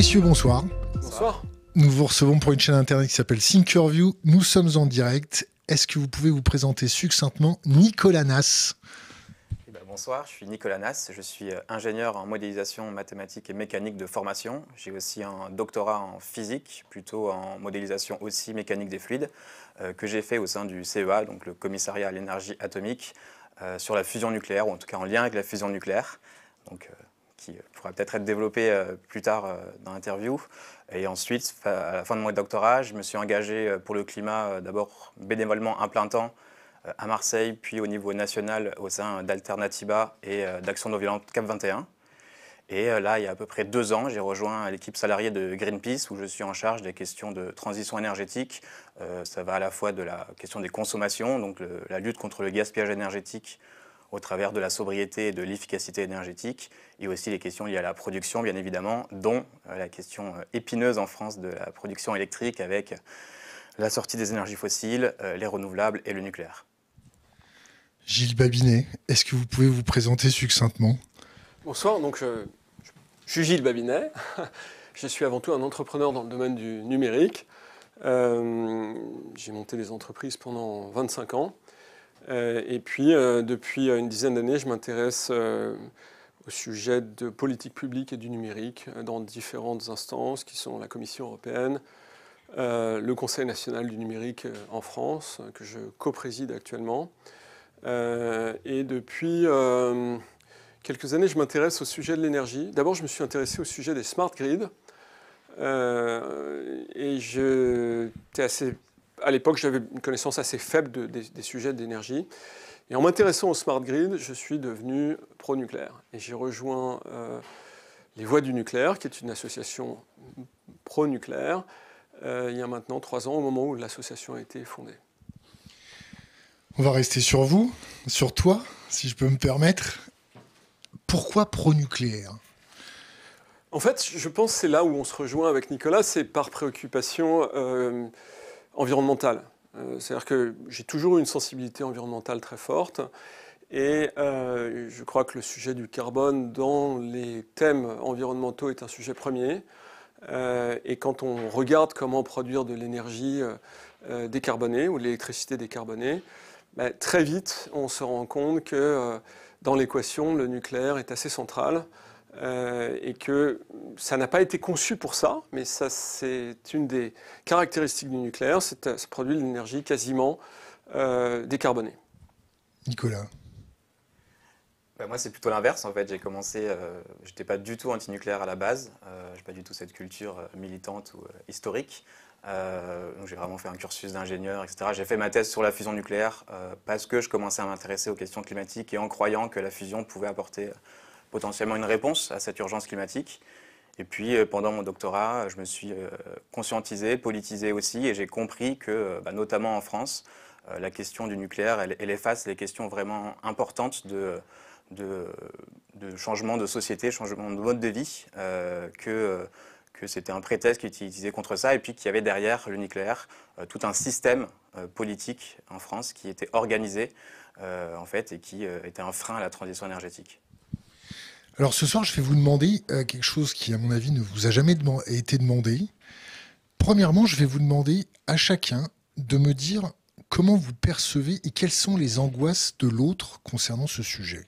messieurs, bonsoir. Bonsoir. Nous vous recevons pour une chaîne internet qui s'appelle Thinkerview. Nous sommes en direct. Est-ce que vous pouvez vous présenter succinctement Nicolas Nas eh ben, Bonsoir, je suis Nicolas Nas. Je suis euh, ingénieur en modélisation mathématique et mécanique de formation. J'ai aussi un doctorat en physique, plutôt en modélisation aussi mécanique des fluides, euh, que j'ai fait au sein du CEA, donc le commissariat à l'énergie atomique, euh, sur la fusion nucléaire, ou en tout cas en lien avec la fusion nucléaire. Donc, qui euh, pourra peut-être être développé euh, plus tard euh, dans l'interview. Et ensuite, à la fin de mon doctorat, je me suis engagé pour le climat d'abord bénévolement à plein temps à Marseille, puis au niveau national au sein d'Alternativa et d'Action Non Violente Cap 21. Et là, il y a à peu près deux ans, j'ai rejoint l'équipe salariée de Greenpeace où je suis en charge des questions de transition énergétique. ça va à la fois de la question des consommations, donc la lutte contre le gaspillage énergétique au travers de la sobriété et de l'efficacité énergétique, et aussi les questions liées à la production, bien évidemment, dont euh, la question euh, épineuse en France de la production électrique avec euh, la sortie des énergies fossiles, les renouvelables et le nucléaire. Gilles Babinet, est-ce que vous pouvez vous présenter succinctement Bonsoir, donc je, suis Gilles Babinet. je suis avant tout un entrepreneur dans le domaine du numérique. j'ai monté des entreprises pendant 25 ans. Euh, et puis, euh, depuis euh, une dizaine d'années, je m'intéresse au sujet de politique publique et du numérique dans différentes instances qui sont la Commission européenne, le Conseil national du numérique en France, que je co-préside actuellement. et depuis quelques années, je m'intéresse au sujet de l'énergie. D'abord, je me suis intéressé au sujet des smart grids. et j'étais assez à l'époque, j'avais une connaissance assez faible des, sujets d'énergie. Et en m'intéressant au smart grid, je suis devenu pro-nucléaire. Et j'ai rejoint euh, Les Voies du nucléaire, qui est une association pro-nucléaire, euh, il y a maintenant trois ans, au moment où l'association a été fondée. On va rester sur vous, sur toi, si je peux me permettre. Pourquoi pro-nucléaire En fait, je pense que c'est là où on se rejoint avec Nicolas, c'est par préoccupation. Euh, environnementale. Euh, c'est-à-dire que j'ai toujours une sensibilité environnementale très forte. Et euh, je crois que le sujet du carbone dans les thèmes environnementaux est un sujet premier. Euh, et quand on regarde comment produire de l'énergie décarbonée ou l'électricité décarbonée, bah, très vite on se rend compte que dans l'équation, le nucléaire est assez central. Euh, et que ça n'a pas été conçu pour ça, mais ça c'est une des caractéristiques du nucléaire, c'est ce euh, produit de l'énergie quasiment euh, décarbonée. Nicolas bah, Moi c'est plutôt l'inverse en fait, j'ai commencé, euh, je pas du tout anti-nucléaire à la base, euh, je n'ai pas du tout cette culture militante ou historique, euh, j'ai vraiment fait un cursus d'ingénieur, etc. J'ai fait ma thèse sur la fusion nucléaire parce que je commençais à m'intéresser aux questions climatiques et en croyant que la fusion pouvait apporter potentiellement une réponse à cette urgence climatique. Et puis euh, pendant mon doctorat, je me suis euh, conscientisé, politisé aussi, et j'ai compris que, euh, bah, notamment en France, la question du nucléaire, elle, efface les questions vraiment importantes de, de, changement de société, changement de mode de vie, que, c'était un prétexte qui était utilisé contre ça, et puis qu'il y avait derrière le nucléaire tout un système politique en France qui était organisé, en fait, et qui était un frein à la transition énergétique. Alors ce soir, je vais vous demander euh, quelque chose qui, à mon avis, ne vous a jamais été demandé. Premièrement, je vais vous demander à chacun de me dire comment vous percevez et quelles sont les angoisses de l'autre concernant ce sujet.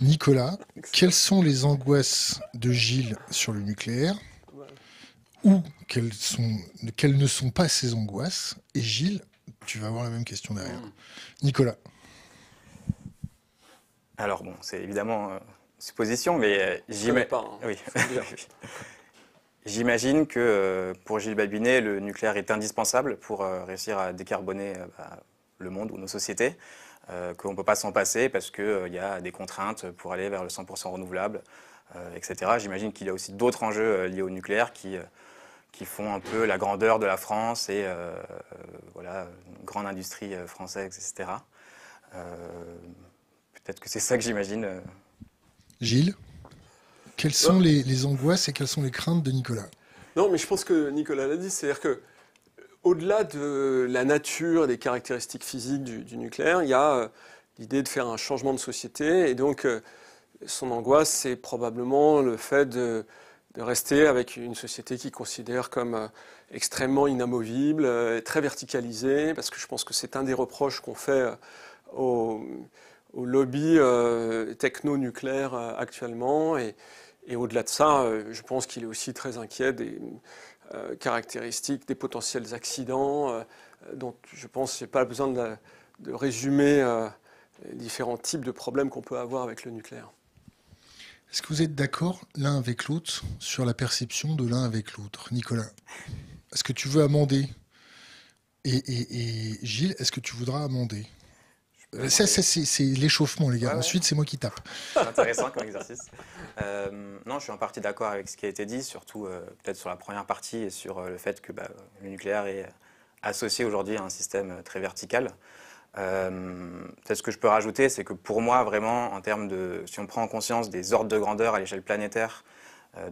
Nicolas, quelles sont les angoisses de Gilles sur le nucléaire Ou quelles, quelles ne sont pas ses angoisses Et Gilles, tu vas avoir la même question derrière. Nicolas. Alors bon, c'est évidemment euh, supposition, mais euh, hein. j'imagine. que euh, pour Gilles Babinet, le nucléaire est indispensable pour euh, réussir à décarboner bah, le monde ou nos sociétés, qu'on ne peut pas s'en passer parce qu'il y a des contraintes pour aller vers le 100% renouvelable, etc. J'imagine qu'il y a aussi d'autres enjeux liés au nucléaire qui, qui font un peu la grandeur de la France et voilà, une grande industrie française, etc. Peut-être que c'est ça que j'imagine. Gilles, quelles sont les, angoisses et quelles sont les craintes de Nicolas Non, mais je pense que Nicolas l'a dit, c'est-à-dire que euh, au-delà de la nature des caractéristiques physiques du, nucléaire, il y a euh, l'idée de faire un changement de société. Et donc, euh, son angoisse, c'est probablement le fait de, rester avec une société qu'il considère comme extrêmement inamovible, très verticalisée, parce que je pense que c'est un des reproches qu'on fait aux au lobby euh, techno-nucléaire euh, actuellement. Et, au-delà de ça, euh, je pense qu'il est aussi très inquiet des caractéristiques, des potentiels accidents, dont je pense que je n'ai pas besoin de, résumer les différents types de problèmes qu'on peut avoir avec le nucléaire. Est-ce que vous êtes d'accord l'un avec l'autre sur la perception de l'un avec l'autre Nicolas, est-ce que tu veux amender et, et Gilles, est-ce que tu voudras amender euh, ça, c'est l'échauffement, les gars. Ensuite, c'est moi qui tape. Intéressant comme exercice. Euh, non, je suis en partie d'accord avec ce qui a été dit, surtout euh, peut-être sur la première partie et sur le fait que bah, le nucléaire est associé aujourd'hui à un système très vertical. peut-être ce que je peux rajouter, c'est que pour moi, vraiment, en termes de. Si on prend en conscience des ordres de grandeur à l'échelle planétaire,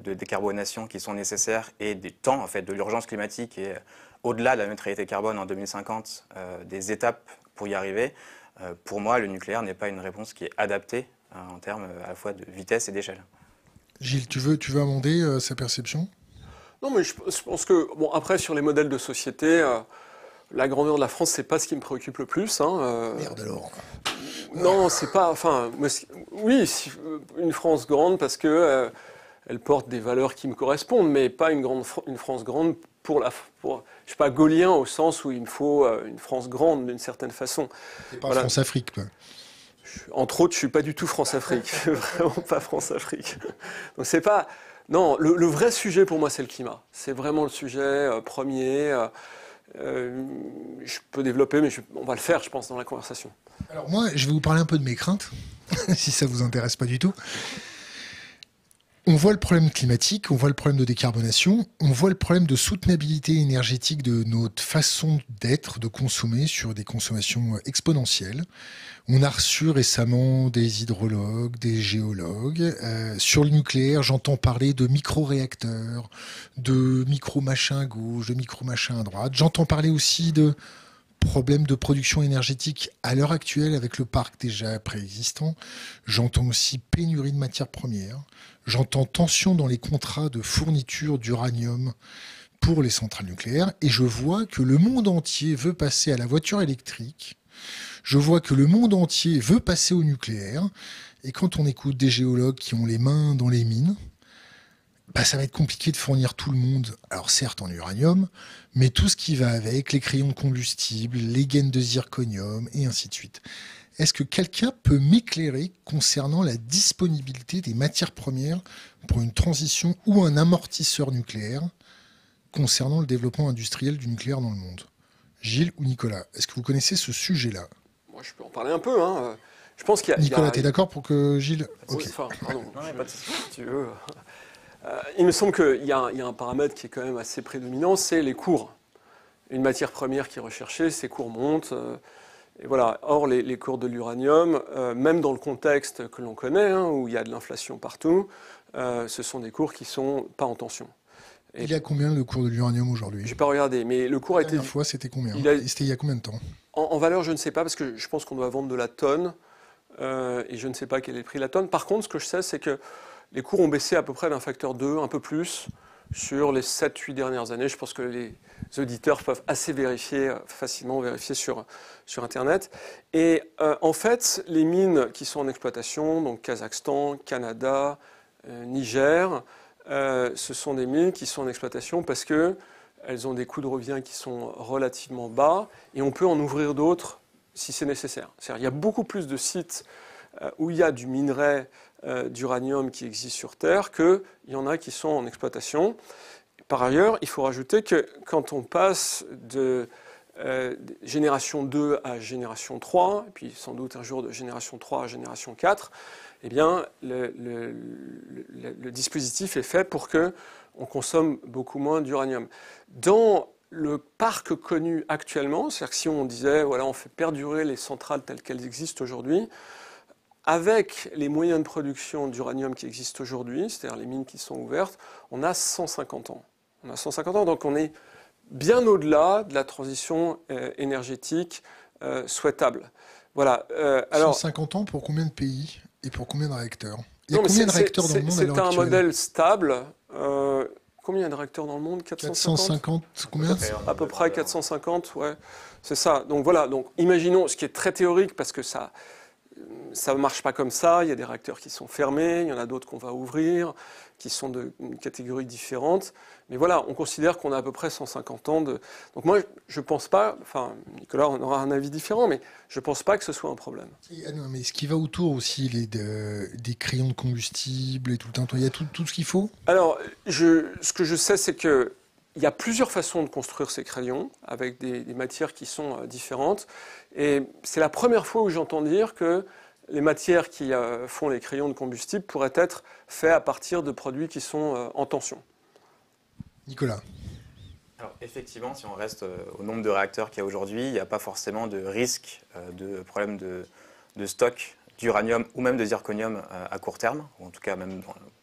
de décarbonation qui sont nécessaires et des temps, en fait, de l'urgence climatique et au-delà de la neutralité carbone en 2050, des étapes pour y arriver. Euh, pour moi, le nucléaire n'est pas une réponse qui est adaptée hein, en termes euh, à la fois de vitesse et d'échelle. Gilles, tu veux, tu amender euh, sa perception Non, mais je, pense que, bon, après, sur les modèles de société, la grandeur de la France, c'est pas ce qui me préoccupe le plus. Hein, Merde alors Non, c'est pas. Enfin, oui, une France grande parce que. elle porte des valeurs qui me correspondent, mais pas une, grande, une France grande pour la, je suis pas gaulien au sens où il me faut euh, une France grande d'une certaine façon. C'est pas France-Afrique, toi. Entre autres, je suis pas du tout France-Afrique, vraiment pas France-Afrique. Donc c'est pas, non, le, vrai sujet pour moi c'est le climat. C'est vraiment le sujet euh, premier. Euh, je peux développer, mais on va le faire, je pense, dans la conversation. Alors moi, je vais vous parler un peu de mes craintes, si ça vous intéresse pas du tout on voit le problème climatique, on voit le problème de décarbonation, on voit le problème de soutenabilité énergétique de notre façon d'être, de consommer sur des consommations exponentielles. On a reçu récemment des hydrologues, des géologues. Euh, sur le nucléaire, j'entends parler de micro-réacteurs, de micro-machins à gauche, de micro-machins à droite. J'entends parler aussi de problème de production énergétique à l'heure actuelle avec le parc déjà préexistant. J'entends aussi pénurie de matières premières. J'entends tension dans les contrats de fourniture d'uranium pour les centrales nucléaires. Et je vois que le monde entier veut passer à la voiture électrique. Je vois que le monde entier veut passer au nucléaire. Et quand on écoute des géologues qui ont les mains dans les mines, bah, ça va être compliqué de fournir tout le monde, alors certes en uranium, mais tout ce qui va avec, les crayons de combustible, les gaines de zirconium, et ainsi de suite. Est-ce que quelqu'un peut m'éclairer concernant la disponibilité des matières premières pour une transition ou un amortisseur nucléaire concernant le développement industriel du nucléaire dans le monde Gilles ou Nicolas, est-ce que vous connaissez ce sujet-là Moi, je peux en parler un peu. Hein. Je pense qu'il y Nicolas, tu es d'accord pour que Gilles. pas si tu veux. Euh, il me semble qu'il y, a un paramètre qui est quand même assez prédominant, c'est les cours. Une matière première qui est recherchée, ses cours montent. Euh, et voilà. Or, les, cours de l'uranium, euh, même dans le contexte que l'on connaît, hein, où il y a de l'inflation partout, ce sont des cours qui ne sont pas en tension. il y a combien de cours de l'uranium aujourd'hui J'ai pas regardé, mais le cours a été. La fois, c'était combien il C'était il y a combien de temps en, valeur, je ne sais pas, parce que je pense qu'on doit vendre de la tonne, et je ne sais pas quel est le prix de la tonne. Par contre, ce que je sais, c'est que les cours ont baissé à peu près d'un facteur 2, un peu plus, sur les 7-8 dernières années. Je pense que les auditeurs peuvent assez vérifier, facilement vérifier sur, sur Internet. Et euh, en fait, les mines qui sont en exploitation, donc Kazakhstan, Canada, euh, Niger, euh, ce sont des mines qui sont en exploitation parce que elles ont des coûts de revient qui sont relativement bas et on peut en ouvrir d'autres si c'est nécessaire. Il y a beaucoup plus de sites où il y a du minerai euh, d'uranium qui existe sur Terre qu'il y en a qui sont en exploitation. Par ailleurs, il faut rajouter que quand on passe de euh, génération 2 à génération 3, et puis sans doute un jour de génération 3 à génération 4, eh bien, le, dispositif est fait pour qu'on consomme beaucoup moins d'uranium. Dans le parc connu actuellement, c'est-à-dire que si on disait, voilà, on fait perdurer les centrales telles qu'elles existent aujourd'hui, avec les moyens de production d'uranium qui existent aujourd'hui, c'est-à-dire les mines qui sont ouvertes, on a 150 ans. On a 150 ans, donc on est bien au-delà de la transition euh, énergétique euh, souhaitable. Voilà. Euh, alors, 150 ans pour combien de pays et pour combien de réacteurs combien de réacteurs dans le monde C'est un modèle stable. Combien de réacteurs dans le monde 450, combien À peu près 450, ouais. C'est ça. Donc voilà, donc imaginons, ce qui est très théorique parce que ça, ça ne marche pas comme ça, il y a des réacteurs qui sont fermés, il y en a d'autres qu'on va ouvrir, qui sont de catégories différentes. Mais voilà, on considère qu'on a à peu près 150 ans de... Donc moi, je ne pense pas, enfin, Nicolas on aura un avis différent, mais je ne pense pas que ce soit un problème. Ah mais ce qui va autour aussi, les, de, des crayons de combustible et tout le temps, il y a tout, tout ce qu'il faut Alors, je, ce que je sais, c'est que il y a plusieurs façons de construire ces crayons avec des, matières qui sont euh, différentes. Et c'est la première fois où j'entends dire que les matières qui euh, font les crayons de combustible pourraient être faites à partir de produits qui sont euh, en tension. Nicolas. Alors effectivement, si on reste au nombre de réacteurs qu'il y a aujourd'hui, il n'y a pas forcément de risque de problème de, stock d'uranium ou même de zirconium à court terme, ou en tout cas même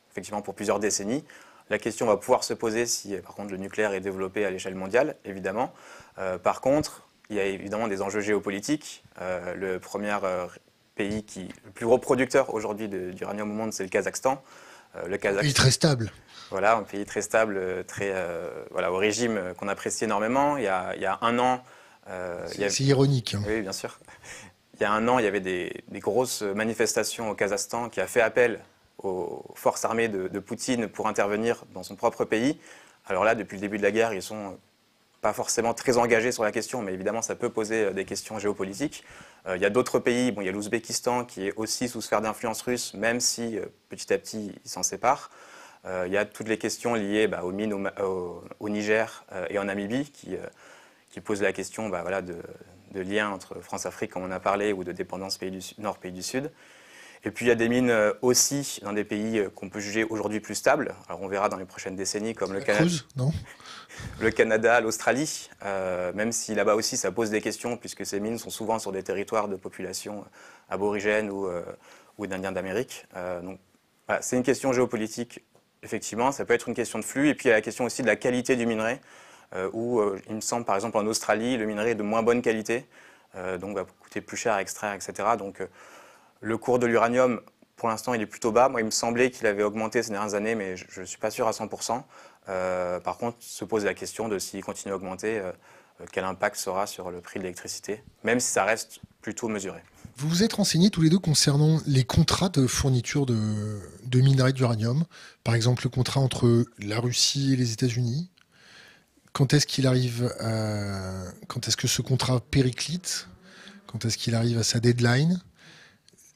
effectivement pour plusieurs décennies. La question va pouvoir se poser si, par contre, le nucléaire est développé à l'échelle mondiale, évidemment. Euh, par contre, il y a évidemment des enjeux géopolitiques. Euh, le premier euh, pays qui, le plus gros producteur aujourd'hui d'uranium au monde, c'est le Kazakhstan. le Kazakhstan. Pays très stable. Voilà, un pays très stable, très voilà, au régime qu'on apprécie énormément. Il y a, un an, c'est ironique. Hein. Oui, bien sûr. Il y a un an, il y avait des, des, grosses manifestations au Kazakhstan qui a fait appel aux forces armées de, Poutine pour intervenir dans son propre pays. Alors là, depuis le début de la guerre, ils sont pas forcément très engagés sur la question, mais évidemment, ça peut poser euh, des questions géopolitiques. Euh, il y a d'autres pays, bon, il y a l'Ouzbékistan qui est aussi sous sphère d'influence russe, même si euh, petit à petit, ils s'en séparent. il y a toutes les questions liées bah, aux mines au, Niger et en Namibie qui, posent la question bah, de, de liens entre France-Afrique, comme on a parlé, ou de dépendance pays du Nord-Pays du Sud. Et puis il y a des mines euh, aussi dans des pays euh, qu'on peut juger aujourd'hui plus stables. Alors on verra dans les prochaines décennies comme le Canada. le Canada, l'Australie, euh, même si là-bas aussi ça pose des questions, puisque ces mines sont souvent sur des territoires de populations aborigènes ou, d'Indiens d'Amérique. donc c'est une question géopolitique, effectivement, ça peut être une question de flux, et puis il y a la question aussi de la qualité du minerai, où il me semble par exemple en Australie, le minerai est de moins bonne qualité, donc va coûter plus cher à extraire, etc. Donc le cours de l'uranium, pour l'instant, il est plutôt bas. Moi, il me semblait qu'il avait augmenté ces dernières années, mais je ne suis pas sûr à 100%. Euh, par contre, se pose la question de s'il continue à augmenter, euh, euh, quel impact sera sur le prix de l'électricité, même si ça reste plutôt mesuré. Vous vous êtes renseignés tous les deux concernant les contrats de fourniture de, de minerais d'uranium, par exemple le contrat entre la Russie et les États-Unis. Quand est-ce qu'il arrive à, Quand est-ce que ce contrat périclite Quand est-ce qu'il arrive à sa deadline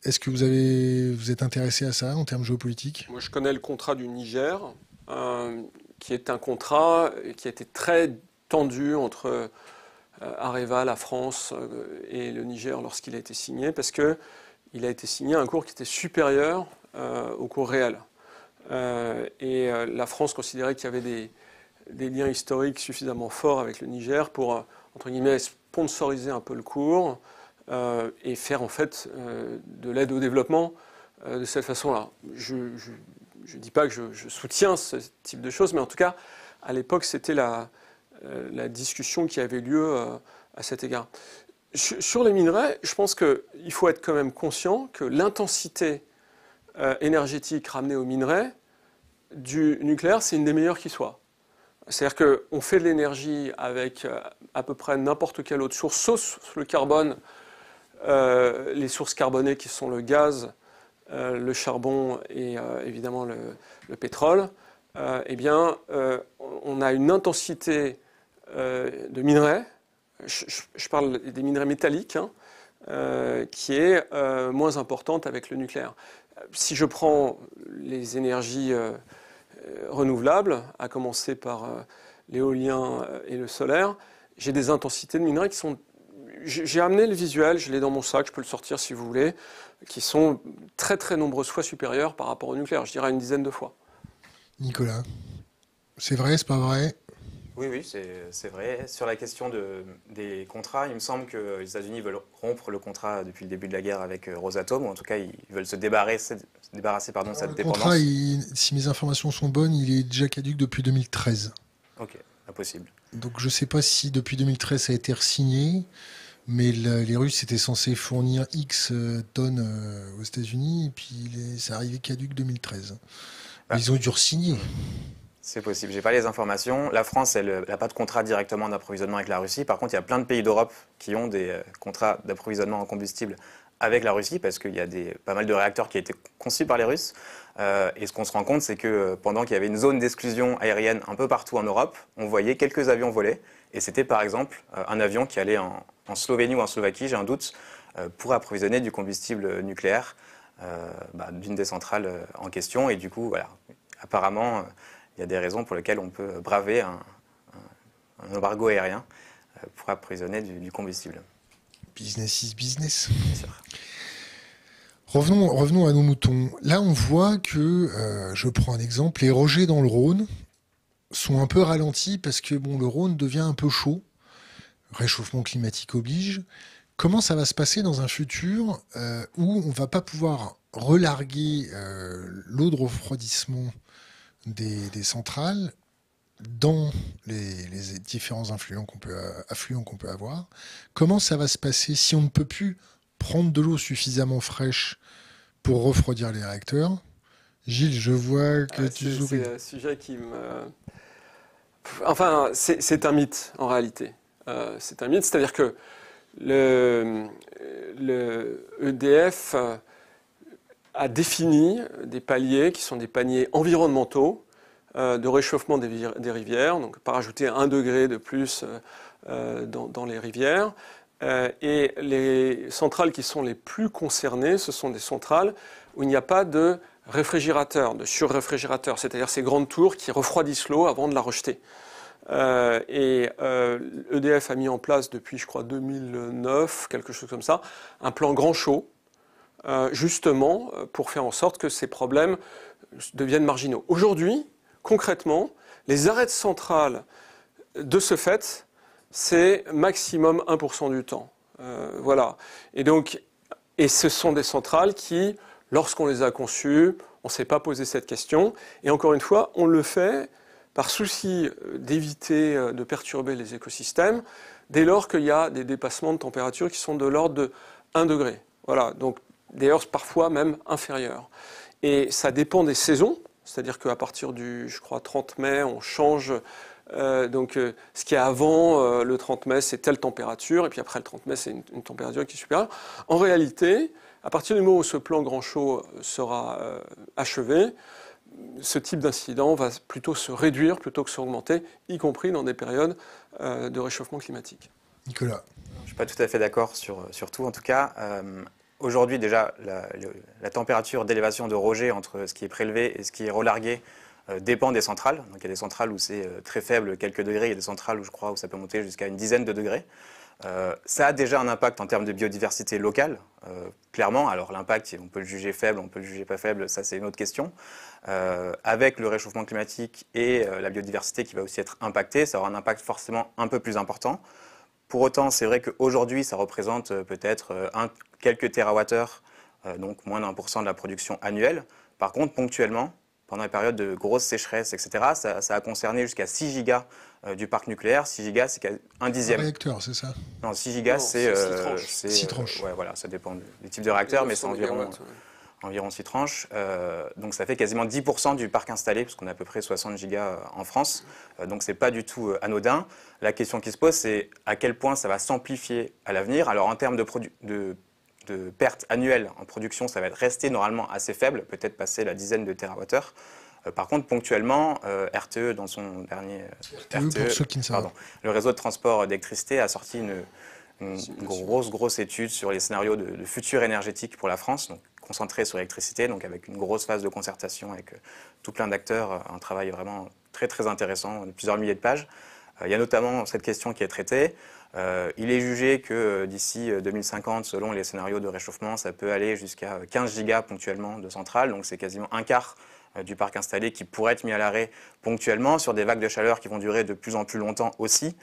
est-ce que vous, êtes intéressé à ça en termes géopolitiques Moi, je connais le contrat du Niger, euh, qui est un contrat qui a été très tendu entre euh, Areva, la France euh, et le Niger lorsqu'il a été signé, parce qu'il a été signé un cours qui était supérieur au cours réel. et la France considérait qu'il y avait des, des, liens historiques suffisamment forts avec le Niger pour, entre guillemets, sponsoriser un peu le cours euh, et faire en fait euh, de l'aide au développement euh, de cette façon-là. Je ne dis pas que je, soutiens ce type de choses, mais en tout cas, à l'époque, c'était la, la, discussion qui avait lieu à cet égard. Sur les minerais, je pense qu'il faut être quand même conscient que l'intensité énergétique ramenée aux minerais du nucléaire, c'est une des meilleures qui soit. C'est-à-dire qu'on fait de l'énergie avec à peu près n'importe quelle autre source, sauf le carbone euh, les sources carbonées qui sont le gaz, euh, le charbon et euh, évidemment le, pétrole, eh bien, on a une intensité de minerais, je, parle des minerais métalliques, hein, qui est moins importante avec le nucléaire. Si je prends les énergies renouvelables, à commencer par l'éolien et le solaire, j'ai des intensités de minerais qui sont j'ai amené le visuel, je l'ai dans mon sac, je peux le sortir si vous voulez, qui sont très très nombreuses fois supérieures par rapport au nucléaire, je dirais une dizaine de fois. Nicolas, c'est vrai, c'est pas vrai Oui, oui, c'est vrai. Sur la question des contrats, il me semble que les États-Unis veulent rompre le contrat depuis le début de la guerre avec euh, Rosatom, ou en tout cas, ils veulent se débarrasser, se débarrasser pardon, de cette dépendance. Le contrat, si mes informations sont bonnes, il est déjà caduque depuis 2013. Ok, impossible. Donc je ne sais pas si depuis 2013 ça a été re-signé. Mais les Russes étaient censés fournir X euh, tonnes euh, aux États-Unis, et puis n'est arrivé arrivait caduc 2013. Ah. Ils ont dû signer. C'est possible, j'ai pas les informations. La France, elle n'a pas de contrat directement d'approvisionnement avec la Russie. Par contre, il y a plein de pays d'Europe qui ont des euh, contrats d'approvisionnement en combustible avec la Russie parce qu'il y a des, pas mal de réacteurs qui ont été conçus par les Russes. et ce qu'on se rend compte, c'est que pendant qu'il y avait une zone d'exclusion aérienne un peu partout en Europe, on voyait quelques avions voler. Et c'était par exemple un avion qui allait en, en Slovénie ou en Slovaquie, j'ai un doute, euh, pour approvisionner du combustible nucléaire euh, bah, d'une des centrales euh, en question. Et du coup, voilà, apparemment, il y a des raisons pour lesquelles on peut braver un, embargo aérien pour approvisionner du, combustible. Business is business. Revenons, revenons à nos moutons. Là, on voit que, je prends un exemple, les rejets dans le Rhône sont un peu ralentis parce que bon, le Rhône devient un peu chaud réchauffement climatique oblige, comment ça va se passer dans un futur euh, où on ne va pas pouvoir relarguer euh, l'eau de refroidissement des, centrales dans les, différents euh, affluents qu'on peut avoir Comment ça va se passer si on ne peut plus prendre de l'eau suffisamment fraîche pour refroidir les réacteurs Gilles, je vois que ah, tu... C'est un sujet qui me... Enfin, c'est un mythe en réalité. Euh, c'est un mythe. C'est-à-dire que le, EDF e euh, a défini des paliers qui sont des paniers environnementaux euh, de réchauffement des, rivières, donc par ajouter un degré de plus dans, dans, les rivières. et les centrales qui sont les plus concernées, ce sont des centrales où il n'y a pas de réfrigérateur, de surréfrigérateur, c'est-à-dire ces grandes tours qui refroidissent l'eau avant de la rejeter. Euh, et euh, EDF a mis en place depuis, je crois, 2009, quelque chose comme ça, un plan grand chaud, euh, justement euh, pour faire en sorte que ces problèmes deviennent marginaux. Aujourd'hui, concrètement, les arrêts centrales de ce fait, c'est maximum 1% du temps. voilà. Et donc, et ce sont des centrales qui, lorsqu'on les a conçues, on ne s'est pas posé cette question. Et encore une fois, on le fait par souci euh, d'éviter euh, de perturber les écosystèmes, dès lors qu'il y a des dépassements de température qui sont de l'ordre de 1 degré. Voilà, donc des heures parfois même inférieures. Et ça dépend des saisons, c'est-à-dire qu'à partir du, je crois, 30 mai, on change. Euh, donc, ce qui est avant le 30 mai, c'est telle température, et puis après le 30 mai, c'est une, une, température qui est supérieure. En réalité, à partir du moment où ce plan grand chaud sera achevé, ce type d'incident va plutôt se réduire plutôt que s'augmenter, y compris dans des périodes euh, de réchauffement climatique. Nicolas. Je ne suis pas tout à fait d'accord sur, tout. En tout cas, euh, aujourd'hui déjà, la, température d'élévation de Roger entre ce qui est prélevé et ce qui est relargué euh, dépend des centrales. Donc il y a des centrales où c'est très faible, quelques degrés, il y a des centrales où je crois où ça peut monter jusqu'à une dizaine de degrés. Euh, ça a déjà un impact en termes de biodiversité locale, euh, clairement. Alors l'impact, on peut le juger faible, on peut le juger pas faible, ça c'est une autre question. Euh, avec le réchauffement climatique et la biodiversité qui va aussi être impactée, ça aura un impact forcément un peu plus important. Pour autant, c'est vrai qu'aujourd'hui, ça représente peut-être quelques terawattheures, donc moins d'un pour cent de la production annuelle. Par contre, ponctuellement, pendant les périodes de grosses sécheresses, etc. Ça, a concerné jusqu'à 6 gigas euh, du parc nucléaire. 6 gigas, c'est un dixième. Un réacteur, c'est ça Non, 6 gigas, c'est. 6 euh, euh, tranches. ouais, voilà, ça dépend du type de réacteur, mais c'est environ. Environ 6 tranches. donc ça fait quasiment 10% du parc installé, puisqu'on a à peu près 60 gigas en France. donc c'est pas du tout anodin. La question qui se pose, c'est à quel point ça va s'amplifier à l'avenir. Alors en termes de, de de perte annuelle en production, ça va être resté normalement assez faible, peut-être passer la dizaine de terawattheures. Euh, par contre, ponctuellement, euh, RTE, dans son dernier. Euh, RTE, e, pour ceux qui ne pardon, le réseau de transport d'électricité a sorti une, grosse, grosse étude sur les scénarios de, futur énergétique pour la France, donc concentrée sur l'électricité, donc avec une grosse phase de concertation avec tout plein d'acteurs, un travail vraiment très, très intéressant, plusieurs milliers de pages. il y a notamment cette question qui est traitée. Euh, il est jugé que euh, d'ici 2050, euh, selon les scénarios de réchauffement, ça peut aller jusqu'à 15 gigas ponctuellement de centrales, donc c'est quasiment un quart du parc installé qui pourrait être mis à l'arrêt ponctuellement sur des vagues de chaleur qui vont durer de plus en plus longtemps aussi,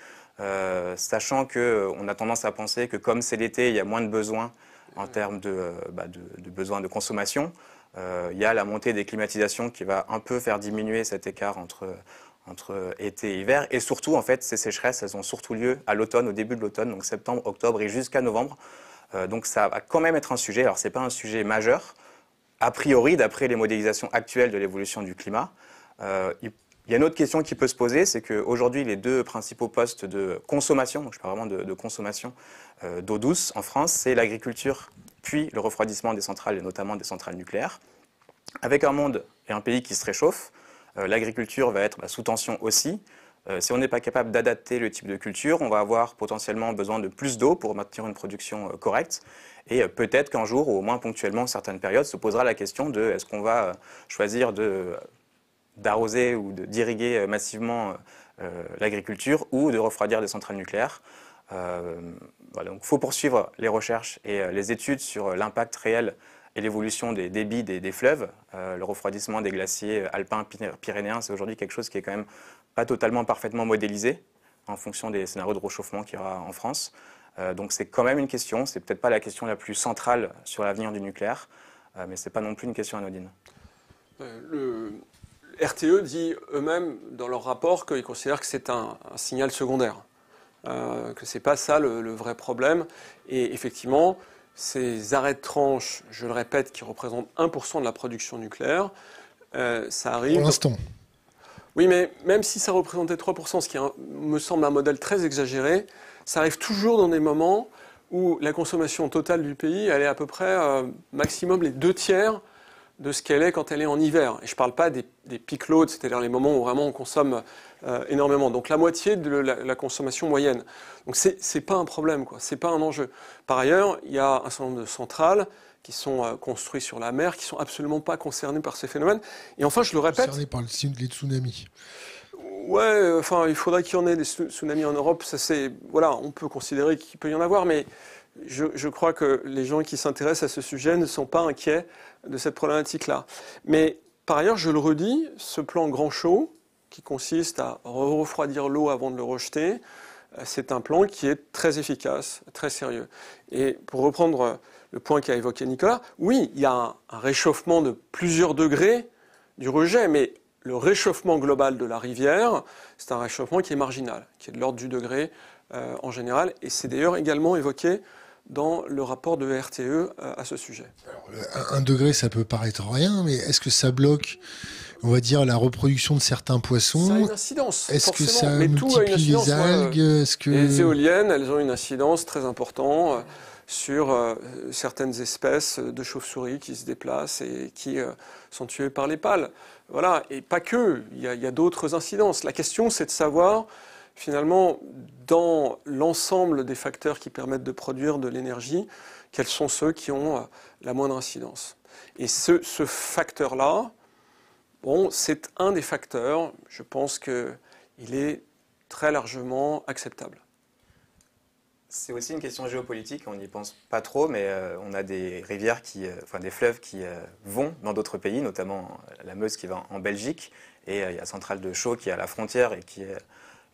sachant qu'on a tendance à penser que comme c'est l'été, il y a moins de besoins en termes de, bah, besoin de, consommation. Il y a la montée des climatisations qui va un peu faire diminuer cet écart entre, entre euh, été et hiver. Et surtout, en fait, ces sécheresses, elles ont surtout lieu à l'automne, au début de l'automne, donc septembre, octobre et jusqu'à novembre. Euh, donc ça va quand même être un sujet. Alors, ce n'est pas un sujet majeur, a priori, d'après les modélisations actuelles de l'évolution du climat. Euh, il y a une autre question qui peut se poser, c'est qu'aujourd'hui, les deux principaux postes de consommation, je parle vraiment de, consommation d'eau douce en France, c'est l'agriculture, puis le refroidissement des centrales, et notamment des centrales nucléaires. Avec un monde et un pays qui se réchauffent, euh, l'agriculture va être bah, sous tension aussi. Euh, si on n'est pas capable d'adapter le type de culture, on va avoir potentiellement besoin de plus d'eau pour maintenir une production euh, correcte. Et peut-être qu'un jour, ou au moins ponctuellement certaines périodes, se posera la question de est-ce qu'on va choisir d'arroser ou d'irriguer massivement l'agriculture ou de refroidir des centrales nucléaires. il faut poursuivre les recherches et les études sur l'impact réel et l'évolution des débits des, fleuves, euh, le refroidissement des glaciers alpins pyrénéens, c'est aujourd'hui quelque chose qui est quand même pas totalement parfaitement modélisé en fonction des scénarios de réchauffement qu'il y aura en France. Euh, donc c'est quand même une question, c'est peut-être pas la question la plus centrale sur l'avenir du nucléaire, mais euh, mais c'est pas non plus une question anodine. Le RTE dit eux-mêmes dans leur rapport qu'ils considèrent que c'est un, signal secondaire, que c'est pas ça le, vrai problème. Et effectivement, ces arrêts de tranche, je le répète, qui représentent 1% de la production nucléaire, euh, ça arrive. Pour l'instant. Oui, mais même si ça représentait 3%, ce qui me semble un modèle très exagéré, ça arrive toujours dans des moments où la consommation totale du pays, elle est à peu près euh, maximum les deux tiers de ce qu'elle est quand elle est en hiver. Et je ne parle pas des, des peak loads, c'est-à-dire les moments où vraiment on consomme euh, énormément. Donc la moitié de la, consommation moyenne. Donc ce n'est pas un problème, ce n'est pas un enjeu. Par ailleurs, il y a un certain nombre de centrales qui sont euh, construites sur la mer, qui ne sont absolument pas concernées par ces phénomènes. Et enfin, je le répète. Concernées par des tsunamis. Ouais, enfin, il faudrait qu'il y en ait des tsunamis en Europe. voilà, on peut considérer qu'il peut y en avoir, mais je crois que les gens qui s'intéressent à ce sujet ne sont pas inquiets de cette problématique-là. Mais par ailleurs, je le redis, ce plan grand chaud, qui consiste à refroidir l'eau avant de le rejeter, c'est un plan qui est très efficace, très sérieux. Et pour reprendre le point qu'a évoqué Nicolas, oui, il y a un, réchauffement de plusieurs degrés du rejet, mais le réchauffement global de la rivière, c'est un réchauffement qui est marginal, qui est de l'ordre du degré euh, en général, et c'est d'ailleurs également évoqué dans le rapport de RTE euh, à, ce sujet. Alors, un degré, ça peut paraître rien, mais est-ce que ça bloque, on va dire, la reproduction de certains poissons Ça a une incidence. Est-ce que ça les algues Les éoliennes, elles ont une incidence très importante. Euh, sur euh, certaines espèces de chauves-souris qui se déplacent et qui sont tuées par les pales. Voilà, et pas que, il y a d'autres incidences. La question, c'est de savoir finalement, dans l'ensemble des facteurs qui permettent de produire de l'énergie, quels sont ceux qui ont euh, la moindre incidence. Et ce, facteur-là, bon, c'est un des facteurs, je pense qu'il est très largement acceptable. C'est aussi une question géopolitique, on n'y pense pas trop, mais euh, on a des rivières, qui, euh, enfin des fleuves qui vont dans d'autres pays, notamment la Meuse qui va en, Belgique, et il y a Centrale de Chaux qui est à la frontière et qui est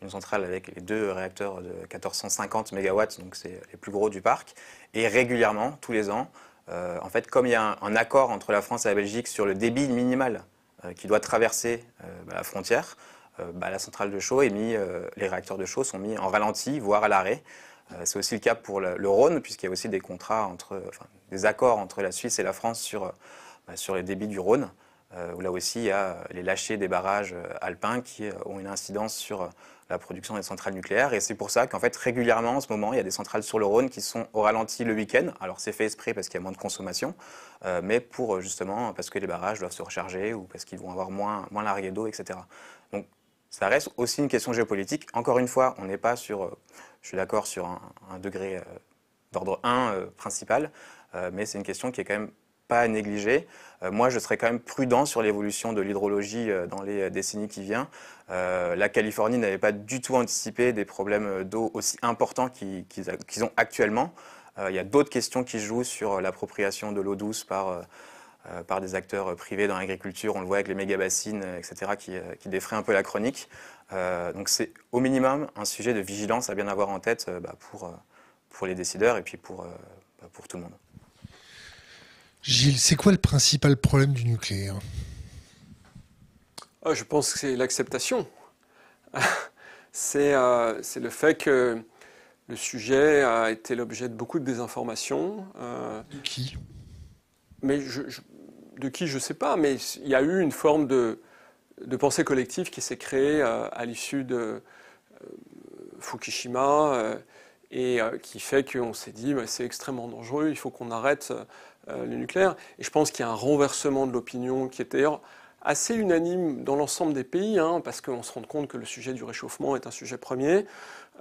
une centrale avec les deux réacteurs de 1450 MW, donc c'est les plus gros du parc. Et régulièrement, tous les ans, euh, en fait, comme il y a un, accord entre la France et la Belgique sur le débit minimal euh, qui doit traverser euh, bah, la frontière, bah, la centrale de chaud est mis, les réacteurs de chaud sont mis en ralenti, voire à l'arrêt. c'est aussi le cas pour le, Rhône, puisqu'il y a aussi des contrats entre, enfin, des accords entre la Suisse et la France sur, bah, sur les débits du Rhône, où là aussi il y a les lâchers des barrages alpins qui ont une incidence sur la production des centrales nucléaires. Et c'est pour ça qu'en fait, régulièrement en ce moment, il y a des centrales sur le Rhône qui sont au ralenti le week-end. Alors c'est fait esprit parce qu'il y a moins de consommation, euh, mais pour euh, justement parce que les barrages doivent se recharger ou parce qu'ils vont avoir moins, moins largué d'eau, etc. Donc ça reste aussi une question géopolitique. Encore une fois, on n'est pas sur, euh, je suis d'accord, sur un, degré d'ordre 1 principal, mais c'est une question qui est quand même pas négligée. Euh, moi, je serais quand même prudent sur l'évolution de l'hydrologie euh, dans les euh, décennies qui viennent. la Californie n'avait pas du tout anticipé des problèmes d'eau aussi importants qu'ils ont actuellement. Il y a d'autres questions qui jouent sur l'appropriation de l'eau douce par, par, des acteurs privés dans l'agriculture. On le voit avec les méga-bassines, etc., qui, qui défraient un peu la chronique. donc c'est au minimum un sujet de vigilance à bien avoir en tête bah, pour, pour, les décideurs et puis pour, bah, pour tout le monde. Gilles, c'est quoi le principal problème du nucléaire oh, Je pense que c'est l'acceptation. Euh, c'est le fait que le sujet a été l'objet de beaucoup de désinformations. Euh, de qui Mais de qui je ne sais pas, mais il y a eu une forme de, pensée collective qui s'est créée euh, à l'issue de Fukushima et qui fait qu'on s'est dit bah, c'est extrêmement dangereux, il faut qu'on arrête euh, le nucléaire. Et je pense qu'il y a un renversement de l'opinion qui est d'ailleurs assez unanime dans l'ensemble des pays, hein, parce qu'on se rend compte que le sujet du réchauffement est un sujet premier.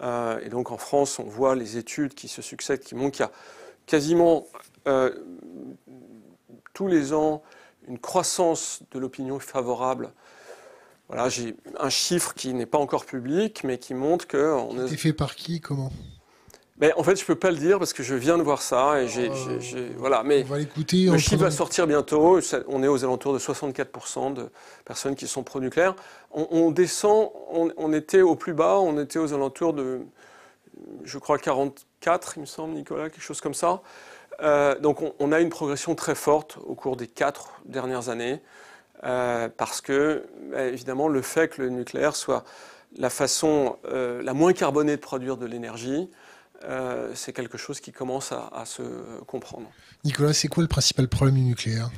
Euh, et donc en France, on voit les études qui se succèdent, qui montrent qu'il y a quasiment euh, tous les ans une croissance de l'opinion favorable. Voilà, j'ai un chiffre qui n'est pas encore public, mais qui montre que... On fait par qui Comment ben, en fait, je peux pas le dire parce que je viens de voir ça et oh. voilà. Mais on va l'écouter. Le chiffre va sortir bientôt. On est aux alentours de 64% de personnes qui sont pro-nucléaires. On, descend. On, était au plus bas. On était aux alentours de, je crois 44, il me semble, Nicolas, quelque chose comme ça. Euh, donc on, a une progression très forte au cours des quatre dernières années euh, parce que ben, évidemment le fait que le nucléaire soit la façon euh, la moins carbonée de produire de l'énergie euh, c'est quelque chose qui commence à, se comprendre. Nicolas, c'est quoi le principal problème du nucléaire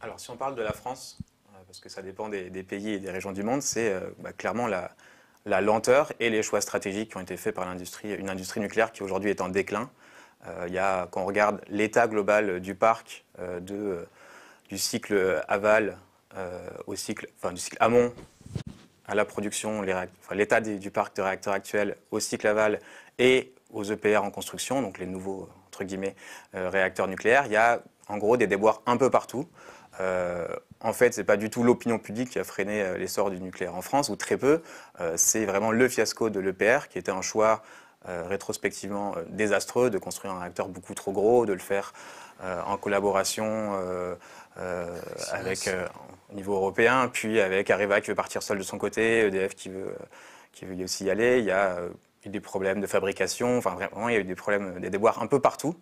Alors, si on parle de la France, euh, parce que ça dépend des, pays et des régions du monde, c'est euh, bah, clairement la, lenteur et les choix stratégiques qui ont été faits par l'industrie, une industrie nucléaire qui aujourd'hui est en déclin. Euh, y a, quand on regarde l'état global du parc, du cycle aval au cycle, enfin, du cycle amont à la production, l'état du parc de réacteurs actuel au cycle aval et aux EPR en construction, donc les nouveaux entre guillemets, euh, réacteurs nucléaires, il y a en gros des déboires un peu partout. Euh, en fait, ce n'est pas du tout l'opinion publique qui a freiné euh, l'essor du nucléaire en France, ou très peu. c'est vraiment le fiasco de l'EPR, qui était un choix rétrospectivement désastreux de construire un réacteur beaucoup trop gros, de le faire en collaboration avec, au niveau européen, puis avec Areva qui veut partir seul de son côté, EDF qui veut, euh, qui veut aussi y aller. Il y a euh, eu des problèmes de fabrication, enfin vraiment, il y a eu des problèmes, des déboires un peu partout.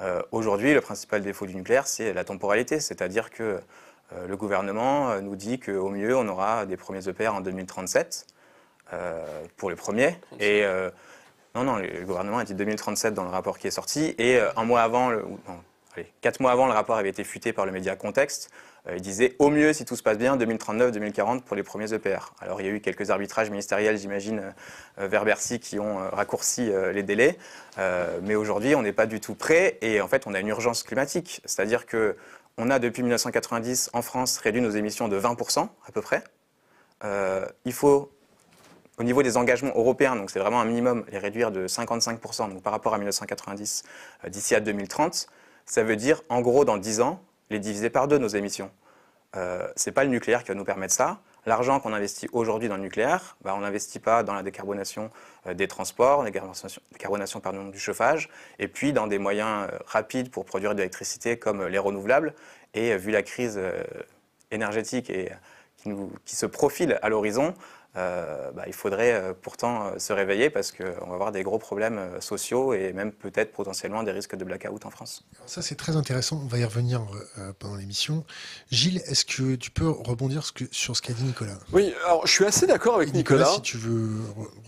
Euh, aujourd'hui, le principal défaut du nucléaire, c'est la temporalité, c'est-à-dire que le gouvernement nous dit qu'au mieux, on aura des premiers EPR en 2037 pour les premiers. Et, non, non, le gouvernement a dit 2037 dans le rapport qui est sorti, et un mois avant, quatre mois avant, le rapport avait été fuité par le média Contexte. Euh, il disait au mieux, si tout se passe bien, 2039-2040 pour les premiers EPR. Alors il y a eu quelques arbitrages ministériels, j'imagine, euh, vers Bercy qui ont euh, raccourci les délais. mais aujourd'hui, on n'est pas du tout prêt et en fait, on a une urgence climatique. C'est-à-dire que on a depuis 1990 en France réduit nos émissions de 20% à peu près. il faut au niveau des engagements européens, donc c'est vraiment un minimum, les réduire de 55%, donc par rapport à 1990, d'ici à 2030, ça veut dire en gros dans 10 ans, les diviser par deux, nos émissions. Euh, ce n'est pas le nucléaire qui va nous permettre ça. L'argent qu'on investit aujourd'hui dans le nucléaire, bah, on n'investit pas dans la décarbonation euh, des transports, la décarbonation, pardon, du chauffage, et puis dans des moyens euh, rapides pour produire de l'électricité comme les renouvelables. Et vu la crise énergétique et, qui, se profile à l'horizon, euh, bah, il faudrait euh, pourtant euh, se réveiller parce qu'on va avoir des gros problèmes sociaux et même peut-être potentiellement des risques de blackout en France. ça c'est très intéressant, on va y revenir pendant l'émission. Gilles, est-ce que tu peux rebondir sur ce qu'a dit Nicolas Oui, alors je suis assez d'accord avec Nicolas, Si tu veux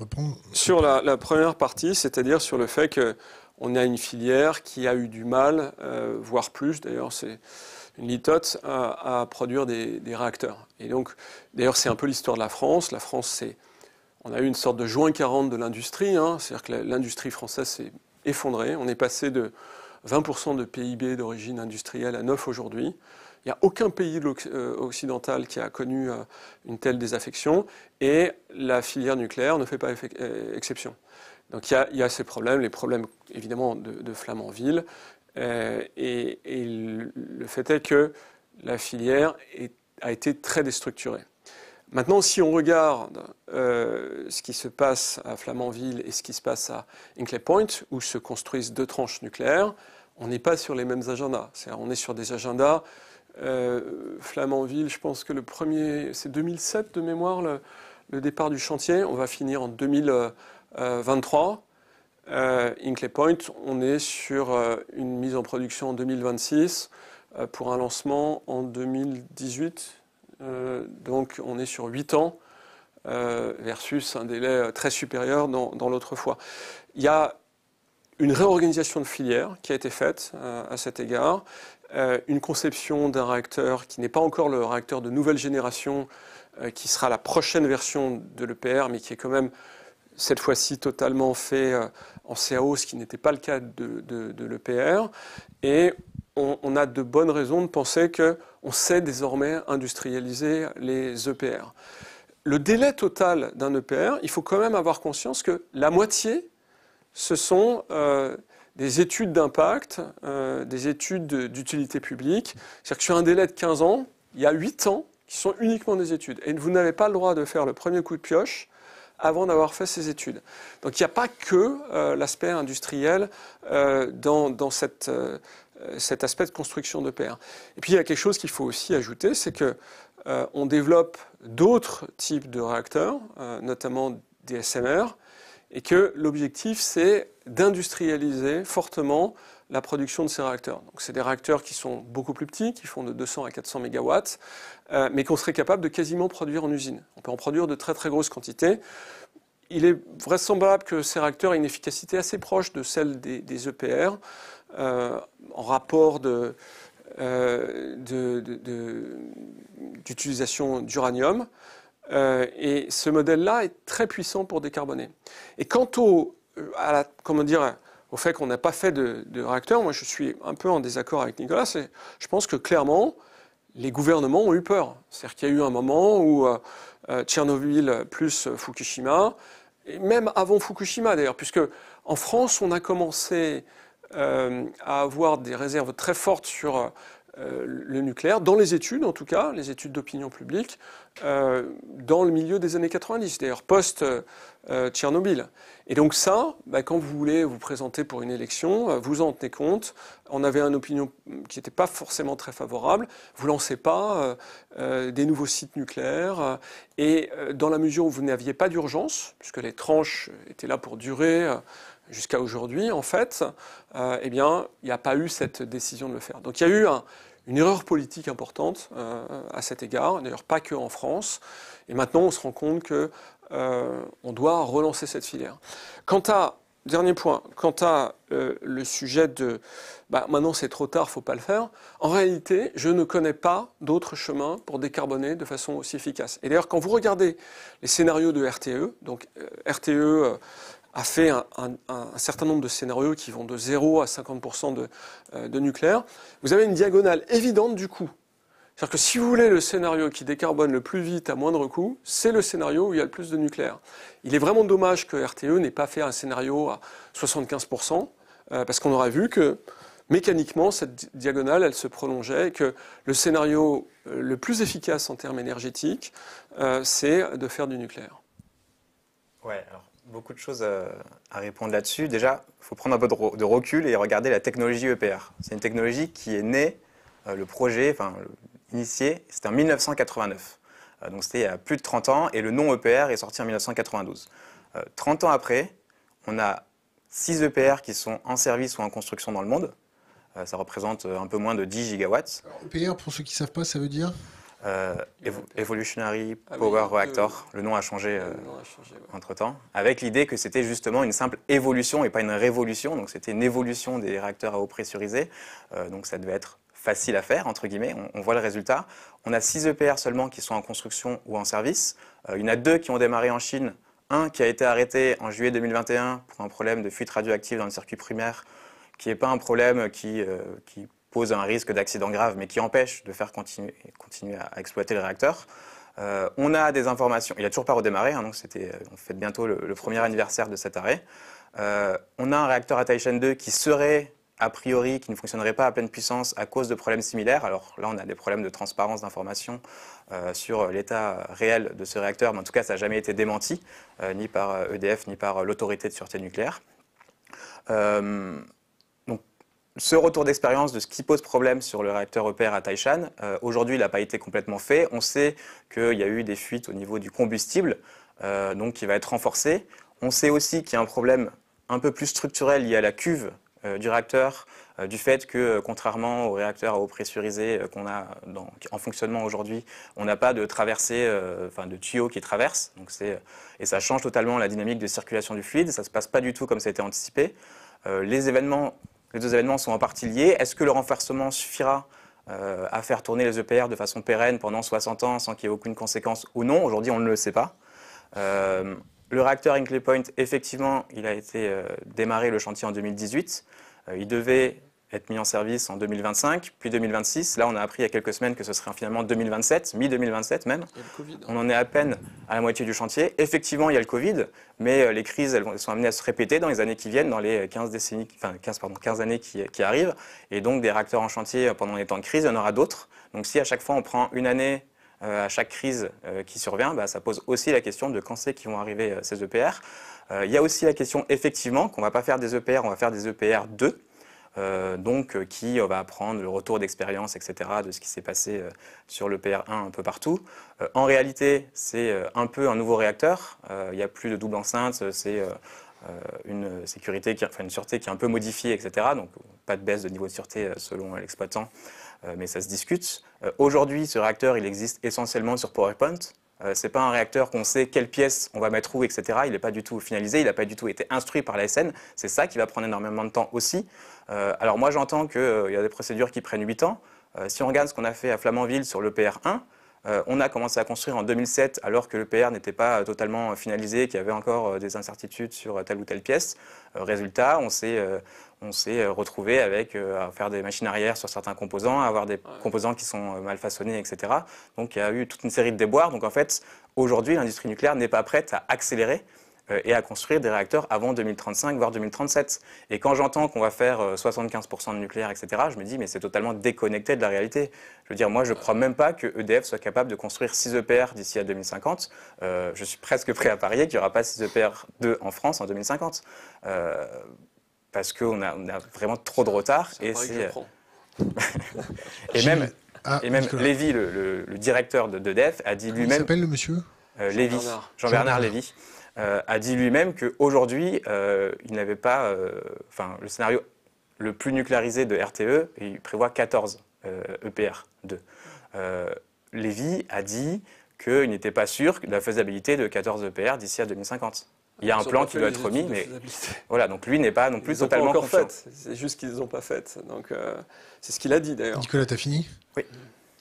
reprendre. Sur la, la première partie, c'est-à-dire sur le fait qu'on a une filière qui a eu du mal, voire plus d'ailleurs, c'est litote à, à produire des, réacteurs. Et donc, d'ailleurs, c'est un peu l'histoire de la France. La France, c'est, on a eu une sorte de juin 40 de l'industrie. Hein. c'est-à-dire que l'industrie française s'est effondrée. On est passé de 20% de PIB d'origine industrielle à 9 aujourd'hui. Il n'y a aucun pays euh, occidental qui a connu euh, une telle désaffection et la filière nucléaire ne fait pas euh, exception. Donc il y, a, ces problèmes, les problèmes évidemment de, Flamanville, euh, et, le fait est que la filière a été très déstructurée. Maintenant, si on regarde euh, ce qui se passe à Flamanville et ce qui se passe à Inclay Point, où se construisent deux tranches nucléaires, on n'est pas sur les mêmes agendas. C'est-à-dire, on est sur des agendas. Euh, Flamanville, je pense que le premier, c'est 2007 de mémoire, le, départ du chantier. On va finir en 2000. 23. Euh, Inclay euh, Point, on est sur euh, une mise en production en 2026 pour un lancement en 2018. donc on est sur 8 ans versus un délai très supérieur dans, dans l'autre fois. Il y a une réorganisation de filière qui a été faite à cet égard, une conception d'un réacteur qui n'est pas encore le réacteur de nouvelle génération, qui sera la prochaine version de l'EPR, mais qui est quand même cette fois-ci totalement fait euh, en CAO, ce qui n'était pas le cas de, l'EPR. Et on, a de bonnes raisons de penser qu'on sait désormais industrialiser les EPR. Le délai total d'un EPR, il faut quand même avoir conscience que la moitié, ce sont euh, des études d'impact, euh, des études d'utilité publique. C'est-à-dire que sur un délai de 15 ans, il y a 8 ans qui sont uniquement des études. Et vous n'avez pas le droit de faire le premier coup de pioche avant d'avoir fait ses études. Donc il n'y a pas que euh, l'aspect industriel euh, dans, euh, cet aspect de construction de paires. Et puis il y a quelque chose qu'il faut aussi ajouter, c'est que on développe d'autres types de réacteurs, notamment des SMR, et que l'objectif c'est d'industrialiser fortement la production de ces réacteurs. Donc, c'est des réacteurs qui sont beaucoup plus petits, qui font de 200 à 400 MW, euh, mais qu'on serait capable de quasiment produire en usine. On peut en produire de très très grosses quantités. Il est vraisemblable que ces réacteurs aient une efficacité assez proche de celle des, EPR, e euh, en rapport euh, d'utilisation d'uranium. et ce modèle-là est très puissant pour décarboner. Et quant au, comment dire, au fait qu'on n'a pas fait de, réacteurs. réacteur, moi je suis un peu en désaccord avec Nicolas. Je pense que clairement, les gouvernements ont eu peur. C'est-à-dire qu'il y a eu un moment où euh, euh, Tchernobyl plus Fukushima, et même avant Fukushima d'ailleurs, puisque en France, on a commencé euh, à avoir des réserves très fortes sur le nucléaire, dans les études en tout cas, les études d'opinion publique, dans le milieu des années 90. D'ailleurs, post, euh, Tchernobyl. Et donc ça, bah, quand vous voulez vous présenter pour une élection, euh, vous en tenez compte. On avait une opinion qui n'était pas forcément très favorable. Vous lancez pas euh, des nouveaux sites nucléaires. Et dans la mesure où vous n'aviez pas d'urgence, puisque les tranches étaient là pour durer jusqu'à aujourd'hui, en fait, eh bien, il n'y a pas eu cette décision de le faire. Donc il y a eu une erreur politique importante à cet égard, d'ailleurs pas que en France. Et maintenant, on se rend compte que euh, on doit relancer cette filière. Quant à, dernier point, quant à euh, le sujet de bah, maintenant c'est trop tard, il ne faut pas le faire, en réalité, je ne connais pas d'autres chemins pour décarboner de façon aussi efficace. Et d'ailleurs, quand vous regardez les scénarios de RTE, donc euh, RTE a fait un, certain nombre de scénarios qui vont de 0 à 50% de, de, nucléaire, vous avez une diagonale évidente du coup. C'est-à-dire que si vous voulez le scénario qui décarbone le plus vite à moindre coût, c'est le scénario où il y a le plus de nucléaire. Il est vraiment dommage que RTE n'ait pas fait un scénario à 75%, euh, parce qu'on aurait vu que mécaniquement, cette diagonale, elle se prolongeait et que le scénario euh, le plus efficace en termes énergétiques, euh, c'est de faire du nucléaire. Ouais, alors beaucoup de choses à répondre là-dessus. Déjà, il faut prendre un peu de recul et regarder la technologie EPR. C'est une technologie qui est née, le projet, enfin, initié, c'était en 1989. Euh, donc c'était il y a plus de 30 ans et le nom EPR est sorti en 1992. 30 euh, ans après, on a 6 EPR qui sont en service ou en construction dans le monde. Euh, ça représente un peu moins de 10 gigawatts. EPR, pour ceux qui ne savent pas, ça veut dire Evolutionary ah Power Reactor. Le nom a changé, entre-temps, avec l'idée que c'était justement une simple évolution et pas une révolution. Donc c'était une évolution des réacteurs à eau pressurisée. donc ça devait être facile à faire, entre guillemets, on, voit le résultat. On a 6 EPR seulement qui sont en construction ou en service. Euh, il y en a deux qui ont démarré en Chine, un qui a été arrêté en juillet 2021 pour un problème de fuite radioactive dans le circuit primaire, qui n'est pas un problème euh, qui, pose un risque d'accident grave, mais qui empêche de faire continuer, continuer à, exploiter le réacteur. Euh, on a des informations, il n'a toujours pas redémarré, hein, donc c'était, on fête bientôt le, premier anniversaire de cet arrêt. on a un réacteur à Taishan 2 qui serait a priori qui ne fonctionnerait pas à pleine puissance à cause de problèmes similaires. Alors là, on a des problèmes de transparence d'information euh, sur l'état réel de ce réacteur, mais en tout cas, ça n'a jamais été démenti, euh, ni par EDF, euh, e ni par l'autorité de sûreté nucléaire. donc, ce retour d'expérience de ce qui pose problème sur le réacteur EPR à Taishan, aujourd'hui, il n'a pas été complètement fait. On sait qu'il y a eu des fuites au niveau du combustible, donc qui va être renforcé. On sait aussi qu'il y a un problème un peu plus structurel lié à la cuve euh, du réacteur, euh, du fait que, euh, contrairement au réacteur à eau pressurisée qu'on a en fonctionnement aujourd'hui, on n'a pas de traversée, enfin de tuyaux qui traverse Donc et ça change totalement la dynamique de circulation du fluide. Ça ne se passe pas du tout comme ça a été anticipé. les, événements, les deux événements sont en partie liés. Est-ce que le renforcement suffira à faire tourner les EPR de façon pérenne pendant 60 ans sans qu'il y ait aucune conséquence ou non Aujourd'hui, on ne le sait pas. Le réacteur Hinkley Point, effectivement, il a été euh, démarré le chantier en 2018. Euh, il devait être mis en service en 2025, puis 2026. Là, on a appris il y a quelques semaines que ce serait finalement 2027, mi-2027 même. On en est à peine à la moitié du chantier. Effectivement, il y a le Covid, mais euh, les crises, elles, sont amenées à se répéter dans les années qui viennent, dans les 15, décennies, enfin 15, pardon, 15 années qui, qui, arrivent. Et donc, des réacteurs en chantier pendant les temps de crise, il y en aura d'autres. Donc, si à chaque fois, on prend une année euh, à chaque crise euh, qui survient, bah, ça pose aussi la question de quand c'est qu'ils vont arriver euh, ces EPR. Il y a aussi la question effectivement qu'on ne va pas faire des EPR, on va faire des EPR 2. donc qui va apprendre le retour d'expérience, etc., de ce qui s'est passé sur le PR1 un peu partout. en réalité, c'est un peu un nouveau réacteur. Il n'y a plus de double enceinte, c'est une sécurité, qui, enfin, une sûreté qui est un peu modifiée, etc. Donc pas de baisse de niveau de sûreté selon l'exploitant. Euh, mais ça se discute. Euh, aujourd'hui, ce réacteur, il existe essentiellement sur PowerPoint. Euh, ce n'est pas un réacteur qu'on sait quelle pièce on va mettre où, etc. Il n'est pas du tout finalisé, il n'a pas du tout été instruit par la SN. C'est ça qui va prendre énormément de temps aussi. alors moi, j'entends qu'il y a des procédures qui prennent 8 ans. si on regarde ce qu'on a fait à Flamanville sur l'EPR1, euh, on a commencé à construire en 2007 alors que le n'était pas euh, totalement euh, finalisé, qu'il y avait encore des incertitudes sur telle ou telle pièce. résultat, on s'est retrouvé avec à faire des machines arrière sur certains composants, à avoir des composants qui sont mal façonnés, etc. Donc il y a eu toute une série de déboires. Donc en fait, aujourd'hui, l'industrie nucléaire n'est pas prête à accélérer. Euh, et à construire des réacteurs avant 2035, voire 2037. Et quand j'entends qu'on va faire 75% euh, de nucléaire, etc., je me dis, mais c'est totalement déconnecté de la réalité. Je veux dire, moi, je ne crois même pas que EDF soit capable de construire 6 EPR d'ici à 2050. Euh, je suis presque prêt à parier qu'il n'y aura pas 6 EPR 2 en France en 2050. parce qu'on a, vraiment trop de retard. Et, et même, ah, et même Lévy, le, le, directeur d'EDF, a dit lui-même... Il s'appelle le monsieur euh, Lévy, Jean-Bernard Lévy. Euh, a dit lui-même qu'aujourd'hui, euh, il n'avait pas. Euh, enfin, le scénario le plus nucléarisé de RTE, il prévoit 14 EPR2. E Lévy a dit qu'il n'était pas sûr de la faisabilité de 14 EPR d'ici à 2050. Il y a un plan qui doit être remis, mais voilà, donc lui n'est pas non plus totalement encore confiant. fait. C'est juste qu'ils n'ont pas fait. Donc c'est ce qu'il a dit d'ailleurs. Nicolas, as fini Oui.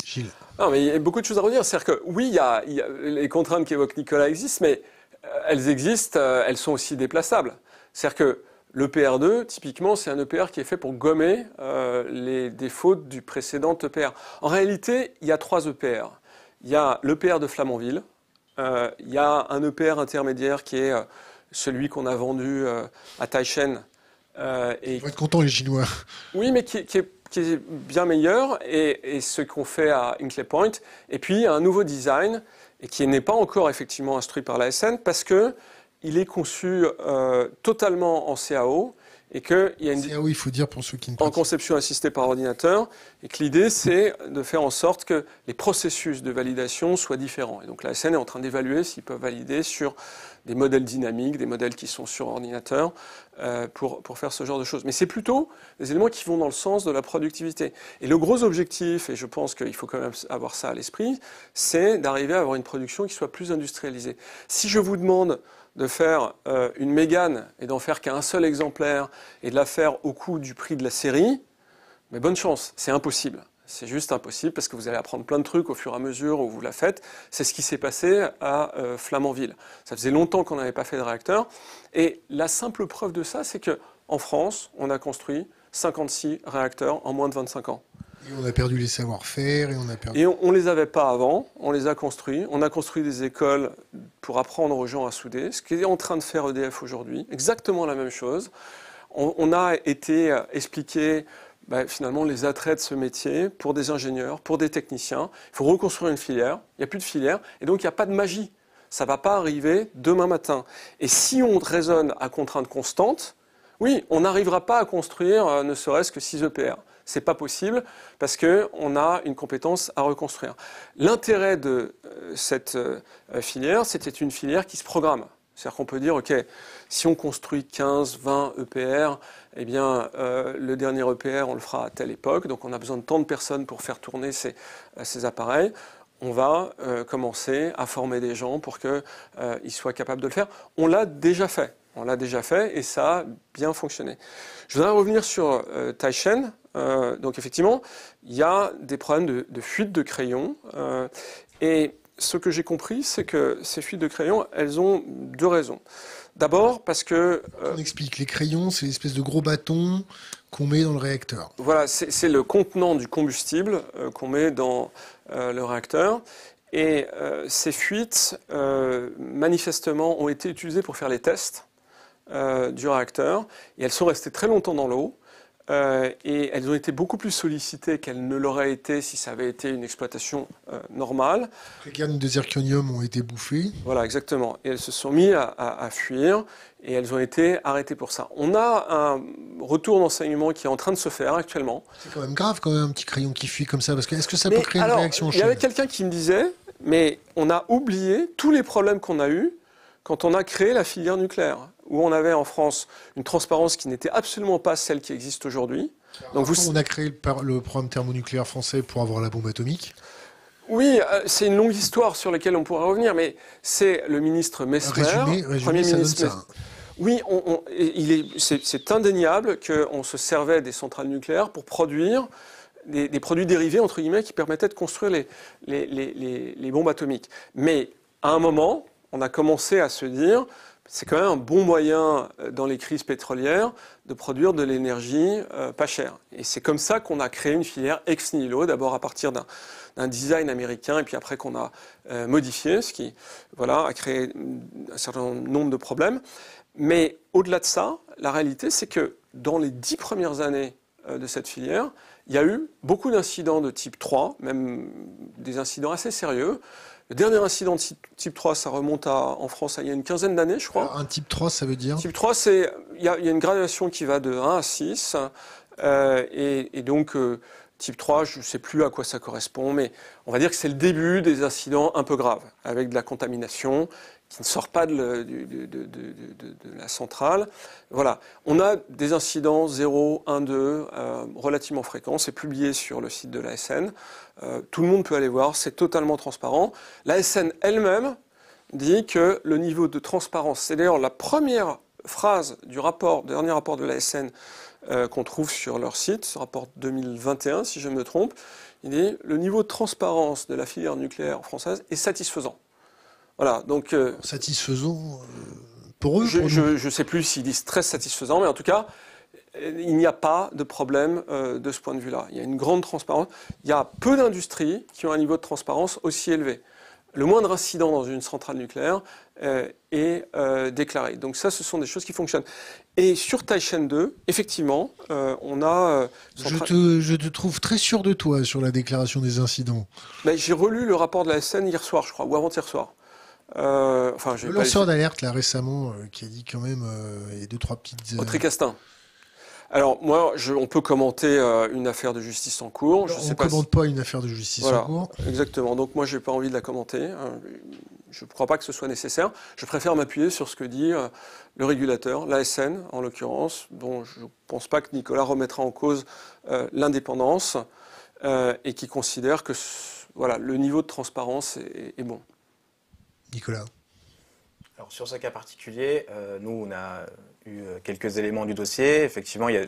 Gilles. Non, mais il y a beaucoup de choses à redire. C'est-à-dire que oui, il il y a les contraintes qu'évoque Nicolas existent, mais elles existent, euh, elles sont aussi déplaçables. C'est-à-dire que l'EPR2, typiquement, c'est un EPR qui est fait pour gommer euh, les défauts du précédent EPR. En réalité, il y a trois EPR. Il y a l'EPR de Flamanville, euh, il y a un EPR intermédiaire qui est celui qu'on a vendu à Taishen. et... va être contents, les Chinois. Oui, mais qui, est, bien meilleur, et, ce qu'on fait à Inclay Point. Et puis, un nouveau design et qui n'est pas encore effectivement instruit par la SN parce qu'il est conçu euh, totalement en CAO et qu'il y a une il faut dire en conception assistée par ordinateur et que l'idée c'est de faire en sorte que les processus de validation soient différents. Et donc la SN est en train d'évaluer s'ils peuvent valider sur des modèles dynamiques, des modèles qui sont sur ordinateur, euh, pour, faire ce genre de choses. Mais c'est plutôt des éléments qui vont dans le sens de la productivité. Et le gros objectif, et je pense qu'il faut quand même avoir ça à l'esprit, c'est d'arriver à avoir une production qui soit plus industrialisée. Si je vous demande de faire euh, une mégane et d'en faire qu'un seul exemplaire et de la faire au coût du prix de la série, mais bonne chance, c'est impossible. C'est juste impossible parce que vous allez apprendre plein de trucs au fur et à mesure où vous la faites. C'est ce qui s'est passé à euh, Flamanville. Ça faisait longtemps qu'on n'avait pas fait de réacteur. Et la simple preuve de ça, c'est qu'en France, on a construit 56 réacteurs en moins de 25 ans. Et on a perdu les savoir-faire et on a perdu... Et on ne les avait pas avant, on les a construits. On a construit des écoles pour apprendre aux gens à souder, ce qui est en train de faire EDF aujourd'hui, exactement la même chose. On, on a été euh, expliqué bah, finalement les attraits de ce métier pour des ingénieurs, pour des techniciens. Il faut reconstruire une filière, il n'y a plus de filière, et donc il n'y a pas de magie. Ça ne va pas arriver demain matin. Et si on raisonne à contrainte constante, oui, on n'arrivera pas à construire euh, ne serait-ce que 6 EPR. Ce n'est pas possible parce qu'on a une compétence à reconstruire. L'intérêt de euh, cette euh, filière, c'était une filière qui se programme. C'est-à-dire qu'on peut dire, OK, si on construit 15, 20 EPR, eh bien, euh, le dernier EPR, on le fera à telle époque, donc on a besoin de tant de personnes pour faire tourner ces, euh, appareils on va euh, commencer à former des gens pour qu'ils soient capables de le faire. On l'a déjà fait. On l'a déjà fait et ça a bien fonctionné. Je voudrais revenir sur euh, Taishen. donc effectivement, il y a des problèmes de, de fuite de crayons. et ce que j'ai compris, c'est que ces fuites de crayons, elles ont deux raisons. D'abord parce que... Euh, on explique, les crayons, c'est l'espèce de gros bâton qu'on met dans le réacteur. Voilà, c'est le contenant du combustible euh, qu'on met dans euh, le réacteur. Et ces fuites, manifestement, ont été utilisées pour faire les tests du réacteur. Et elles sont restées très longtemps dans l'eau. Euh, et elles ont été beaucoup plus sollicitées qu'elles ne l'auraient été si ça avait été une exploitation euh, normale. Les cannes de zirconium ont été bouffées. Voilà, exactement. Et elles se sont mises à, fuir et elles ont été arrêtées pour ça. On a un retour d'enseignement qui est en train de se faire actuellement. C'est quand même grave quand même un petit crayon qui fuit comme ça, parce que est-ce que ça peut créer une réaction Il y avait quelqu'un qui me disait, mais on a oublié tous les problèmes qu'on a eus quand on a créé la filière nucléaire où on avait en France une transparence qui n'était absolument pas celle qui existe aujourd'hui. Donc vous... On a créé le programme thermonucléaire français pour avoir la bombe atomique. Oui, euh, c'est une longue histoire sur laquelle on pourra revenir, mais c'est le ministre Messmer, résumé, premier ministre. Oui, c'est, indéniable qu'on se servait des centrales nucléaires pour produire des, produits dérivés entre guillemets qui permettaient de construire les bombes atomiques. Mais à un moment, on a commencé à se dire c'est quand même un bon moyen euh, dans les crises pétrolières de produire de l'énergie euh, pas chère. Et c'est comme ça qu'on a créé une filière ex nihilo, d'abord à partir d'un design américain et puis après qu'on a euh, modifié, ce qui voilà, a créé un certain nombre de problèmes. Mais au-delà de ça, la réalité, c'est que dans les dix premières années de cette filière, il y a eu beaucoup d'incidents de type 3, même des incidents assez sérieux, le dernier incident de type 3, ça remonte à, en France il y a une quinzaine d'années, je crois. un type 3, ça veut dire Type 3, c'est il y, a une gradation qui va de 1 à 6. Euh, et, donc, euh, type 3, je ne sais plus à quoi ça correspond, mais on va dire que c'est le début des incidents un peu graves, avec de la contamination qui ne sort pas de, la centrale. Voilà, on a des incidents 0, 1, 2 relativement fréquents. C'est publié sur le site de l'ASN. Euh, tout le monde peut aller voir, c'est totalement transparent. La SN elle-même dit que le niveau de transparence, c'est d'ailleurs la première phrase du rapport, dernier rapport de l'ASN euh, qu'on trouve sur leur site, ce rapport 2021 si je ne me trompe, il dit le niveau de transparence de la filière nucléaire française est satisfaisant. Voilà, donc... Euh, satisfaisant euh, pour eux Je ne sais plus s'ils disent très satisfaisant, mais en tout cas, euh, il n'y a pas de problème de ce point de vue-là. Il y a une grande transparence. Il y a peu d'industries qui ont un niveau de transparence aussi élevé. Le moindre incident dans une centrale nucléaire est déclaré. Donc ça, ce sont des choses qui fonctionnent. Et sur Taishen 2, effectivement, on a... Je, te, trouve très sûr de toi sur la déclaration des incidents. Mais J'ai relu le rapport de la SN hier soir, je crois, ou avant-hier soir. Euh, le lanceur d'alerte, là, récemment, euh, qui a dit quand même, il euh, deux, trois petites... Audrey Castin. Alors, moi, on peut commenter une affaire de justice en cours. on ne commente pas une affaire de justice en cours. Exactement. Donc, moi, je n'ai pas envie de la commenter. Hein. Je ne crois pas que ce soit nécessaire. Je préfère m'appuyer sur ce que dit le régulateur, l'ASN, en l'occurrence, dont je ne pense pas que Nicolas remettra en cause l'indépendance et qui considère que voilà, le niveau de transparence est bon. Nicolas Alors, Sur ce cas particulier, euh, nous, on a eu euh, quelques éléments du dossier. Effectivement, il y a,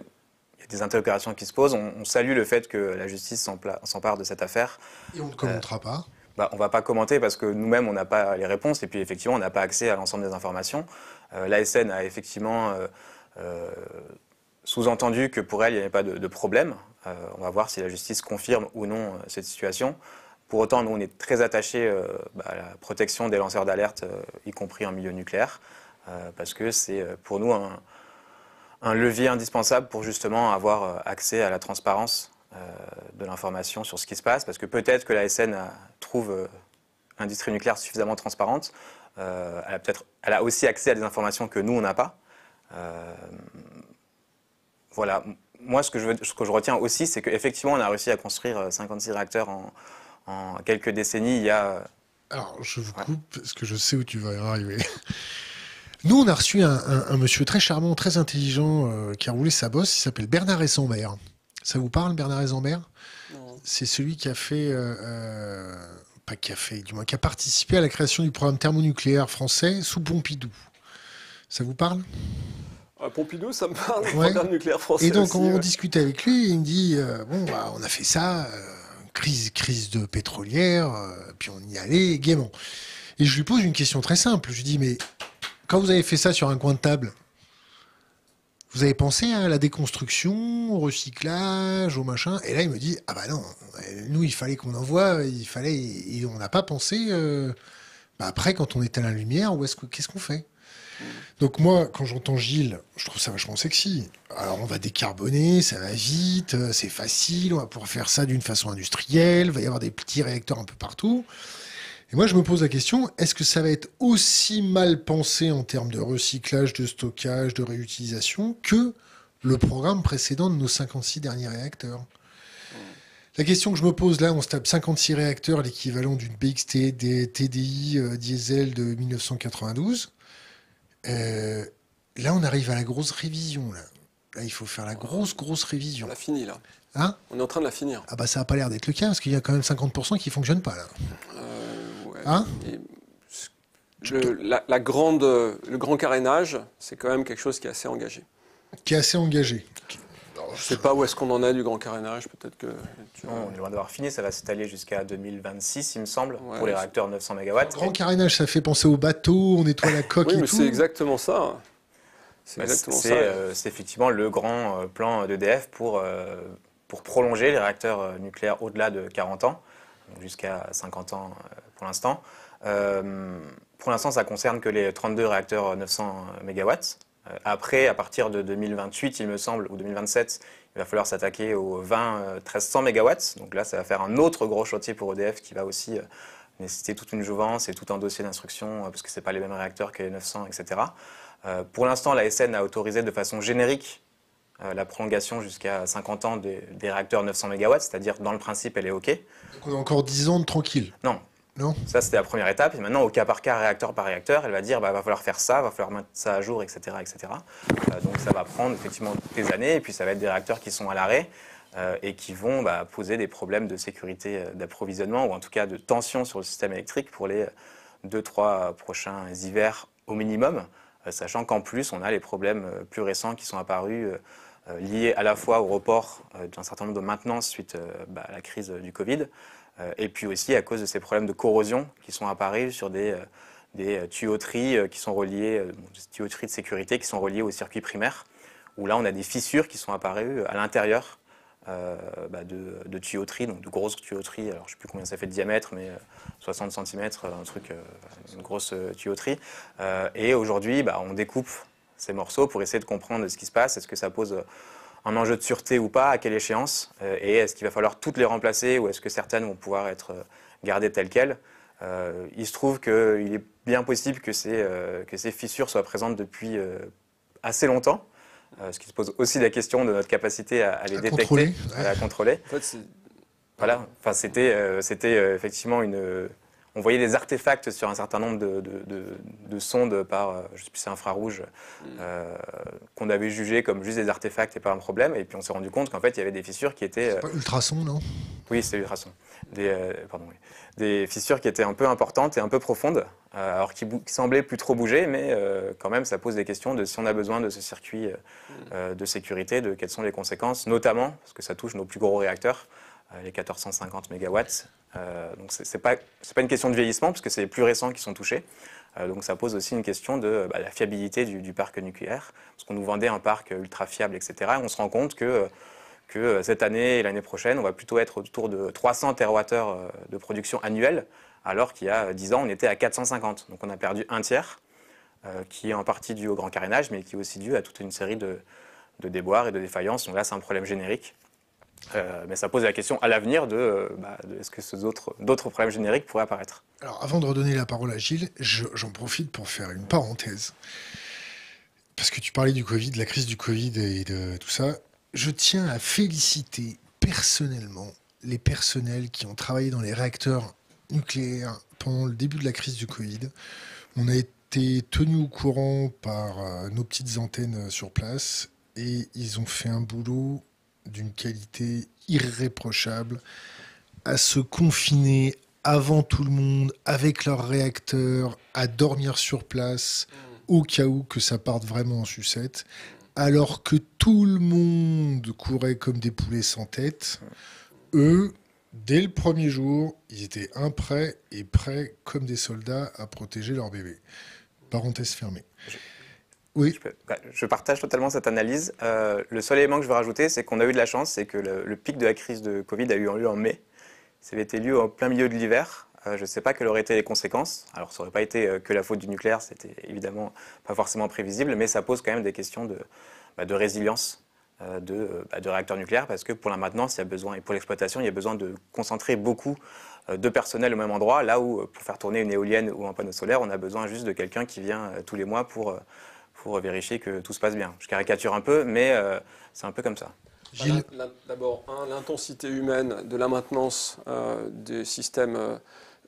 des interrogations qui se posent. On, salue le fait que la justice s'empare de cette affaire. Et on ne commentera euh, pas bah, on ne va pas commenter parce que nous-mêmes, on n'a pas les réponses et puis effectivement, on n'a pas accès à l'ensemble des informations. Euh, L'ASN a effectivement sous-entendu que pour elle, il n'y avait pas de problème. on va voir si la justice confirme ou non cette situation. Pour autant, nous, on est très attachés euh, bah, à la protection des lanceurs d'alerte, euh, y compris en milieu nucléaire, euh, parce que c'est pour nous un, levier indispensable pour justement avoir accès à la transparence de l'information sur ce qui se passe, parce que peut-être que la SN trouve l'industrie nucléaire suffisamment transparente, elle, a peut-être, elle a aussi accès à des informations que nous, on n'a pas. voilà. Moi, ce que, je, ce que je retiens aussi, c'est qu'effectivement, on a réussi à construire 56 réacteurs en, en quelques décennies, il y a... Euh, Alors, je vous coupe parce que je sais où tu vas arriver. Nous, on a reçu un, monsieur très charmant, très intelligent, euh, qui a roulé sa bosse, il s'appelle Bernard Essambert. Ça vous parle, Bernard Non. – C'est celui qui a fait... Euh, pas qui a fait, du moins qui a participé à la création du programme thermonucléaire français sous Pompidou. Ça vous parle ah, Pompidou, ça me parle, Et donc, on discute avec lui, il me dit Bon, bah, on a fait ça crise, crise de pétrolière, euh, puis on y allait gaiement. Et je lui pose une question très simple. Je lui dis, mais quand vous avez fait ça sur un coin de table, vous avez pensé à la déconstruction, au recyclage, au machin Et là, il me dit, ah bah non, nous, il fallait qu'on envoie, il fallait, et on n'a pas pensé, euh, bah après, quand on est à la lumière, qu'est-ce qu'on fait donc moi, quand j'entends Gilles, je trouve ça vachement sexy. Alors on va décarboner, ça va vite, euh, c'est facile, on va pouvoir faire ça d'une façon industrielle, il va y avoir des petits réacteurs un peu partout. Et moi, je me pose la question, est-ce que ça va être aussi mal pensé en termes de recyclage, de stockage, de réutilisation que le programme précédent de nos 56 derniers réacteurs la question que je me pose là, on se tape 56 réacteurs, l'équivalent d'une BXT, des TDI euh, diesel de 1992. Euh, là, on arrive à la grosse révision. Là. il faut faire la grosse, grosse révision. On l'a fini, là. Hein On est en train de la finir. Ah bah ça n'a pas l'air d'être le cas, parce qu'il y a quand même 50% qui ne fonctionnent pas, là. Euh, hein grande, le grand carénage, c'est quand même quelque chose qui est assez engagé. Qui est assez engagé. Je ne sais pas où est-ce qu'on en a du grand carénage, peut-être que... on est loin d'avoir fini, ça va s'étaler jusqu'à 2026, il me semble, pour les réacteurs 900 MW. Grand carénage, ça fait penser au bateau, on nettoie la coque oui, mais c'est exactement ça. C'est bah, euh, effectivement le grand euh, plan d'EDF pour, euh, pour prolonger les réacteurs nucléaires au-delà de 40 ans, jusqu'à 50 ans pour l'instant. pour l'instant, ça concerne que les 32 réacteurs 900 MW. Euh, après, à partir de 2028, il me semble, ou 2027, il va falloir s'attaquer aux 20 1300 MW. Donc là, ça va faire un autre gros chantier pour EDF qui va aussi euh, nécessiter toute une jouvence et tout un dossier d'instruction, euh, parce que ce pas les mêmes réacteurs que les 900, etc. pour l'instant, la SN a autorisé de façon générique la prolongation jusqu'à 50 ans des, des réacteurs 900 MW, c'est-à-dire dans le principe, elle est OK. Donc on a encore 10 ans de tranquille. Non, ça, c'était la première étape. Et maintenant, au cas par cas, réacteur par réacteur, elle va dire, bah, va falloir faire ça, va falloir mettre ça à jour, etc., etc. Euh, donc, ça va prendre effectivement des années. Et puis, ça va être des réacteurs qui sont à l'arrêt euh, et qui vont bah, poser des problèmes de sécurité euh, d'approvisionnement ou en tout cas de tension sur le système électrique pour les deux, trois prochains hivers au minimum, sachant qu'en plus, on a les problèmes plus récents qui sont apparus liés à la fois au report d'un certain nombre de maintenances suite bah, à la crise du Covid, euh, et puis aussi à cause de ces problèmes de corrosion qui sont apparus sur des, euh, euh, tuyauteries qui sont reliées, tuyauteries de sécurité qui sont reliées au circuit primaire, où là on a des fissures qui sont apparues à l'intérieur bah, de, tuyauteries, donc de grosses tuyauteries, alors je ne sais plus combien ça fait de diamètre, mais 60 cm, un truc, une grosse tuyauterie. et aujourd'hui, bah, on découpe ces morceaux pour essayer de comprendre ce qui se passe, est-ce que ça pose en enjeu de sûreté ou pas, à quelle échéance, euh, et est-ce qu'il va falloir toutes les remplacer ou est-ce que certaines vont pouvoir être euh, gardées telles quelles. Euh, il se trouve qu'il est bien possible que ces, que ces fissures soient présentes depuis assez longtemps. ce qui se pose aussi la question de notre capacité à, les détecter, à contrôler. voilà, enfin, c'était c'était effectivement une, on voyait des artefacts sur un certain nombre de, sondes par, euh, je sais plus, infrarouge, euh, mm. qu'on avait jugé comme juste des artefacts et pas un problème. Et puis on s'est rendu compte qu'en fait, il y avait des fissures qui étaient. Pas euh, ultrasons, non Oui, c'est ultrasons. Des, des fissures qui étaient un peu importantes et un peu profondes, alors qui, semblait semblaient plus trop bouger, mais quand même, ça pose des questions de si on a besoin de ce circuit mm. de sécurité, de quelles sont les conséquences, notamment, parce que ça touche nos plus gros réacteurs, les 1450 MW, euh, donc ce n'est pas, une question de vieillissement, puisque c'est les plus récents qui sont touchés. Euh, donc ça pose aussi une question de bah, la fiabilité du, parc nucléaire, parce qu'on nous vendait un parc ultra fiable, etc. on se rend compte que euh, cette année et l'année prochaine, on va plutôt être autour de 300 TWh de production annuelle, alors qu'il y a 10 ans, on était à 450. Donc on a perdu un tiers, qui est en partie dû au grand carénage, mais qui est aussi dû à toute une série de, de déboires et de défaillances. Donc là, c'est un problème générique. Euh, mais ça pose la question à l'avenir de, euh, bah, est-ce que d'autres problèmes génériques pourraient apparaître. Alors avant de redonner la parole à Gilles, j'en profite pour faire une parenthèse. Parce que tu parlais du Covid, de la crise du Covid et de tout ça. Je tiens à féliciter personnellement les personnels qui ont travaillé dans les réacteurs nucléaires pendant le début de la crise du Covid. On a été tenus au courant par euh, nos petites antennes sur place et ils ont fait un boulot d'une qualité irréprochable, à se confiner avant tout le monde, avec leur réacteur, à dormir sur place, au cas où que ça parte vraiment en sucette, alors que tout le monde courait comme des poulets sans tête, eux, dès le premier jour, ils étaient imprêts et prêts comme des soldats à protéger leur bébé. Parenthèse fermée. Oui. Bah, je, partage totalement cette analyse. Euh, le seul élément que je veux rajouter, c'est qu'on a eu de la chance, c'est que le, pic de la crise de Covid a eu lieu en mai. Ça avait été lieu en plein milieu de l'hiver. Euh, je ne sais pas quelles auraient été les conséquences. Alors, ça n'aurait pas été euh, que la faute du nucléaire, c'était évidemment pas forcément prévisible, mais ça pose quand même des questions de, bah, résilience de, bah, de, réacteurs nucléaires, parce que pour la maintenance, il y a besoin, et pour l'exploitation, il y a besoin de concentrer beaucoup de personnel au même endroit, là où pour faire tourner une éolienne ou un panneau solaire, on a besoin juste de quelqu'un qui vient tous les mois pour pour vérifier que tout se passe bien. Je caricature un peu, mais euh, c'est un peu comme ça. Gilles D'abord, l'intensité humaine de la maintenance euh, des systèmes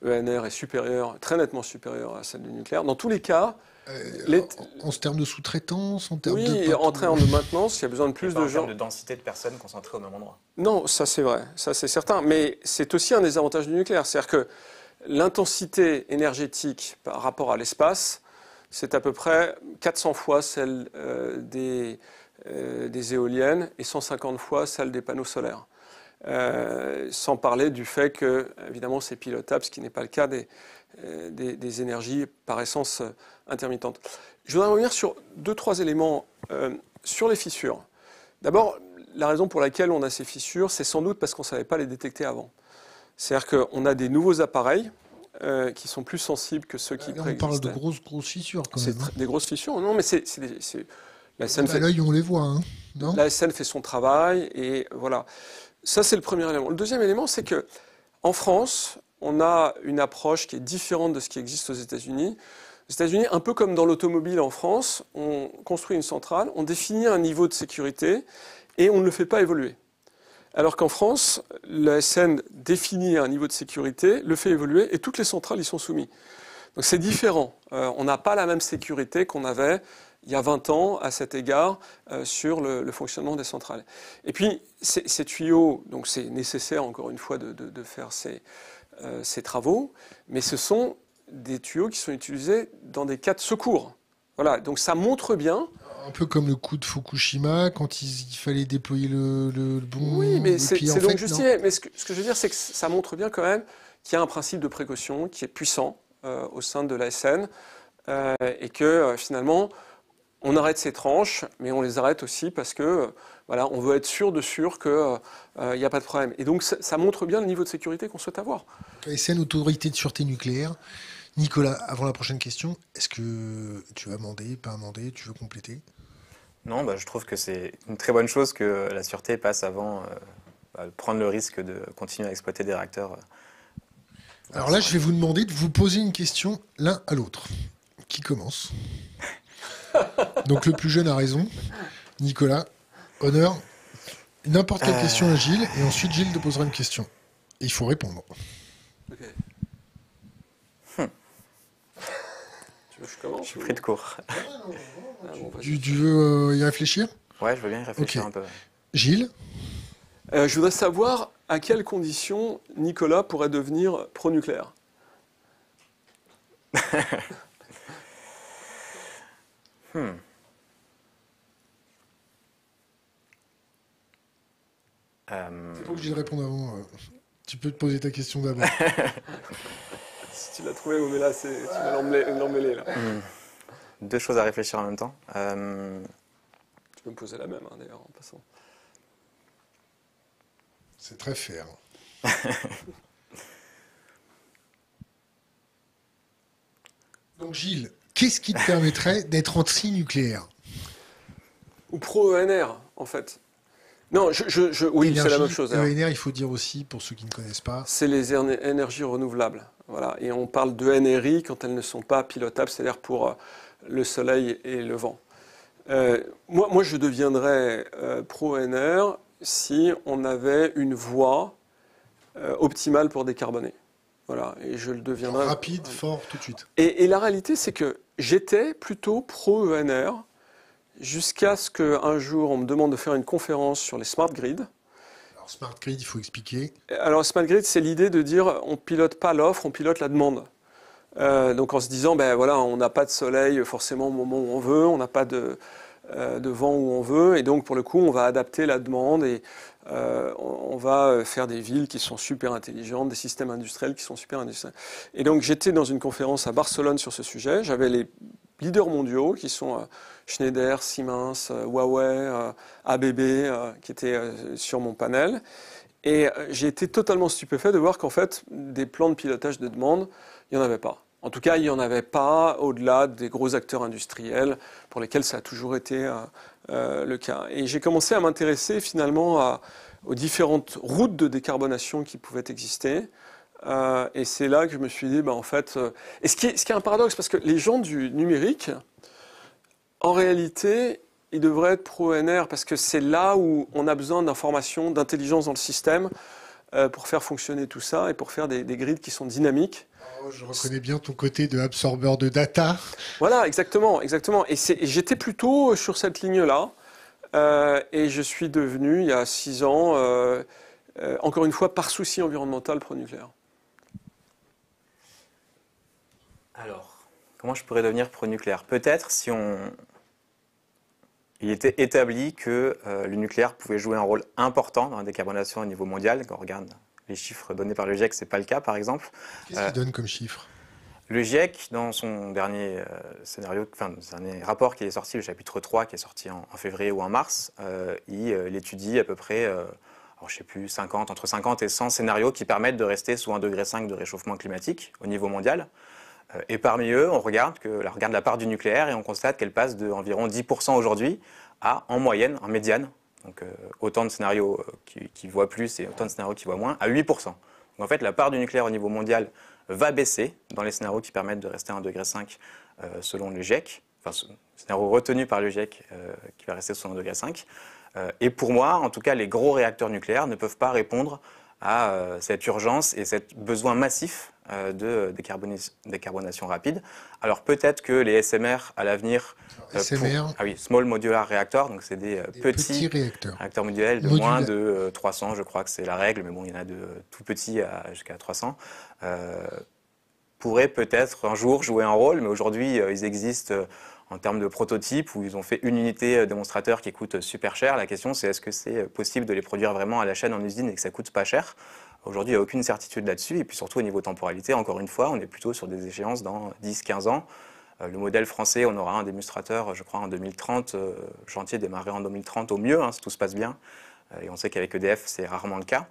ENR euh, e est supérieure, très nettement supérieure à celle du nucléaire. Dans tous les cas, en, termes de sous-traitance, en termes de... Oui, en termes de maintenance, il y a besoin de plus de gens. En termes de densité de personnes concentrées au même endroit. Non, ça c'est vrai, ça c'est certain. Mais c'est aussi un des avantages du nucléaire. C'est-à-dire que l'intensité énergétique par rapport à l'espace c'est à peu près 400 fois celle euh, euh, des, éoliennes et 150 fois celle des panneaux solaires. Euh, sans parler du fait que, évidemment, c'est pilotable, ce qui n'est pas le cas des, des, énergies par essence intermittentes. Je voudrais revenir sur deux, trois éléments sur les fissures. D'abord, la raison pour laquelle on a ces fissures, c'est sans doute parce qu'on ne savait pas les détecter avant. C'est-à-dire qu'on a des nouveaux appareils, euh, qui sont plus sensibles que ceux qui On parle de grosses, fissures quand même. Hein. Des grosses fissures, non, mais c'est. La scène bah, l'œil, on les voit. Hein, non la scène fait son travail et voilà. Ça, c'est le premier élément. Le deuxième élément, c'est que en France, on a une approche qui est différente de ce qui existe aux États-Unis. Aux États-Unis, un peu comme dans l'automobile en France, on construit une centrale, on définit un niveau de sécurité et on ne le fait pas évoluer. Alors qu'en France, SN définit un niveau de sécurité, le fait évoluer et toutes les centrales y sont soumises. Donc c'est différent. Euh, on n'a pas la même sécurité qu'on avait il y a 20 ans à cet égard euh, sur le, fonctionnement des centrales. Et puis ces tuyaux, donc c'est nécessaire encore une fois de, faire ces, euh, ces travaux, mais ce sont des tuyaux qui sont utilisés dans des cas de secours. Voilà, donc ça montre bien un peu comme le coup de Fukushima, quand il, fallait déployer le, le, bon. Oui, mais c'est donc justifié. Mais ce que, je veux dire, c'est que ça montre bien quand même qu'il y a un principe de précaution qui est puissant euh, au sein de la SN euh, et que euh, finalement, on arrête ces tranches, mais on les arrête aussi parce que voilà, on veut être sûr de sûr qu'il n'y a pas de problème. Et donc, ça, montre bien le niveau de sécurité qu'on souhaite avoir. La autorité de sûreté nucléaire. Nicolas, avant la prochaine question, est-ce que tu vas amender, pas amender, tu veux compléter non, bah, je trouve que c'est une très bonne chose que la sûreté passe avant euh, bah, prendre le risque de continuer à exploiter des réacteurs. Euh, Alors là, je vais vous demander de vous poser une question l'un à l'autre. Qui commence Donc le plus jeune a raison. Nicolas, honneur. N'importe quelle euh. question à Gilles, et ensuite Gilles te posera une question. il faut répondre. Ok. je suis pris de court. tu, veux euh, y réfléchir Ouais, je veux bien y réfléchir un peu. Gilles euh, Je voudrais savoir à quelles conditions Nicolas pourrait devenir pro-nucléaire. hmm. C'est pas obligé de avant. Euh. Tu peux te poser ta question d'abord. si tu l'as trouvé, mais là, tu vas l'emmêler. Là. Hmm. Deux choses à réfléchir en même temps. Euh, tu peux me poser la même, hein, d'ailleurs, en passant. C'est très fair. Donc, Gilles, qu'est-ce qui te permettrait d'être anti-nucléaire Ou pro-ENR, en fait. Non, je, oui, c'est la même chose. ENR, e il faut dire aussi, pour ceux qui ne connaissent pas. C'est les énergies renouvelables. Voilà. Et on parle de NRI quand elles ne sont pas pilotables, c'est-à-dire pour euh, le soleil et le vent. Euh, moi, moi, je deviendrais euh, pro-NR si on avait une voie optimale pour décarboner. Voilà, et je le deviendrai. Rapide, fort, tout de suite. Et, et la réalité, c'est que j'étais plutôt pro-ENR jusqu'à ce qu'un jour on me demande de faire une conférence sur les smart grids smart grid, il faut expliquer. Alors, smart grid, c'est l'idée de dire on pilote pas l'offre, on pilote la demande. Euh, donc, en se disant, ben voilà, on n'a pas de soleil forcément au moment où on veut, on n'a pas de, euh, vent où on veut, et donc pour le coup, on va adapter la demande et euh, on, va faire des villes qui sont super intelligentes, des systèmes industriels qui sont super industriels. Et donc, j'étais dans une conférence à Barcelone sur ce sujet. J'avais les leaders mondiaux qui sont euh, Schneider, Siemens, euh, Huawei, euh, ABB, qui étaient sur mon panel. Et j'ai été totalement stupéfait de voir qu'en fait, des plans de pilotage de demande, il n'y en avait pas. En tout cas, il n'y en avait pas au-delà des gros acteurs industriels pour lesquels ça a toujours été le cas. Et j'ai commencé à m'intéresser finalement aux différentes routes de décarbonation qui pouvaient exister. Euh, et c'est là que je me suis dit, ben, en fait. Euh, et ce qui, est, ce qui est un paradoxe, parce que les gens du numérique, en réalité, ils devraient être pro-NR, parce que c'est là où on a besoin d'informations, d'intelligence dans le système, euh, pour faire fonctionner tout ça et pour faire des, grids qui sont dynamiques. Oh, je reconnais bien ton côté de absorbeur de data. Voilà, exactement, exactement. Et, et j'étais plutôt sur cette ligne-là. et je suis devenu, il y a six ans, encore une fois, par souci environnemental pro-nucléaire. Alors, comment je pourrais devenir pro-nucléaire Peut-être si on... Il était établi que euh, le nucléaire pouvait jouer un rôle important dans la décarbonation au niveau mondial. Quand on regarde les chiffres donnés par le GIEC, ce n'est pas le cas, par exemple. Qu'est-ce qu'il euh, donne comme chiffre le GIEC, dans son dernier, euh, scénario, enfin, rapport qui est sorti, le chapitre 3, qui est sorti en, février ou en mars, il, étudie à peu près, alors, je sais plus, 50, entre 50 et 100 scénarios qui permettent de rester sous un degré de réchauffement climatique au niveau mondial. Euh, et parmi eux, on regarde, la part du nucléaire et on constate qu'elle passe d'environ 10% aujourd'hui à, en moyenne, en médiane, donc euh, autant de scénarios euh, qui, voient plus et autant de scénarios qui voient moins, à 8%. Donc en fait, la part du nucléaire au niveau mondial va baisser dans les scénarios qui permettent de rester à 1,5 degré euh, selon le GIEC, enfin, scénario retenu par le GIEC qui va rester selon un degré. 5. et pour moi, en tout cas, les gros réacteurs nucléaires ne peuvent pas répondre à cette urgence et ce besoin massif euh, de décarbonation rapide. Alors peut-être que les SMR à l'avenir, SMR, euh, ah oui, Small Modular Reactor, donc c'est des, euh, petits, réacteurs, réacteurs modulaires de moins de 300, je crois que c'est la règle, mais bon, il y en a de tout petits à, jusqu'à 300. pourraient peut-être un jour jouer un rôle, mais aujourd'hui ils existent en termes de prototypes où ils ont fait une unité démonstrateur qui coûte super cher. La question c'est est-ce que c'est possible de les produire vraiment à la chaîne en usine et que ça coûte pas cher Aujourd'hui, il n'y a aucune certitude là-dessus. Et puis surtout, au niveau temporalité, encore une fois, on est plutôt sur des échéances dans 10-15 ans. Euh, le modèle français, on aura un démonstrateur, je crois, en 2030. Euh, chantier démarré en 2030 au mieux, hein, si tout se passe bien. Euh, et on sait qu'avec EDF, c'est rarement le cas.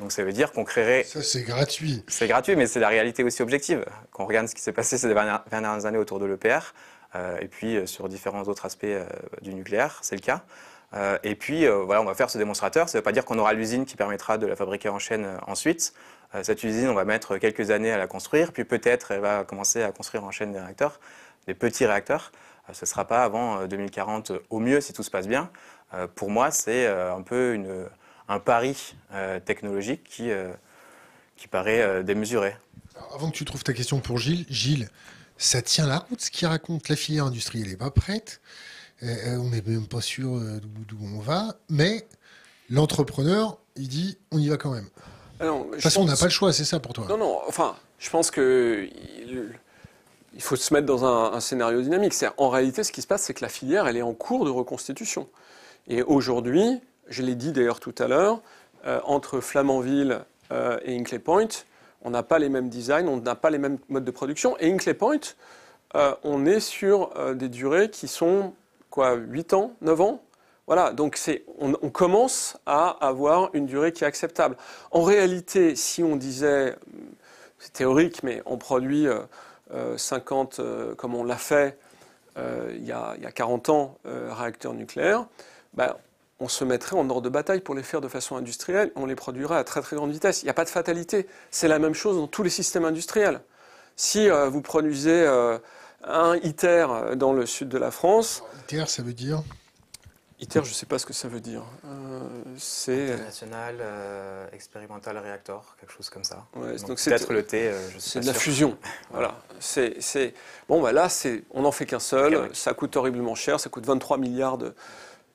donc ça veut dire qu'on créerait... Ça, c'est gratuit. C'est gratuit, mais c'est la réalité aussi objective. Qu'on regarde ce qui s'est passé ces dernières, dernières années autour de l'EPR, et puis sur différents autres aspects du nucléaire, c'est le cas. Euh, et puis, euh, voilà, on va faire ce démonstrateur. Ça ne veut pas dire qu'on aura l'usine qui permettra de la fabriquer en chaîne euh, ensuite. cette usine, on va mettre quelques années à la construire, puis peut-être elle va commencer à construire en chaîne des réacteurs, des petits réacteurs. ce ne sera pas avant 2040 au mieux si tout se passe bien. pour moi, c'est un peu un pari technologique qui, qui paraît démesuré. avant que tu trouves ta question pour Gilles, Gilles, ça tient la route ce qu'il raconte. La filière industrielle n'est pas prête. Eh, eh, on n'est même pas sûr euh, d'où on va, mais l'entrepreneur, il dit on y va quand même. Alors, ah de toute façon, on n'a pas le choix, c'est ça pour toi. Non, non, enfin, je pense que il faut se mettre dans un, scénario dynamique. En réalité, ce qui se passe, c'est que la filière, elle est en cours de reconstitution. Et aujourd'hui, je l'ai dit d'ailleurs tout à l'heure, euh, entre Flamanville euh, et Inclay Point, on n'a pas les mêmes designs, on n'a pas les mêmes modes de production. Et Inclay Point, on est sur des durées qui sont quoi, 8 ans, 9 ans voilà, donc on, on, commence à avoir une durée qui est acceptable. En réalité, si on disait, hum, c'est théorique, mais on produit 50, euh, euh, euh, comme on l'a fait il, y a, 40 ans, réacteurs nucléaires, ben, on se mettrait en ordre de bataille pour les faire de façon industrielle, on les produirait à très très grande vitesse. Il n'y a pas de fatalité. C'est la même chose dans tous les systèmes industriels. Si vous produisez un ITER dans le sud de la France. ITER, ça veut dire ITER, je ne sais pas ce que ça veut dire. Euh, c'est international euh, Experimental expérimental quelque chose comme ça. Ouais, peut-être le T. Euh, c'est de la fusion. voilà. C'est, bon. Bah là, on n'en fait qu'un seul. Ça coûte horriblement cher. Ça coûte 23 milliards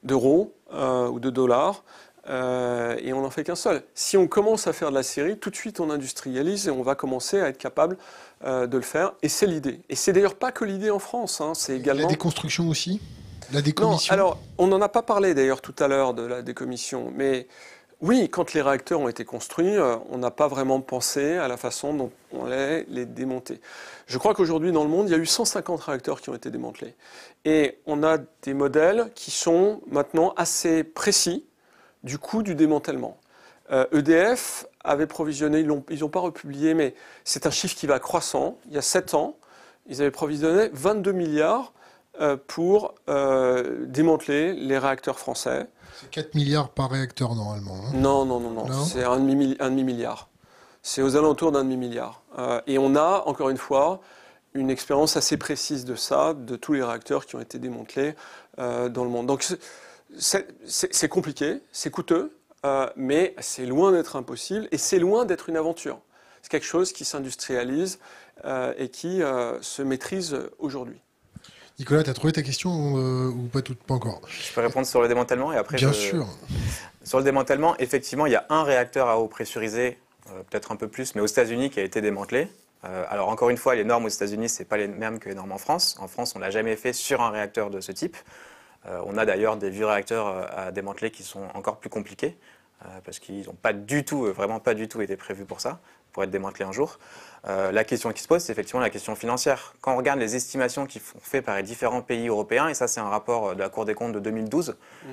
d'euros ou de dollars. et on n'en fait qu'un seul. Si on commence à faire de la série, tout de suite on industrialise et on va commencer à être capable euh, de le faire. Et c'est l'idée. Et c'est d'ailleurs pas que l'idée en France. Hein, c'est également la déconstruction aussi. La décommission. Non, alors on n'en a pas parlé d'ailleurs tout à l'heure de la décommission, mais oui, quand les réacteurs ont été construits, euh, on n'a pas vraiment pensé à la façon dont on allait les démonter. Je crois qu'aujourd'hui, dans le monde, il y a eu 150 réacteurs qui ont été démantelés. Et on a des modèles qui sont maintenant assez précis du coût du démantèlement. EDF euh, e avaient provisionné, ils n'ont ont pas republié, mais c'est un chiffre qui va croissant. Il y a 7 ans, ils avaient provisionné 22 milliards euh, pour euh, démanteler les réacteurs français. C'est 4 milliards par réacteur normalement. Hein. Non, non, non, non. c'est un demi-milliard. c'est aux alentours d'un demi-milliard. Euh, et on a, encore une fois, une expérience assez précise de ça, de tous les réacteurs qui ont été démantelés dans le monde. Donc c'est compliqué, c'est coûteux, euh, mais c'est loin d'être impossible et c'est loin d'être une aventure. C'est quelque chose qui s'industrialise euh, et qui euh, se maîtrise aujourd'hui. Nicolas, tu as trouvé ta question ou, pas, tout, pas encore Je peux répondre sur le démantèlement et après. Bien sûr. Sur le démantèlement, effectivement, il y a un réacteur à eau pressurisée, peut-être un peu plus, mais aux États-Unis qui a été démantelé. alors encore une fois, les normes aux États-Unis, ce n'est pas les mêmes que les normes en France. En France, on n'a l'a jamais fait sur un réacteur de ce type. on a d'ailleurs des vieux réacteurs à démanteler qui sont encore plus compliqués. Euh, parce qu'ils n'ont pas du tout, euh, vraiment pas du tout été prévus pour ça, pour être démantelés un jour. Euh, la question qui se pose, c'est effectivement la question financière. Quand on regarde les estimations qui sont faites par les différents pays européens, et ça c'est un rapport de la Cour des comptes de 2012, mhm.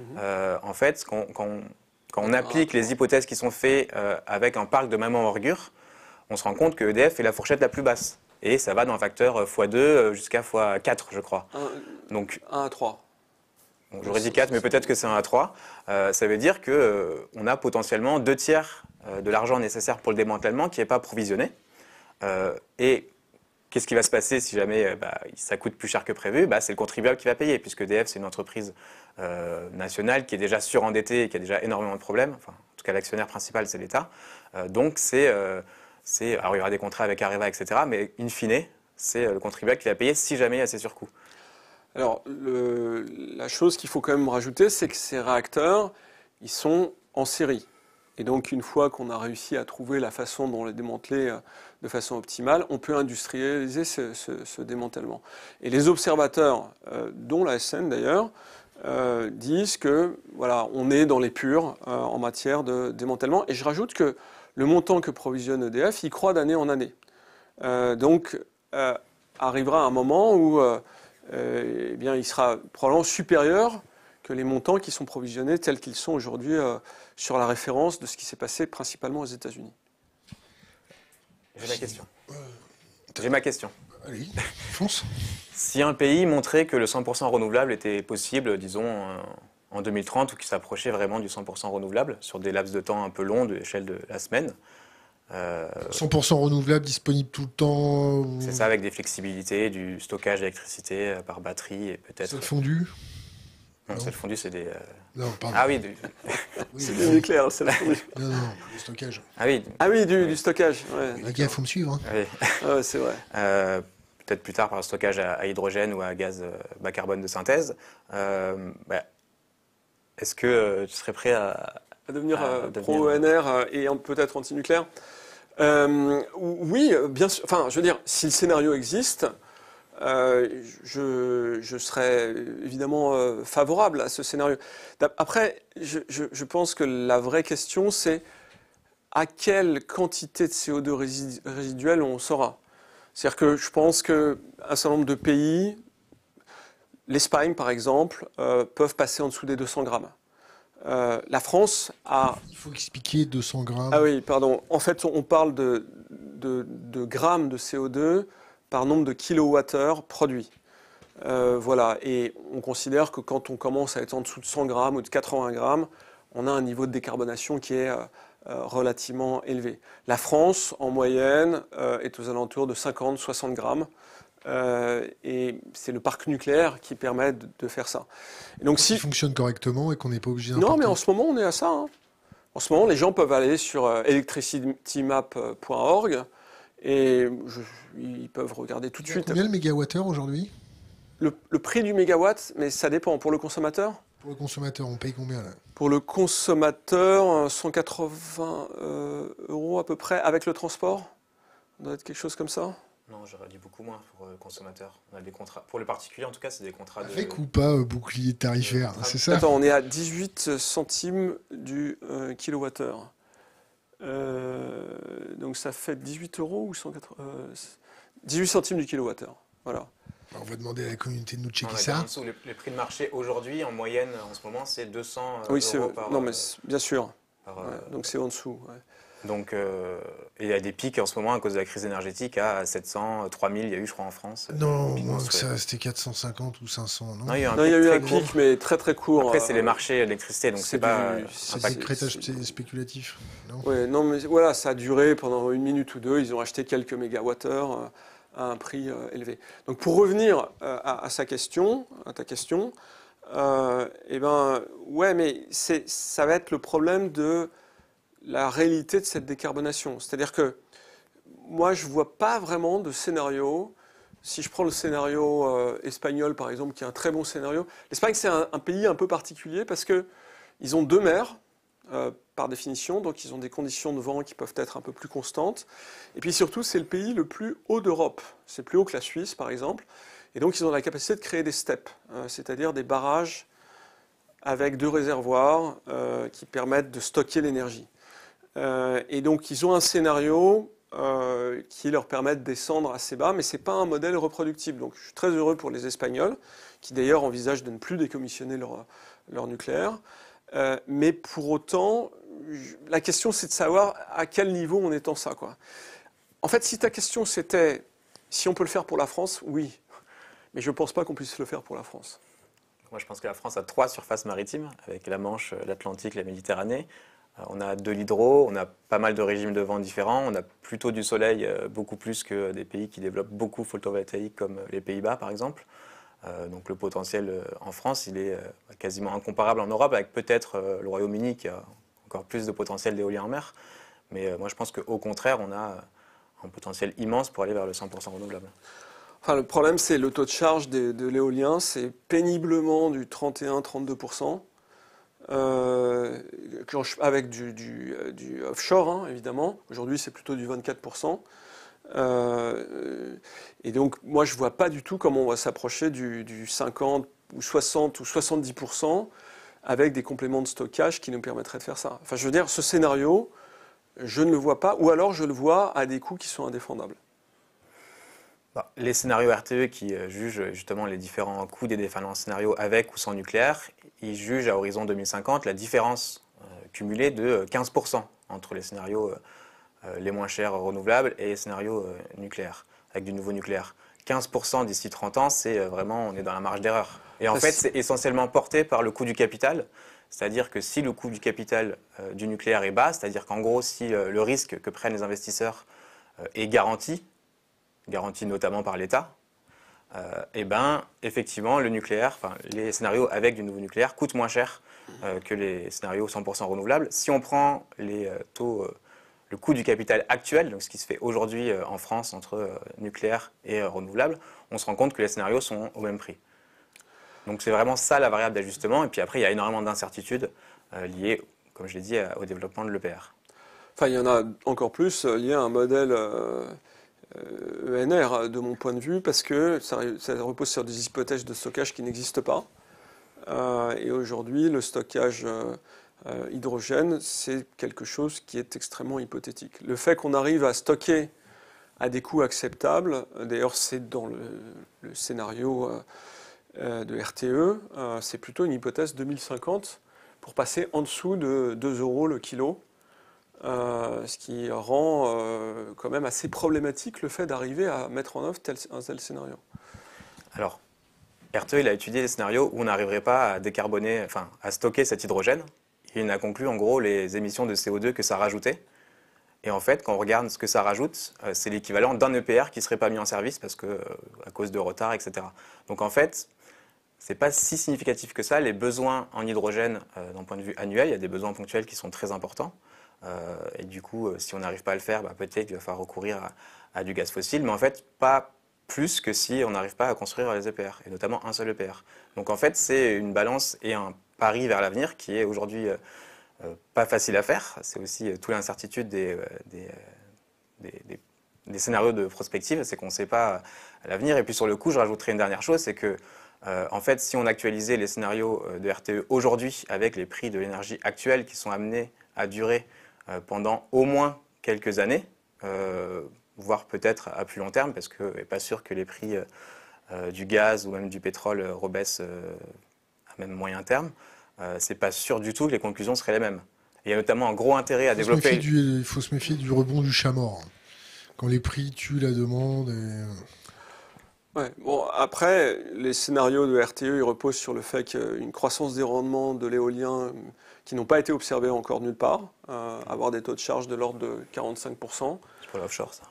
en fait, quand, on, ah, applique les hypothèses qui sont faites avec un parc de même envergure, on se rend compte que EDF est la fourchette la plus basse. Et ça va d'un facteur x2 jusqu'à x4, je crois. 1 à 3. Bon, J'aurais dit 4, mais peut-être que c'est un à 3. Euh, ça veut dire qu'on euh, on a potentiellement deux tiers euh, de l'argent nécessaire pour le démantèlement qui n'est pas provisionné. et qu'est-ce qui va se passer si jamais bah, ça coûte plus cher que prévu bah, C'est le contribuable qui va payer, puisque DF, c'est une entreprise nationale qui est déjà surendettée et qui a déjà énormément de problèmes. Enfin, en tout cas, l'actionnaire principal, c'est l'État. donc, c'est. alors, il y aura des contrats avec Areva, etc. Mais in fine, c'est le contribuable qui va payer si jamais il y a ces surcoûts. Alors, la chose qu'il faut quand même rajouter, c'est que ces réacteurs, ils sont en série. Et donc, une fois qu'on a réussi à trouver la façon dont les démanteler euh, de façon optimale, on peut industrialiser ce, démantèlement. Et les observateurs, euh, dont la SN d'ailleurs, euh, disent que voilà, on est dans les purs en matière de démantèlement. Et je rajoute que le montant que provisionne EDF, il croît d'année en année. donc, arrivera un moment où euh, eh bien, il sera probablement supérieur que les montants qui sont provisionnés tels qu'ils sont aujourd'hui euh, sur la référence de ce qui s'est passé principalement aux États-Unis. J'ai ma question. Euh, J'ai ma question. Allez, fonce. si un pays montrait que le 100% renouvelable était possible, disons, en 2030, ou qu'il s'approchait vraiment du 100% renouvelable sur des laps de temps un peu longs, de l'échelle de la semaine, 100% euh, renouvelable, disponible tout le temps C'est ça, avec des flexibilités, du stockage d'électricité euh, par batterie et peut-être. C'est fondu non, c'est des. Euh, non, pardon. Ah oui, du... c'est du nucléaire, c'est la Non, non, du stockage. Ah oui, du... ah oui, du, stockage. Ouais. faut me suivre. Hein. Oui. Ah c'est vrai. Peut-être plus tard par le stockage à, hydrogène ou à gaz bas carbone de synthèse. Bah, est-ce que tu serais prêt à. devenir, pro-ENR et peut-être anti-nucléaire euh, oui, bien sûr. Enfin, je veux dire, si le scénario existe, euh, je, serais évidemment euh, favorable à ce scénario. Après, je, pense que la vraie question, c'est à quelle quantité de CO2 résiduel on saura. C'est-à-dire que je pense qu'un certain nombre de pays, l'Espagne par exemple, peuvent passer en dessous des 200 grammes. Euh, la France a. Il faut expliquer 200 grammes. Ah oui, pardon. En fait, on parle de, grammes de CO2 par nombre de kilowattheures produits. Euh, voilà, et on considère que quand on commence à être en dessous de 100 grammes ou de 80 grammes, on a un niveau de décarbonation qui est euh, relativement élevé. La France, en moyenne, est aux alentours de 50-60 grammes euh, et c'est le parc nucléaire qui permet de, faire ça. donc, si... Il fonctionne correctement et qu'on n'est pas obligé Non, mais en ce moment, on est à ça. Hein. En ce moment, les gens peuvent aller sur euh, electricitymap.org et ils peuvent regarder tout de suite. Combien le mégawattheure aujourd'hui le, prix du mégawatt, mais ça dépend. Pour le consommateur Pour le consommateur, on paye combien là Pour le consommateur, 180 euh, euros à peu près avec le transport. On doit être quelque chose comme ça. Non, j'aurais dit beaucoup moins pour le euh, consommateur. On a des contrats, pour les particuliers en tout cas, c'est des contrats Avec de... ou pas euh, bouclier tarifaire, euh, c'est ah, ça Attends, on est à 18 centimes du kilowattheure. donc ça fait 18 euros ou 180, 18 centimes du kilowattheure. Voilà. Bah, on va demander à la communauté de nous checker ça. Les, prix de marché aujourd'hui, en moyenne, en ce moment, c'est 200 oui, euros par. Non, mais bien sûr. donc c'est en dessous. Donc, il y a des pics en ce moment à cause de la crise énergétique à 700, 3000, il y a eu, je crois, en France. Euh, non, ça, c'était 450 ou 500. Non, non il y a, eu un pic, mais très très court. Après, c'est les euh, marchés d'électricité, donc c'est pas. C'est du crétage spéculatif. Non, ouais, non, mais voilà, ça a duré pendant une minute ou deux. Ils ont acheté quelques mégawattheures euh, à un prix élevé. Donc, pour revenir à, sa question, à ta question, eh ben, ouais, mais ça va être le problème de la réalité de cette décarbonation. C'est-à-dire que moi, je ne vois pas vraiment de scénario. Si je prends le scénario euh, espagnol, par exemple, qui est un très bon scénario, l'Espagne, c'est un, pays un peu particulier parce qu'ils ont deux mers, euh, par définition, donc ils ont des conditions de vent qui peuvent être un peu plus constantes. Et puis surtout, c'est le pays le plus haut d'Europe. C'est plus haut que la Suisse, par exemple. Et donc, ils ont la capacité de créer des steppes, hein, c'est-à-dire des barrages avec deux réservoirs euh, qui permettent de stocker l'énergie. Euh, et donc, ils ont un scénario euh, qui leur permet de descendre assez bas, mais ce n'est pas un modèle reproductible. Donc, je suis très heureux pour les Espagnols, qui d'ailleurs envisagent de ne plus décommissionner leur, nucléaire. Euh, mais pour autant, la question, c'est de savoir à quel niveau on est en ça. En fait, si ta question, c'était si on peut le faire pour la France, oui. Mais je ne pense pas qu'on puisse le faire pour la France. Moi, je pense que la France a trois surfaces maritimes, avec la Manche, l'Atlantique, la Méditerranée. On a de l'hydro, on a pas mal de régimes de vent différents, on a plutôt du soleil euh, beaucoup plus que des pays qui développent beaucoup photovoltaïque comme euh, les Pays-Bas par exemple. Euh, donc le potentiel en France, il est quasiment incomparable en Europe avec peut-être le Royaume-Uni qui a encore plus de potentiel d'éolien en mer. Mais moi je pense qu'au contraire, on a un potentiel immense pour aller vers le 100% renouvelable. le problème, c'est le taux de charge de l'éolien, c'est péniblement du 31-32%. Euh, avec du, euh, offshore, hein, évidemment. Aujourd'hui, c'est plutôt du 24%. Euh, et donc, moi, je ne vois pas du tout comment on va s'approcher du, du, 50 ou 60 ou 70% avec des compléments de stockage qui nous permettraient de faire ça. Enfin, je veux dire, ce scénario, je ne le vois pas, ou alors je le vois à des coûts qui sont indéfendables. Bah, les scénarios RTE qui euh, jugent euh, justement les différents coûts des différents scénarios avec ou sans nucléaire, ils jugent à horizon 2050 la différence euh, cumulée de 15% entre les scénarios les moins chers renouvelables et les scénarios nucléaires, avec du nouveau nucléaire. 15% d'ici 30 ans, c'est vraiment, on est dans la marge d'erreur. Et en fait, c'est essentiellement porté par le coût du capital. C'est-à-dire que si le coût du capital du nucléaire est bas, c'est-à-dire qu'en gros, si le risque que prennent les investisseurs est garanti, garantie notamment par l'État, euh, eh ben, effectivement, le nucléaire, les scénarios avec du nouveau nucléaire coûtent moins cher euh, que les scénarios 100% renouvelables. Si on prend les euh, taux, le coût du capital actuel, donc ce qui se fait aujourd'hui en France entre nucléaire et renouvelable, on se rend compte que les scénarios sont au même prix. Donc c'est vraiment ça la variable d'ajustement. Et puis après, il y a énormément d'incertitudes liées, comme je l'ai dit, au développement de l'EPR. Enfin, il y en a encore plus liées à un modèle ENR euh, e de mon point de vue parce que ça, repose sur des hypothèses de stockage qui n'existent pas. Euh, et aujourd'hui, le stockage euh, hydrogène, c'est quelque chose qui est extrêmement hypothétique. Le fait qu'on arrive à stocker à des coûts acceptables, d'ailleurs c'est dans le, scénario de RTE, c'est plutôt une hypothèse 2050 pour passer en dessous de 2 euros le kilo euh, ce qui rend euh, quand même assez problématique le fait d'arriver à mettre en œuvre un tel scénario. Alors, Herthe, il a étudié les scénarios où on n'arriverait pas à décarboner, enfin, à stocker cet hydrogène. Il a conclu en gros les émissions de CO2 que ça rajoutait. Et en fait, quand on regarde ce que ça rajoute, euh, c'est l'équivalent d'un EPR qui ne serait pas mis en service parce que à cause de retard, etc. Donc en fait, ce n'est pas si significatif que ça. Les besoins en hydrogène, d'un point de vue annuel, il y a des besoins ponctuels qui sont très importants. Euh, et du coup, euh, si on n'arrive pas à le faire, bah, peut-être qu'il va falloir recourir à, du gaz fossile, mais en fait, pas plus que si on n'arrive pas à construire les EPR, et notamment un seul EPR. Donc en fait, c'est une balance et un pari vers l'avenir qui est aujourd'hui euh, pas facile à faire. C'est aussi toute l'incertitude des, des, scénarios de prospective, c'est qu'on ne sait pas l'avenir. Et puis sur le coup, je rajouterai une dernière chose, c'est que en fait, si on actualisait les scénarios de RTE aujourd'hui avec les prix de l'énergie actuels qui sont amenés à durer euh, pendant au moins quelques années, euh, voire peut-être à plus long terme, parce qu'il n'est pas sûr que les prix euh, du gaz ou même du pétrole rebaissent à même moyen terme. c'est pas sûr du tout que les conclusions seraient les mêmes. il y a notamment un gros intérêt à développer. Il faut se méfier du rebond du chat mort. Hein. Quand les prix tuent la demande. bon, après, les scénarios de RTE ils reposent sur le fait qu'une croissance des rendements de l'éolien qui n'ont pas été observés encore nulle part, euh, avoir des taux de charge de l'ordre de 45%. C'est pour l'offshore, ça.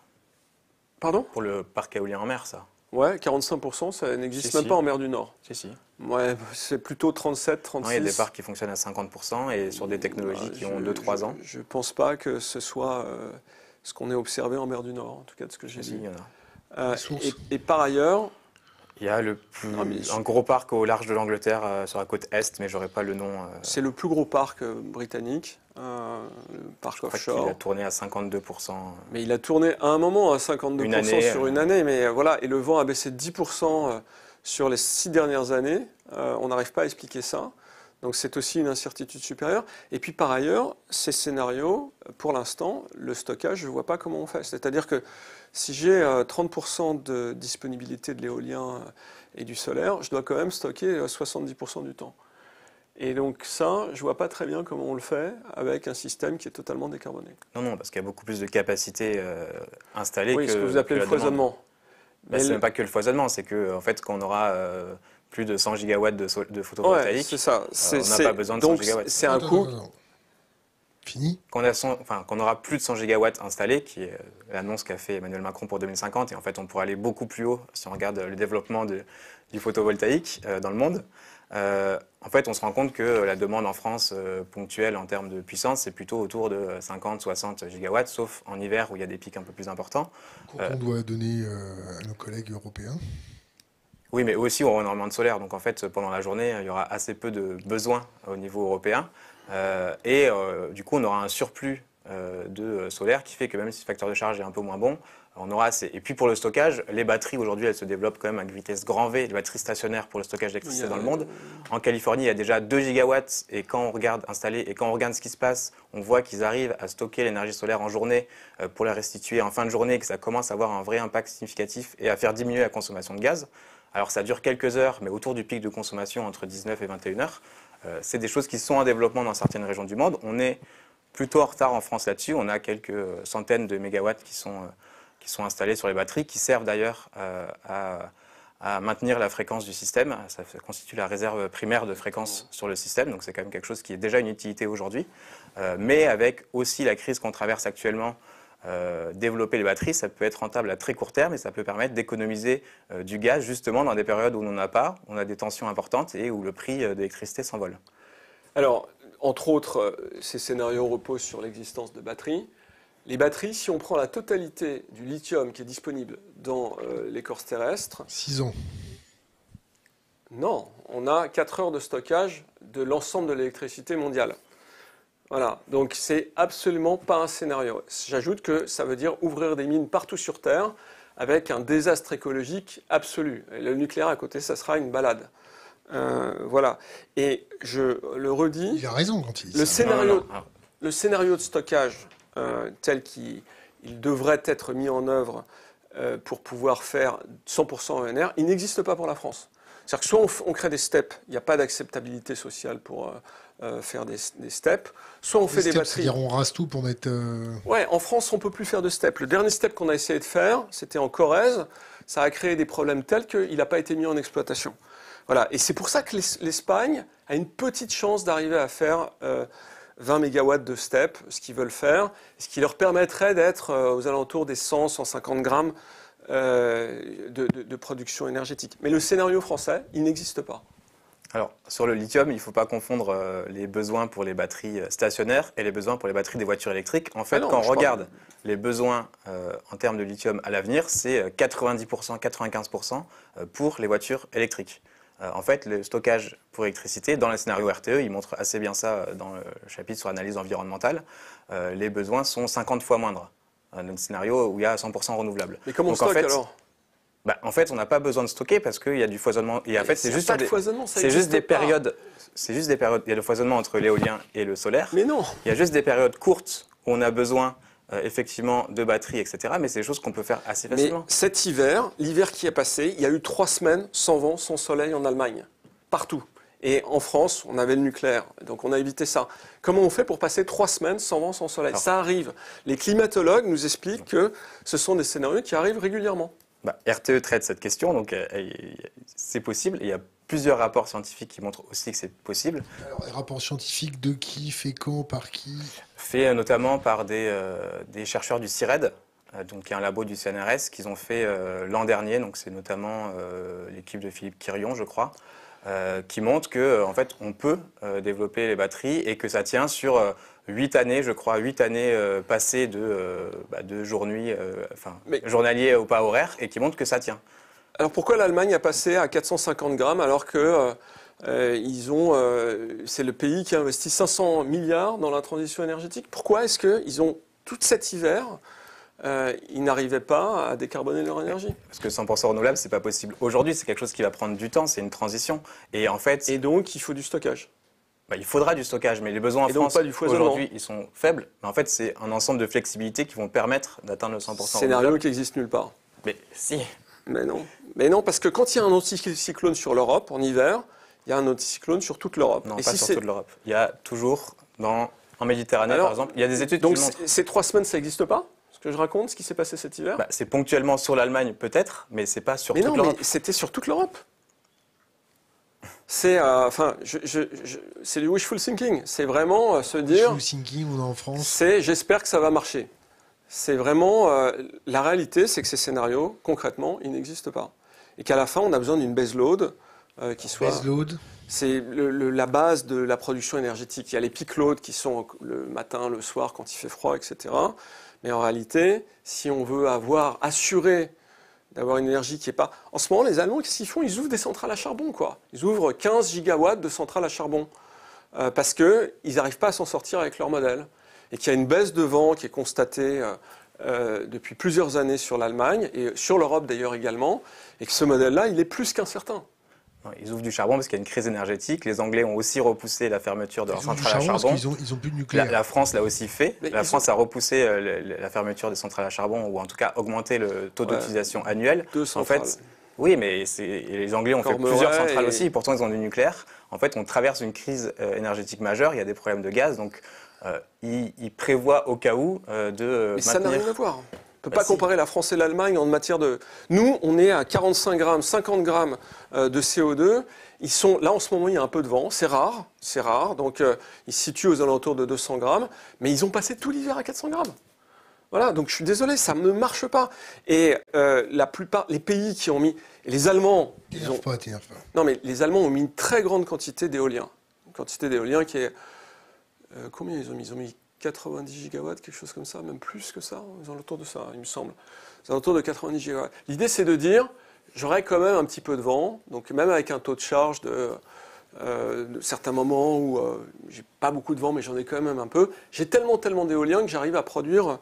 Pardon Pour le parc éolien en mer, ça. Ouais, 45%, ça n'existe même pas en mer du Nord. Si, si. Ouais, c'est plutôt 37, 36. il y a des parcs qui fonctionnent à 50% et sur des technologies qui ont 2-3 bah, ans. Je ne pense pas que ce soit euh, ce qu'on ait observé en mer du Nord, en tout cas de ce que j'ai euh, dit. et, par ailleurs, il y a le plus, un gros parc au large de l'Angleterre, euh, sur la côte est, mais j'aurais pas le nom. Euh. C'est le plus gros parc euh, britannique, le parc offshore. Il a tourné à 52%. Mais il a tourné à un moment à 52% sur une année, mais voilà, et le vent a baissé 10% sur les six dernières années. on n'arrive pas à expliquer ça. Donc c'est aussi une incertitude supérieure. Et puis par ailleurs, ces scénarios, pour l'instant, le stockage, je ne vois pas comment on fait. C'est-à-dire que si j'ai 30% euh, de disponibilité de l'éolien euh, et du solaire, je dois quand même stocker 70% euh, du temps. Et donc ça, je vois pas très bien comment on le fait avec un système qui est totalement décarboné. Non, non, parce qu'il y a beaucoup plus de capacités euh, installées oui, ce que vous appelez le foisonnement. Bah, ce n'est pas que le foisonnement, c'est qu'en en fait, quand on aura plus de 100 gigawatts de, de photovoltaïque, ça. on n'a pas besoin de 100 gigawatts. C'est un coût. Fini. Qu'on aura plus de 100 gigawatts installés, qui est euh, l'annonce qu'a fait Emmanuel Macron pour 2050. Et en fait, on pourrait aller beaucoup plus haut si on regarde euh, le développement du photovoltaïque euh, dans le monde. en fait, on se rend compte que la demande en France ponctuelle en termes de puissance, c'est plutôt autour de 50-60 gigawatts, sauf en hiver où il y a des pics un peu plus importants. Qu'on doit donner à nos collègues européens oui, mais aussi on aura énormément de solaire. Donc en fait, pendant la journée, il y aura assez peu de besoins au niveau européen. Euh, et euh, du coup, on aura un surplus euh, de solaire qui fait que même si le facteur de charge est un peu moins bon, on aura Et puis pour le stockage, les batteries aujourd'hui, elles se développent quand même à une vitesse grand V, les batteries stationnaires pour le stockage d'électricité dans le monde. En Californie, il y a déjà 2 gigawatts et quand on regarde installer et quand on regarde ce qui se passe, on voit qu'ils arrivent à stocker l'énergie solaire en journée pour la restituer en fin de journée et que ça commence à avoir un vrai impact significatif et à faire diminuer la consommation de gaz. Alors ça dure quelques heures, mais autour du pic de consommation entre 19 et 21 heures. Euh, c'est des choses qui sont en développement dans certaines régions du monde. On est plutôt en retard en France là-dessus. On a quelques euh, centaines de mégawatts qui sont, euh, qui installés sur les batteries, qui servent d'ailleurs à, à, maintenir la fréquence du système. Ça constitue la réserve primaire de fréquence sur le système, donc c'est quand même quelque chose qui est déjà une utilité aujourd'hui. mais avec aussi la crise qu'on traverse actuellement euh, développer les batteries, ça peut être rentable à très court terme et ça peut permettre d'économiser euh, du gaz justement dans des périodes où on n'en a pas, on a des tensions importantes et où le prix euh, de l'électricité s'envole. Alors, entre autres, ces scénarios reposent sur l'existence de batteries. Les batteries, si on prend la totalité du lithium qui est disponible dans l'écorce terrestre. 6 ans. Non, on a 4 heures de stockage de l'ensemble de l'électricité mondiale. Voilà, donc c'est absolument pas un scénario. J'ajoute que ça veut dire ouvrir des mines partout sur Terre avec un désastre écologique absolu. Et le nucléaire à côté, ça sera une balade. Euh, voilà. Et je le redis. Il a raison quand il dit le ça. Scénario, Le scénario de stockage euh, tel qu'il devrait être mis en œuvre euh, pour pouvoir faire 100% ENR, il n'existe pas pour la France. C'est-à-dire que soit on, crée des steppes, il n'y a pas d'acceptabilité sociale pour euh, faire des, steps. Soit on fait steps, des batteries. on rase tout pour mettre. Euh, ouais, en France, on peut plus faire de steps. Le dernier step qu'on a essayé de faire, c'était en Corrèze. Ça a créé des problèmes tels qu'il n'a pas été mis en exploitation. Voilà. Et c'est pour ça que l'Espagne a une petite chance d'arriver à faire. 20 euh, mégawatts de step, ce qu'ils veulent faire, ce qui leur permettrait d'être aux alentours des 100-150 grammes de production énergétique. Mais le scénario français, il n'existe pas. Alors, sur le lithium, il ne faut pas confondre euh, les besoins pour les batteries euh, stationnaires et les besoins pour les batteries des voitures électriques. En fait, ah quand on regarde les besoins euh, en termes de lithium à l'avenir, c'est 90%, 95% pour les voitures électriques. en fait, le stockage pour électricité, dans le scénario RTE, il montre assez bien ça dans le chapitre sur analyse environnementale, les besoins sont 50 fois moindres. Dans le scénario où il y a 100% renouvelable. Mais comment on stocke fait, alors bah, en fait, on n'a pas besoin de stocker parce qu'il y a du foisonnement. Et en fait, c'est juste, des, c'est juste des périodes. C'est juste des périodes. Il y a le foisonnement entre l'éolien et le solaire. Mais non. Il y a juste des périodes courtes où on a besoin euh, effectivement de batteries, etc. Mais c'est des choses qu'on peut faire assez facilement. Mais cet hiver, l'hiver qui est passé, il y a eu trois semaines sans vent, sans soleil en Allemagne, partout. Et en France, on avait le nucléaire, donc on a évité ça. Comment on fait pour passer trois semaines sans vent, sans soleil Ça arrive. Les climatologues nous expliquent que ce sont des scénarios qui arrivent régulièrement. Bah, RTE traite cette question, donc euh, c'est possible. il y a plusieurs rapports scientifiques qui montrent aussi que c'est possible. Alors, les rapports scientifiques de qui, fait quand, par qui Fait euh, notamment par des, euh, chercheurs du CIRED, donc qui est un labo du CNRS, qu'ils ont fait l'an dernier. Donc, c'est notamment l'équipe de Philippe Quirion, je crois. qui montre que en fait on peut développer les batteries et que ça tient sur huit années, je crois, huit années euh, passées de, jour euh, bah, euh, enfin, journalier au pas horaire et qui montrent que ça tient. Alors pourquoi l'Allemagne a passé à 450 grammes alors que ils ont, c'est le pays qui a investi 500 milliards dans la transition énergétique Pourquoi est-ce qu'ils ont tout cet hiver ils n'arrivaient pas à décarboner leur énergie. Parce que 100% renouvelable, c'est pas possible. Aujourd'hui, c'est quelque chose qui va prendre du temps, c'est une transition. Et en fait. Et donc, il faut du stockage. Bah, il faudra du stockage, mais les besoins en France aujourd'hui ils sont faibles. Mais en fait, c'est un ensemble de flexibilités qui vont permettre d'atteindre le 100%. Scénario qui n'existe nulle part. Mais si. Mais non. Mais non, parce que quand il y a un anticyclone sur l'Europe en hiver, il y a un anticyclone sur toute l'Europe. Non, pas sur toute l'Europe. Il y a toujours dans en Méditerranée, par exemple, il y a des études. Donc ces trois semaines, ça n'existe pas ce que je raconte, ce qui s'est passé cet hiver bah, C'est ponctuellement sur l'Allemagne, peut-être, mais c'est pas sur mais toute l'Europe. C'était sur toute l'Europe c'est euh, enfin, c'est du wishful thinking. C'est vraiment euh, se dire. Wishful thinking, on est en France. C'est j'espère que ça va marcher. C'est vraiment euh, la réalité, c'est que ces scénarios, concrètement, ils n'existent pas, et qu'à la fin, on a besoin d'une baseload qui soit. C'est la base de la production énergétique. Il y a les peak loads qui sont le matin, le soir, quand il fait froid, etc. Mais en réalité, si on veut avoir assuré d'avoir une énergie qui n'est pas. En ce moment, les Allemands, qu'est-ce qu'ils font Ils ouvrent des centrales à charbon, quoi. Ils ouvrent 15 gigawatts de centrales à charbon euh, parce parce qu'ils n'arrivent pas à s'en sortir avec leur modèle et qu'il y a une baisse de vent qui est constatée euh, euh, depuis plusieurs années sur l'Allemagne et sur l'Europe d'ailleurs également, et que ce modèle-là, il est plus qu'incertain. Hein, ils ouvrent du charbon parce qu'il y a une crise énergétique. Les Anglais ont aussi repoussé la fermeture de leurs centrales à charbon. Ils ont, plus de nucléaire. La, France l'a aussi fait. la France a repoussé euh, la, fermeture des centrales à charbon ou en tout cas augmenté le taux d'utilisation annuel. Deux En fait, oui, mais les Anglais ont fait plusieurs centrales et... aussi. Pourtant, ils ont du nucléaire. En fait, on traverse une crise euh, énergétique majeure. Il y a des problèmes de gaz. Donc, euh, ils, prévoient au cas où de. Mais ça n'a rien à voir ne peut pas bah, comparer la France et l'Allemagne en matière de. Nous, on est à 45 grammes, 50 grammes euh, de CO2. Ils sont là en ce moment, il y a un peu de vent, c'est rare, c'est rare. Donc euh, ils se situent aux alentours de 200 grammes, mais ils ont passé tout l'hiver à 400 grammes. Voilà, donc je suis désolé, ça ne marche pas. Et euh, la plupart, les pays qui ont mis, les Allemands, ils ont, pas, non mais les Allemands ont mis une très grande quantité d'éolien, une quantité d'éolien qui est combien ils ont mis Ils ont mis 90 gigawatts, quelque chose comme ça, même plus que ça, ont hein, autour de ça, il me semble. c'est autour de 90 gigawatts. L'idée, c'est de dire, j'aurais quand même un petit peu de vent, donc même avec un taux de charge de, euh, certains moments où euh, j'ai pas beaucoup de vent, mais j'en ai quand même un peu, j'ai tellement, tellement d'éolien que j'arrive à produire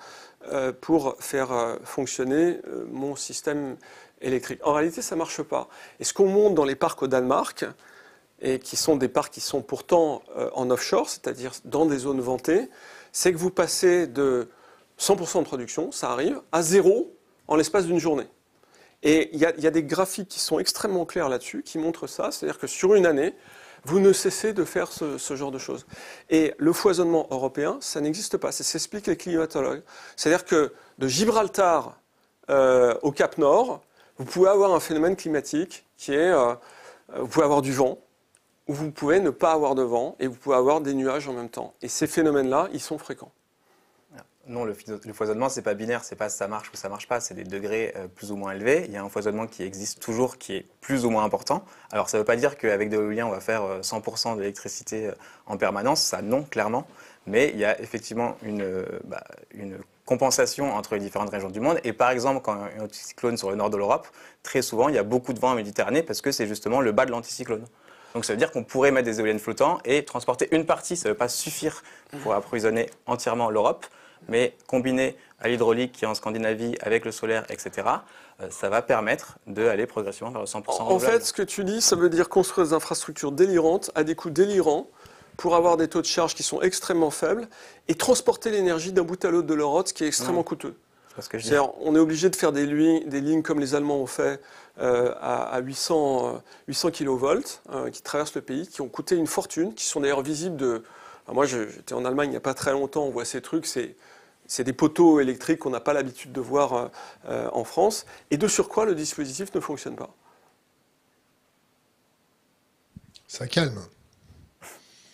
euh, pour faire fonctionner mon système électrique. En réalité, ça marche pas. Et ce qu'on monte dans les parcs au Danemark, et qui sont des parcs qui sont pourtant en offshore, c'est-à-dire dans des zones ventées, c'est que vous passez de 100% de production, ça arrive, à zéro en l'espace d'une journée. Et il y, a des graphiques qui sont extrêmement clairs là-dessus, qui montrent ça, c'est-à-dire que sur une année, vous ne cessez de faire ce, genre de choses. Et le foisonnement européen, ça n'existe pas, ça s'explique les climatologues. C'est-à-dire que de Gibraltar euh, au Cap Nord, vous pouvez avoir un phénomène climatique qui est, euh, vous pouvez avoir du vent, où vous pouvez ne pas avoir de vent et vous pouvez avoir des nuages en même temps. Et ces phénomènes-là, ils sont fréquents. Non, le, le foisonnement, c'est pas binaire, c'est pas ça marche ou ça marche pas, c'est des degrés euh, plus ou moins élevés. Il y a un foisonnement qui existe toujours, qui est plus ou moins important. Alors, ça ne veut pas dire qu'avec de l'éolien, on va faire 100% euh, d'électricité euh, en permanence, ça non, clairement. Mais il y a effectivement une, bah, une compensation entre les différentes régions du monde. Et par exemple, quand un anticyclone sur le nord de l'Europe, très souvent, il y a beaucoup de vent en Méditerranée parce que c'est justement le bas de l'anticyclone. Donc ça veut dire qu'on pourrait mettre des éoliennes flottantes et transporter une partie. Ça ne veut pas suffire pour approvisionner entièrement l'Europe, mais combiné à l'hydraulique qui est en Scandinavie avec le solaire, etc., euh, ça va permettre d'aller progressivement vers le 100% En fait, ce que tu dis, ça veut dire construire des infrastructures délirantes à des coûts délirants pour avoir des taux de charge qui sont extrêmement faibles et transporter l'énergie d'un bout à l'autre de l'Europe, ce qui est extrêmement mmh. coûteux que on est obligé de faire des, lignes, comme les Allemands ont fait euh, à, 800, 800 kV qui traversent le pays, qui ont coûté une fortune, qui sont d'ailleurs visibles de. moi, j'étais en Allemagne il n'y a pas très longtemps, on voit ces trucs, c'est. des poteaux électriques qu'on n'a pas l'habitude de voir euh, euh, en France. Et de sur quoi le dispositif ne fonctionne pas. Ça calme.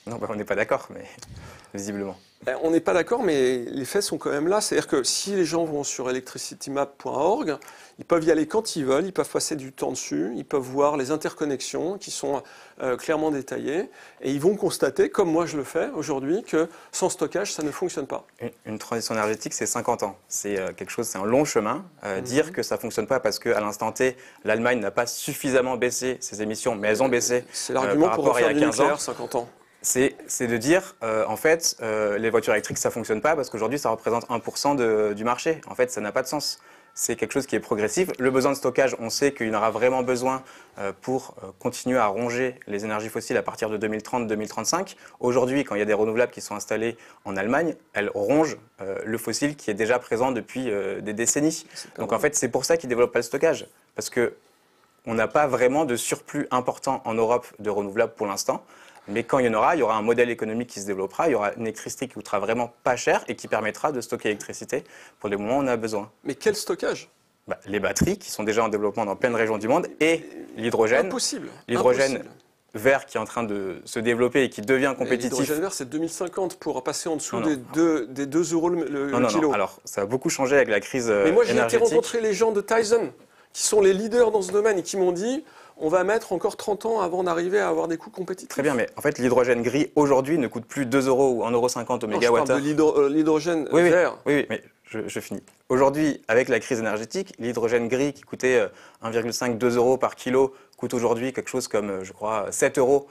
Non, bah, on n'est pas d'accord, mais visiblement. Ben, on n'est pas d'accord, mais les faits sont quand même là. C'est-à-dire que si les gens vont sur electricitymap.org, ils peuvent y aller quand ils veulent, ils peuvent passer du temps dessus, ils peuvent voir les interconnexions qui sont euh, clairement détaillées, et ils vont constater, comme moi je le fais aujourd'hui, que sans stockage, ça ne fonctionne pas. Une, transition énergétique, c'est 50 ans. C'est euh, quelque chose, c'est un long chemin. Euh, mhm. Dire que ça ne fonctionne pas parce qu'à l'instant T, l'Allemagne n'a pas suffisamment baissé ses émissions, mais elles ont baissé. C'est l'argument pour refaire 15 ans, 50 ans c'est, de dire, euh, en fait, euh, les voitures électriques, ça ne fonctionne pas parce qu'aujourd'hui, ça représente 1% du marché. En fait, ça n'a pas de sens. C'est quelque chose qui est progressif. Le besoin de stockage, on sait qu'il en aura vraiment besoin euh, pour continuer à ronger les énergies fossiles à partir de 2030-2035. Aujourd'hui, quand il y a des renouvelables qui sont installés en Allemagne, elles rongent le fossile qui est déjà présent depuis des décennies. Donc en fait, c'est pour ça qu'ils ne développent pas le stockage. Parce qu'on n'a pas vraiment de surplus important en Europe de renouvelables pour l'instant. Mais quand il y en aura, il y aura un modèle économique qui se développera, il y aura une électricité qui coûtera vraiment pas cher et qui permettra de stocker l'électricité pour les moments où on a besoin. Mais quel stockage bah, Les batteries qui sont déjà en développement dans plein de régions du monde et l'hydrogène. possible L'hydrogène vert qui est en train de se développer et qui devient compétitif. L'hydrogène vert, c'est 2050 pour passer en dessous des, Deux, 2 euros le, kilo. – non, kilo. Alors, ça a beaucoup changé avec la crise Mais moi, euh, j'ai été rencontrer les gens de Tyson, qui sont les leaders dans ce domaine et qui m'ont dit on va mettre encore 30 ans avant d'arriver à avoir des coûts compétitifs. Très bien, mais en fait, l'hydrogène gris aujourd'hui ne coûte plus 2 euros ou 1,50 euro au mégawatt. parle de euh, l'hydrogène oui, vert. Oui, oui, mais je, je finis. Aujourd'hui, avec la crise énergétique, l'hydrogène gris qui coûtait 1,5-2 euh, euros par kilo coûte aujourd'hui quelque chose comme, euh, je crois, 7 euros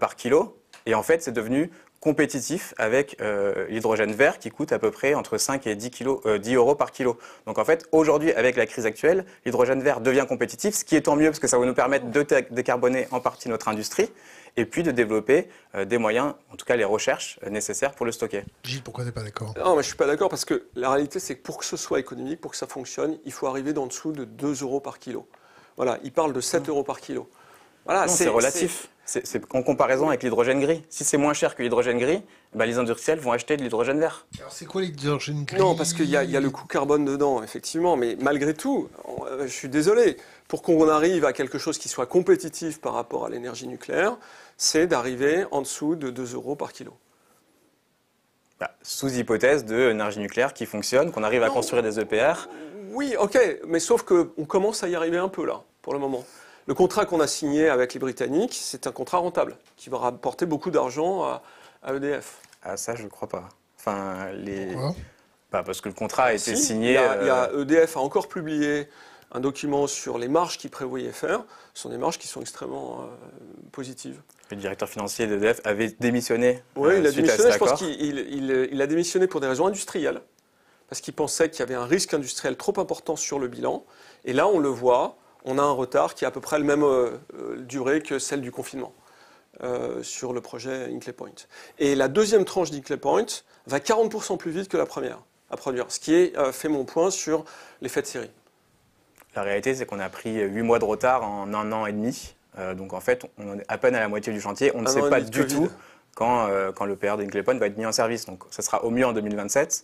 par kilo. Et en fait, c'est devenu compétitif avec euh, l'hydrogène vert qui coûte à peu près entre 5 et 10, 10 euh, euros par kilo. Donc en fait, aujourd'hui, avec la crise actuelle, l'hydrogène vert devient compétitif, ce qui est tant mieux parce que ça va nous permettre de décarboner en partie notre industrie et puis de développer euh, des moyens, en tout cas les recherches nécessaires pour le stocker. Gilles, pourquoi tu n'es pas d'accord Non, je ne suis pas d'accord parce que la réalité, c'est que pour que ce soit économique, pour que ça fonctionne, il faut arriver d'en dessous de 2 euros par kilo. Voilà, il parle de 7 mmh. euros par kilo. Voilà, c'est relatif. C'est en comparaison avec l'hydrogène gris. Si c'est moins cher que l'hydrogène gris, bah, les industriels vont acheter de l'hydrogène vert. Alors c'est quoi l'hydrogène gris Non, parce qu'il y, a le coût carbone dedans, effectivement. Mais malgré tout, euh, je suis désolé, pour qu'on arrive à quelque chose qui soit compétitif par rapport à l'énergie nucléaire, c'est d'arriver en dessous de 2 euros par kilo. Bah, sous hypothèse d'énergie nucléaire qui fonctionne, qu'on arrive à construire des EPR. Oui, ok, mais sauf qu'on commence à y arriver un peu là, pour le moment. Le contrat qu'on a signé avec les Britanniques, c'est un contrat rentable qui va rapporter beaucoup d'argent à, EDF. Ah ça, je ne crois pas. Enfin, les... Pourquoi bah, Parce que le contrat a été signé. EDF euh, e a encore publié un document sur les marges qu'il prévoyait faire. Ce sont des marges qui sont extrêmement euh, positives. Le directeur financier d'EDF avait démissionné. Euh, oui, il a démissionné. Je pense qu'il a démissionné pour des raisons industrielles. Parce qu'il pensait qu'il y avait un risque industriel trop important sur le bilan. Et là, on le voit, on a un retard qui est à peu près la même euh, euh, durée que celle du confinement euh, sur le projet Inclay Point. Et la deuxième tranche d'Inclay Point va 40% plus vite que la première à produire, ce qui est, fait mon point sur l'effet de série. La réalité, c'est qu'on a pris 8 mois de retard en un an et demi. donc en fait, on est à peine à la moitié du chantier. On ne sait pas du tout quand, le PR Point va être mis en service. Donc ça sera au mieux en 2027.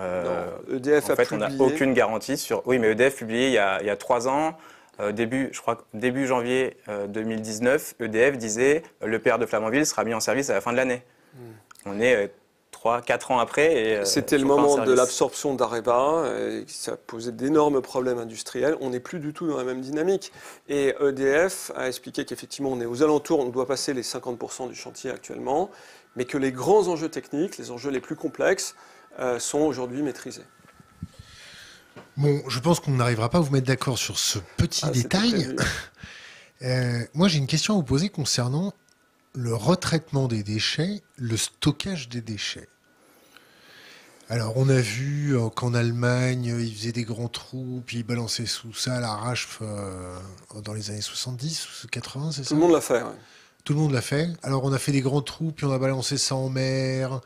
EDF e en a fait, publié. on n'a aucune garantie sur. Oui, mais EDF publié il y a, il y a 3 ans. Euh, début, je crois, début janvier 2019, euh, EDF disait euh, le père de Flamanville sera mis en service à la fin de l'année. Hmm. On est 3-4 ans après. et C'était le moment de l'absorption d'Areva, ça posait d'énormes problèmes industriels. On n'est plus du tout dans la même dynamique. Et EDF a expliqué qu'effectivement, on est aux alentours, on doit passer les 50% du chantier actuellement, mais que les grands enjeux techniques, les enjeux les plus complexes, sont aujourd'hui maîtrisés. Bon, je pense qu'on n'arrivera pas à vous mettre d'accord sur ce petit ah, détail. Euh, moi, j'ai une question à vous poser concernant le retraitement des déchets, le stockage des déchets. Alors, on a vu euh, qu'en Allemagne, ils faisaient des grands trous, puis ils balançaient sous ça à l'arrache euh, dans les années 70, 80, c'est ça Tout le monde l'a fait, oui. — Tout le monde l'a fait. Alors, on a fait des grands trous, puis on a balancé ça en mer.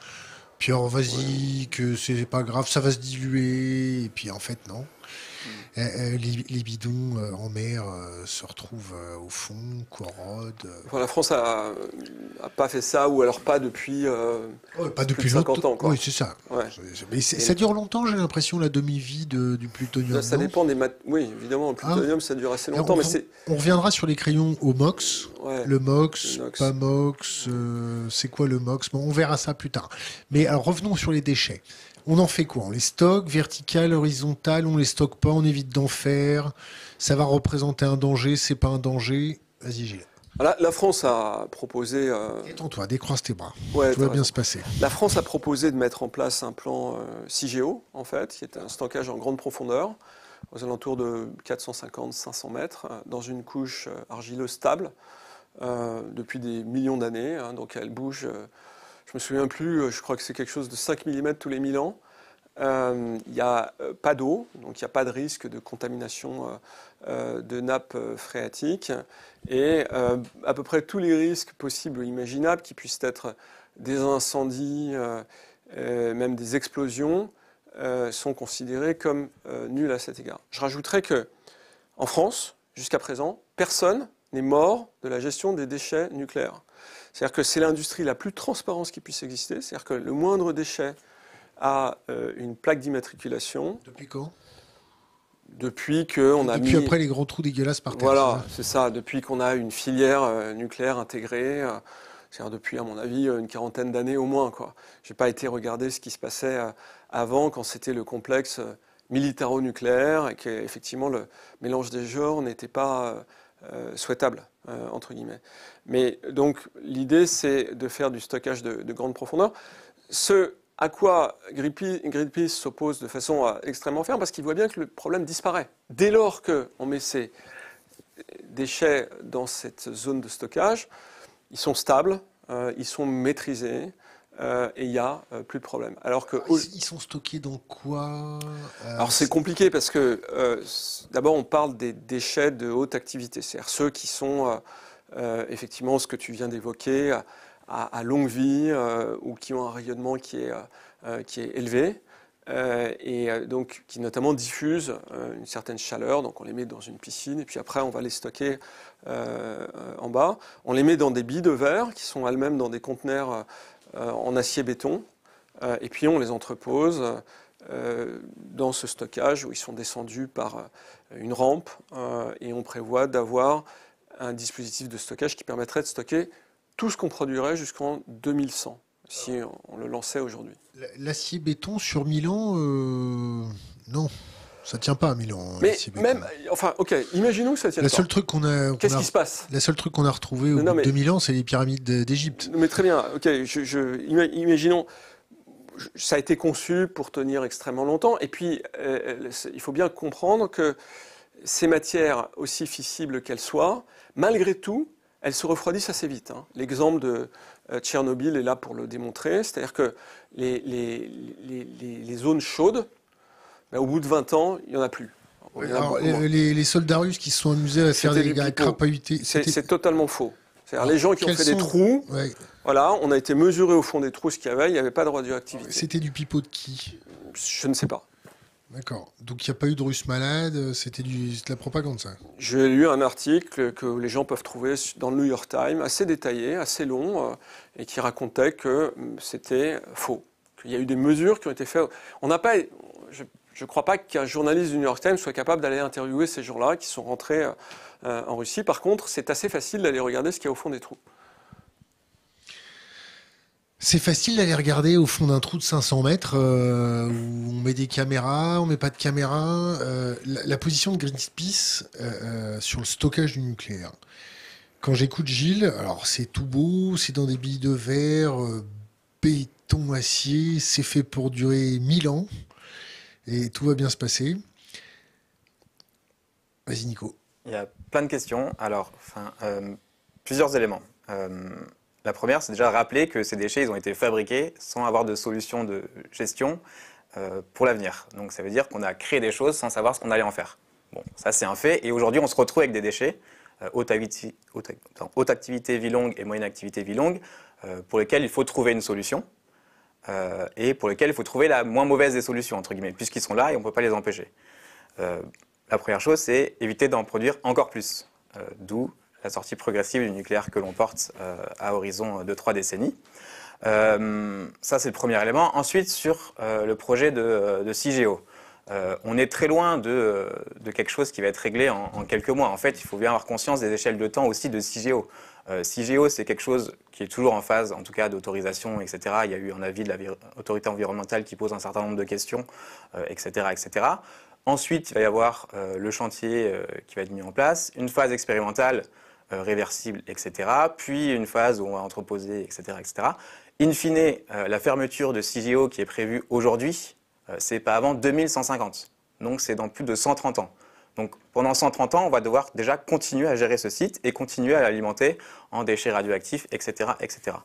Puis alors vas-y, que c'est pas grave, ça va se diluer. Et puis en fait, non. Euh, euh, les, bidons euh, en mer se retrouvent au fond, corrodent. la France a, pas fait ça, ou alors pas depuis, pas depuis de 50 ans. Oui, c'est ça. Mais ça dure longtemps, j'ai l'impression, la demi-vie du plutonium. Ça, dépend des mat Oui, évidemment, le ah. plutonium, ça dure assez longtemps. On, reviendra sur les crayons au MOX. le MOX, pas MOX, c'est quoi le MOX bon, On verra ça plus tard. Mais revenons sur les déchets. On en fait quoi On les stocke vertical, horizontal, on les stocke pas, on évite d'en faire. Ça va représenter un danger, c'est pas un danger. Vas-y, Gilles. Ah, la, France a proposé. attends euh, toi décroise tes bras. va bien se passer. La France a proposé de mettre en place un plan euh, CIGEO, en fait, qui est un stockage en grande profondeur, aux alentours de 450-500 mètres, euh, dans une couche argileuse stable, depuis des millions d'années. Hein. donc elle bouge je me souviens plus, euh, je crois que c'est quelque chose de 5 mm tous les 1000 ans. Il euh, n'y a euh, pas d'eau, donc il n'y a pas de risque de contamination de nappes phréatiques. Et à peu près tous les risques possibles ou imaginables, qui puissent être des incendies, même des explosions, sont considérés comme nuls à cet égard. Je rajouterais que, en France, jusqu'à présent, personne n'est mort de la gestion des déchets nucléaires. C'est-à-dire que c'est l'industrie la plus transparente qui puisse exister. C'est-à-dire que le moindre déchet a euh, une plaque d'immatriculation. Depuis quand depuis qu'on a depuis après les gros trous dégueulasses par terre. Voilà, c'est ça. Depuis qu'on a une filière euh, nucléaire intégrée, euh, c'est-à-dire depuis, à mon avis, une quarantaine d'années au moins. Je n'ai pas été regarder ce qui se passait avant, quand c'était le complexe militaro-nucléaire, et qu'effectivement, le mélange des genres n'était pas souhaitable. Euh, entre guillemets. Mais donc l'idée, c'est de faire du stockage de, grande profondeur. Ce à quoi Greenpeace s'oppose de façon extrêmement ferme, parce qu'il voit bien que le problème disparaît. Dès lors qu'on met ces déchets dans cette zone de stockage, ils sont stables, euh, ils sont maîtrisés, euh, et il n'y a euh, plus de problème. Alors que ah, ils, sont stockés dans quoi euh, Alors c'est compliqué parce que d'abord on parle des déchets de haute activité, c'est-à-dire ceux qui sont effectivement ce que tu viens d'évoquer à, longue vie ou qui ont un rayonnement qui est, qui est élevé. et donc qui notamment diffusent une certaine chaleur, donc on les met dans une piscine et puis après on va les stocker en bas. On les met dans des billes de verre qui sont elles-mêmes dans des conteneurs euh, en acier-béton, euh, et puis on les entrepose euh, dans ce stockage où ils sont descendus par une rampe, et on prévoit d'avoir un dispositif de stockage qui permettrait de stocker tout ce qu'on produirait jusqu'en 2100 si on le lançait aujourd'hui. L'acier béton sur Milan, ans, non, ça tient pas à Milan. Euh, mais même, euh, enfin, ok, imaginons que ça tienne. qu'est-ce qui se passe La seule truc qu'on a retrouvé au non, de mais, de c'est les pyramides d'Égypte. Mais très bien, ok, imaginons. Ça a été conçu pour tenir extrêmement longtemps. Et puis, euh, il faut bien comprendre que ces matières, aussi fissibles qu'elles soient, malgré tout, elles se refroidissent assez vite. Hein. L'exemple de Tchernobyl est là pour le démontrer, c'est-à-dire que les, zones chaudes mais au bout de 20 ans, il n'y en a plus. les, soldats russes qui se sont amusés à faire des crapahutés. C'est totalement faux. cest les gens qui ont fait des trous, voilà, on a été mesuré au fond des trous ce qu'il y avait, il n'y avait pas de radioactivité. C'était du pipeau de qui Je ne sais pas. D'accord. Donc il n'y a pas eu de Russes malades, c'était de la propagande ça J'ai lu un article que les gens peuvent trouver dans le New York Times, assez détaillé, assez long, euh, et qui racontait que hum, c'était faux. Qu'il y a eu des mesures qui ont été faites. On n'a pas, je ne crois pas qu'un journaliste du New York Times soit capable d'aller interviewer ces gens-là qui sont rentrés euh, en Russie. Par contre, c'est assez facile d'aller regarder ce qu'il y a au fond des trous. C'est facile d'aller regarder au fond d'un trou de 500 mètres euh, où on met des caméras, on met pas de caméras. Euh, la, position de Greenpeace sur le stockage du nucléaire. Quand j'écoute Gilles, alors c'est tout beau, c'est dans des billes de verre, béton, acier, c'est fait pour durer 1000 ans et tout va bien se passer. Vas-y, Nico. Il y a plein de questions. Alors, enfin, euh, plusieurs éléments. Euh, la première, c'est déjà rappeler que ces déchets, ils ont été fabriqués sans avoir de solution de gestion euh, pour l'avenir. Donc, ça veut dire qu'on a créé des choses sans savoir ce qu'on allait en faire. Bon, ça, c'est un fait. Et aujourd'hui, on se retrouve avec des déchets haute activité vie longue et moyenne activité vie longue, pour lesquels il faut trouver une solution. Euh, et pour lesquels il faut trouver la moins mauvaise des solutions, entre guillemets, puisqu'ils sont là et on ne peut pas les empêcher. Euh, la première chose, c'est éviter d'en produire encore plus, euh, d'où la sortie progressive du nucléaire que l'on porte à horizon de trois décennies. ça, c'est le premier élément. Ensuite, sur le projet de, de CIGEO. on est très loin de, quelque chose qui va être réglé en, en, quelques mois. En fait, il faut bien avoir conscience des échelles de temps aussi de CIGEO. Euh, CGO, c'est quelque chose qui est toujours en phase, en tout cas, d'autorisation, etc. Il y a eu un avis de l'autorité environnementale qui pose un certain nombre de questions, euh, etc., Ensuite, il va y avoir euh, le chantier qui va être mis en place, une phase expérimentale réversible, etc. Puis une phase où on va entreposer, etc., In fine, la fermeture de CIGEO qui est prévue aujourd'hui, c'est pas avant 2150. Donc c'est dans plus de 130 ans. Donc pendant 130 ans, on va devoir déjà continuer à gérer ce site et continuer à l'alimenter en déchets radioactifs, etc. etc.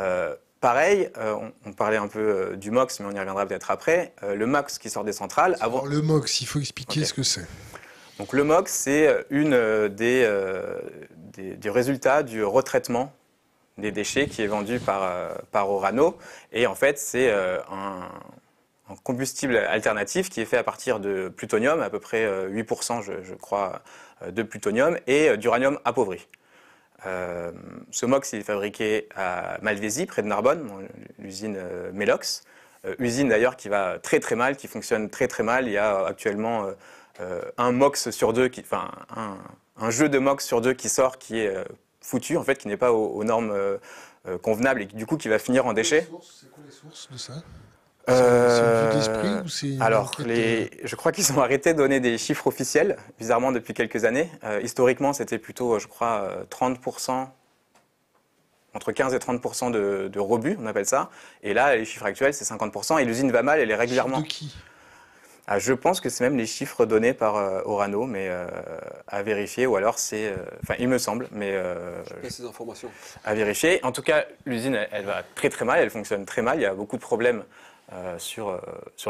Euh, pareil, euh, on, parlait un peu euh, du MOX, mais on y reviendra peut-être après. le MOX qui sort des centrales. le MOX, il faut expliquer ce que c'est. Donc le MOX, c'est une des, des, résultats du retraitement des déchets qui est vendu par, par Orano. Et en fait, c'est un un combustible alternatif qui est fait à partir de plutonium, à peu près 8% euh, je, crois euh, de plutonium, et euh, d'uranium appauvri. ce MOX est fabriqué à Malvésie, près de Narbonne, l'usine Melox, usine d'ailleurs qui va très très mal, qui fonctionne très très mal. Il y a actuellement un MOX sur deux, qui, enfin un, jeu de MOX sur deux qui sort qui est foutu, en fait, qui n'est pas aux, normes convenables et du coup qui va finir en déchets. C'est quoi les sources de ça euh, d'esprit ou c'est Alors, les... je crois qu'ils ont arrêté de donner des chiffres officiels, bizarrement depuis quelques années. Euh, historiquement, c'était plutôt, euh, je crois, 30%, euh, entre 15 et 30% de, de on appelle ça. Et là, les chiffres actuels, c'est 50%. Et l'usine va mal, elle est régulièrement. qui ah, je pense que c'est même les chiffres donnés par Orano, mais à vérifier, ou alors c'est. Enfin, il me semble, mais. je ces informations. À vérifier. En tout cas, l'usine, elle, va très très mal, elle fonctionne très mal, il y a beaucoup de problèmes euh, euh, sur,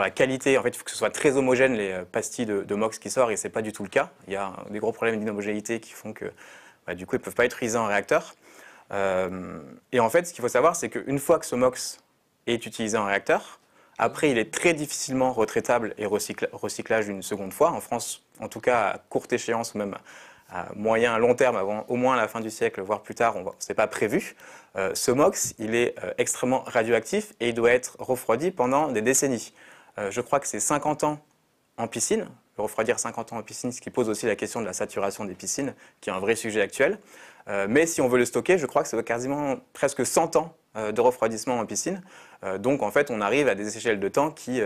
la qualité. En fait, il faut que ce soit très homogène les euh, pastilles de, MOX qui sortent et ce n'est pas du tout le cas. Il y a des gros problèmes d'inhomogénéité qui font que bah, du coup, ils ne peuvent pas être utilisés en réacteur. et en fait, ce qu'il faut savoir, c'est qu'une fois que ce MOX est utilisé en réacteur, après, il est très difficilement retraitable et recyclage une seconde fois. En France, en tout cas à courte échéance ou même à moyen, à long terme, avant au moins à la fin du siècle, voire plus tard, ce n'est pas prévu. Euh, ce MOX, il est euh, extrêmement radioactif et il doit être refroidi pendant des décennies. Euh, je crois que c'est 50 ans en piscine, le refroidir 50 ans en piscine, ce qui pose aussi la question de la saturation des piscines, qui est un vrai sujet actuel. mais si on veut le stocker, je crois que ça doit quasiment presque 100 ans de refroidissement en piscine. donc en fait, on arrive à des échelles de temps qui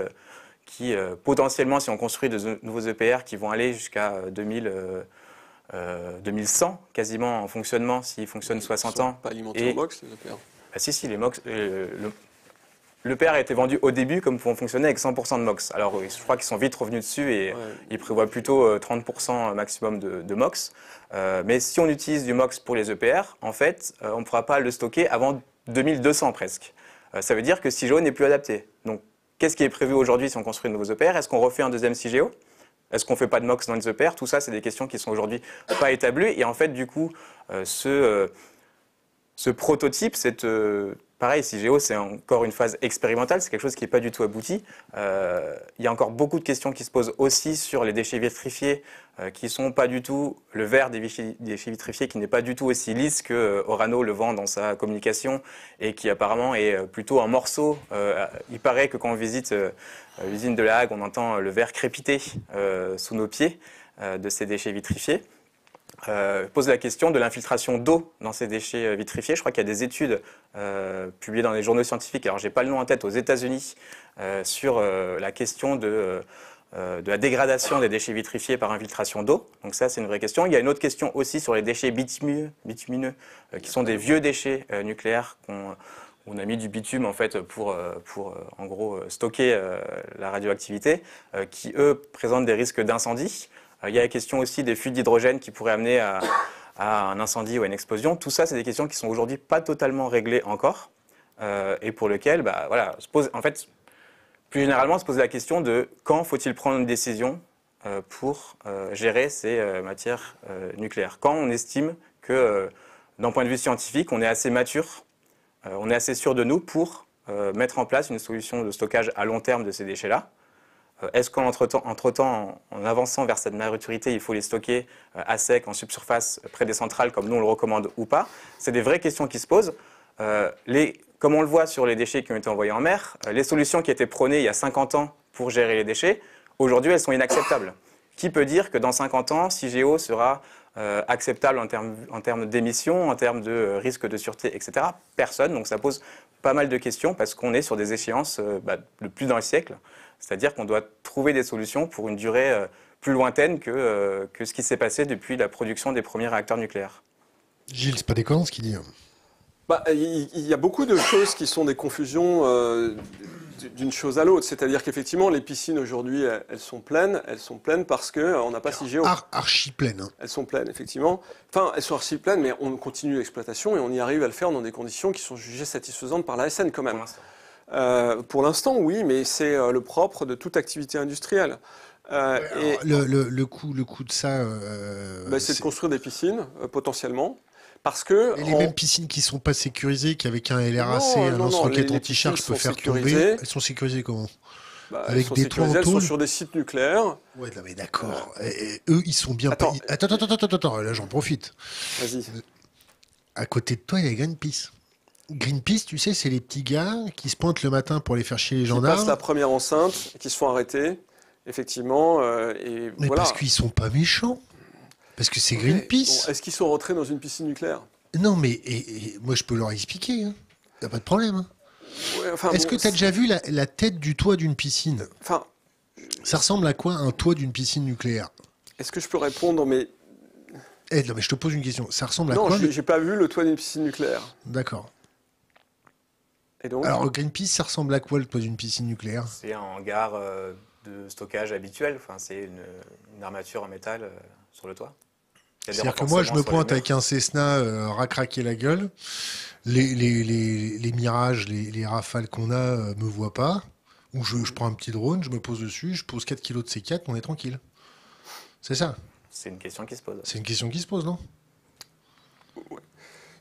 qui potentiellement, si on construit de nouveaux EPR qui vont aller jusqu'à 2000, 2100 euh, quasiment en fonctionnement s'il fonctionne 60 ans. Pas alimenté et... en box, bah, Si, si, les MOX. Euh, le... L'EPR a été vendu au début comme pouvant fonctionner avec 100% de MOX. Alors je crois qu'ils sont vite revenus dessus et ils prévoient plutôt 30% euh, maximum de, MOX. mais si on utilise du MOX pour les EPR, en fait, on ne pourra pas le stocker avant 2200 presque. ça veut dire que CIGEO n'est plus adapté. Donc qu'est-ce qui est prévu aujourd'hui si on construit de nouveaux EPR Est-ce qu'on refait un deuxième CIGEO est-ce qu'on ne fait pas de MOX dans les EPR Tout ça, c'est des questions qui sont aujourd'hui pas établies. Et en fait, du coup, euh, euh, ce, prototype, euh, pareil, si Géo, c'est encore une phase expérimentale, c'est quelque chose qui n'est pas du tout abouti. il y a encore beaucoup de questions qui se posent aussi sur les déchets vitrifiés, euh, qui sont pas du tout le verre des, déchets vitrifiés qui n'est pas du tout aussi lisse que euh, Orano le vend dans sa communication et qui apparemment est euh, plutôt un morceau. il paraît que quand on visite l'usine de La Hague, on entend le verre crépiter sous nos pieds de ces déchets vitrifiés. Euh, pose la question de l'infiltration d'eau dans ces déchets vitrifiés. Je crois qu'il y a des études publiées dans les journaux scientifiques, alors j'ai pas le nom en tête, aux États-Unis, sur la question de euh, de la dégradation des déchets vitrifiés par infiltration d'eau. Donc ça, c'est une vraie question. Il y a une autre question aussi sur les déchets bitumineux, euh, qui sont des vieux déchets euh, nucléaires qu'on on a mis du bitume en fait pour, en gros stocker la radioactivité, qui eux présentent des risques d'incendie. Il y a la question aussi des fuites d'hydrogène qui pourraient amener à, un incendie ou à une explosion. Tout ça, c'est des questions qui sont aujourd'hui pas totalement réglées encore. et pour lesquelles, bah, voilà, se pose, en fait, plus généralement, se pose la question de quand faut-il prendre une décision euh, pour euh, gérer ces euh, matières nucléaires Quand on estime que, d'un point de vue scientifique, on est assez mature, on est assez sûr de nous pour mettre en place une solution de stockage à long terme de ces déchets-là. Est-ce qu'entre-temps, en, en avançant vers cette maturité, il faut les stocker à sec, en subsurface, près des centrales, comme nous on le recommande ou pas C'est des vraies questions qui se posent. les comme on le voit sur les déchets qui ont été envoyés en mer, euh, les solutions qui étaient prônées il y a 50 ans pour gérer les déchets, aujourd'hui elles sont inacceptables. Qui peut dire que dans 50 ans, CIGEO sera euh, acceptable en termes, en d'émissions, en termes de euh, risque de sûreté, etc. Personne. Donc ça pose pas mal de questions parce qu'on est sur des échéances le bah, de plus d'un siècle. C'est-à-dire qu'on doit trouver des solutions pour une durée plus lointaine que, ce qui s'est passé depuis la production des premiers réacteurs nucléaires. Gilles, c'est pas déconnant ce qu'il dit. Hein. Bah, il y, a beaucoup de choses qui sont des confusions euh, d'une chose à l'autre. C'est-à-dire qu'effectivement, les piscines aujourd'hui, elles sont pleines. Elles sont pleines parce qu'on euh, n'a pas si géo. archi pleines. Hein. Elles sont pleines, effectivement. Enfin, elles sont archi pleines, mais on continue l'exploitation et on y arrive à le faire dans des conditions qui sont jugées satisfaisantes par la SN quand même. Euh, pour l'instant, oui, mais c'est le propre de toute activité industrielle. et... le, coût, le coût de ça. Bah, c'est de construire des piscines, potentiellement. Parce que et les mêmes piscines qui sont pas sécurisées, qui avec un LRAC, et un lance-roquette anti-charge peut faire tomber, elles sont sécurisées comment bah, avec des toits en tôle. sur des sites nucléaires. Ouais, mais d'accord. eux, ils sont bien. Attends, attends, attends, attends, attends, Là, j'en profite. Vas-y. À côté de toi, il y a Greenpeace. Greenpeace, tu sais, c'est les petits gars qui se pointent le matin pour aller faire chier les gendarmes. Qui passent la première enceinte, qui se font arrêter, effectivement. Euh, et mais parce qu'ils sont pas méchants. Parce que c'est Greenpeace. Est-ce qu'ils sont rentrés dans une piscine nucléaire Non, mais moi, je peux leur expliquer. Il hein. n'y a pas de problème. Hein. Est-ce que tu as déjà vu la, tête du toit d'une piscine Enfin. Ça ressemble à quoi un toit d'une piscine nucléaire Est-ce que je peux répondre, mais. Eh, non, mais je te pose une question. Ça ressemble à non, quoi Non, j'ai pas vu le toit d'une piscine nucléaire. D'accord. Alors, Greenpeace, ça ressemble à quoi le toit d'une piscine nucléaire C'est un hangar euh, de stockage habituel. Enfin, c'est une, armature en métal euh, sur le toit. C'est-à-dire que moi, je me pointe avec un Cessna racraqué euh, racraquer la gueule. Les, mirages, les, rafales qu'on a euh, me voient pas. Ou je, prends un petit drone, je me pose dessus, je pose 4 kilos de C4, on est tranquille. C'est ça. C'est une question qui se pose. C'est une question qui se pose, non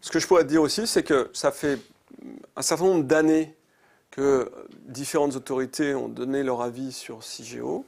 Ce que je pourrais te dire aussi, c'est que ça fait un certain nombre d'années que différentes autorités ont donné leur avis sur CIGEO.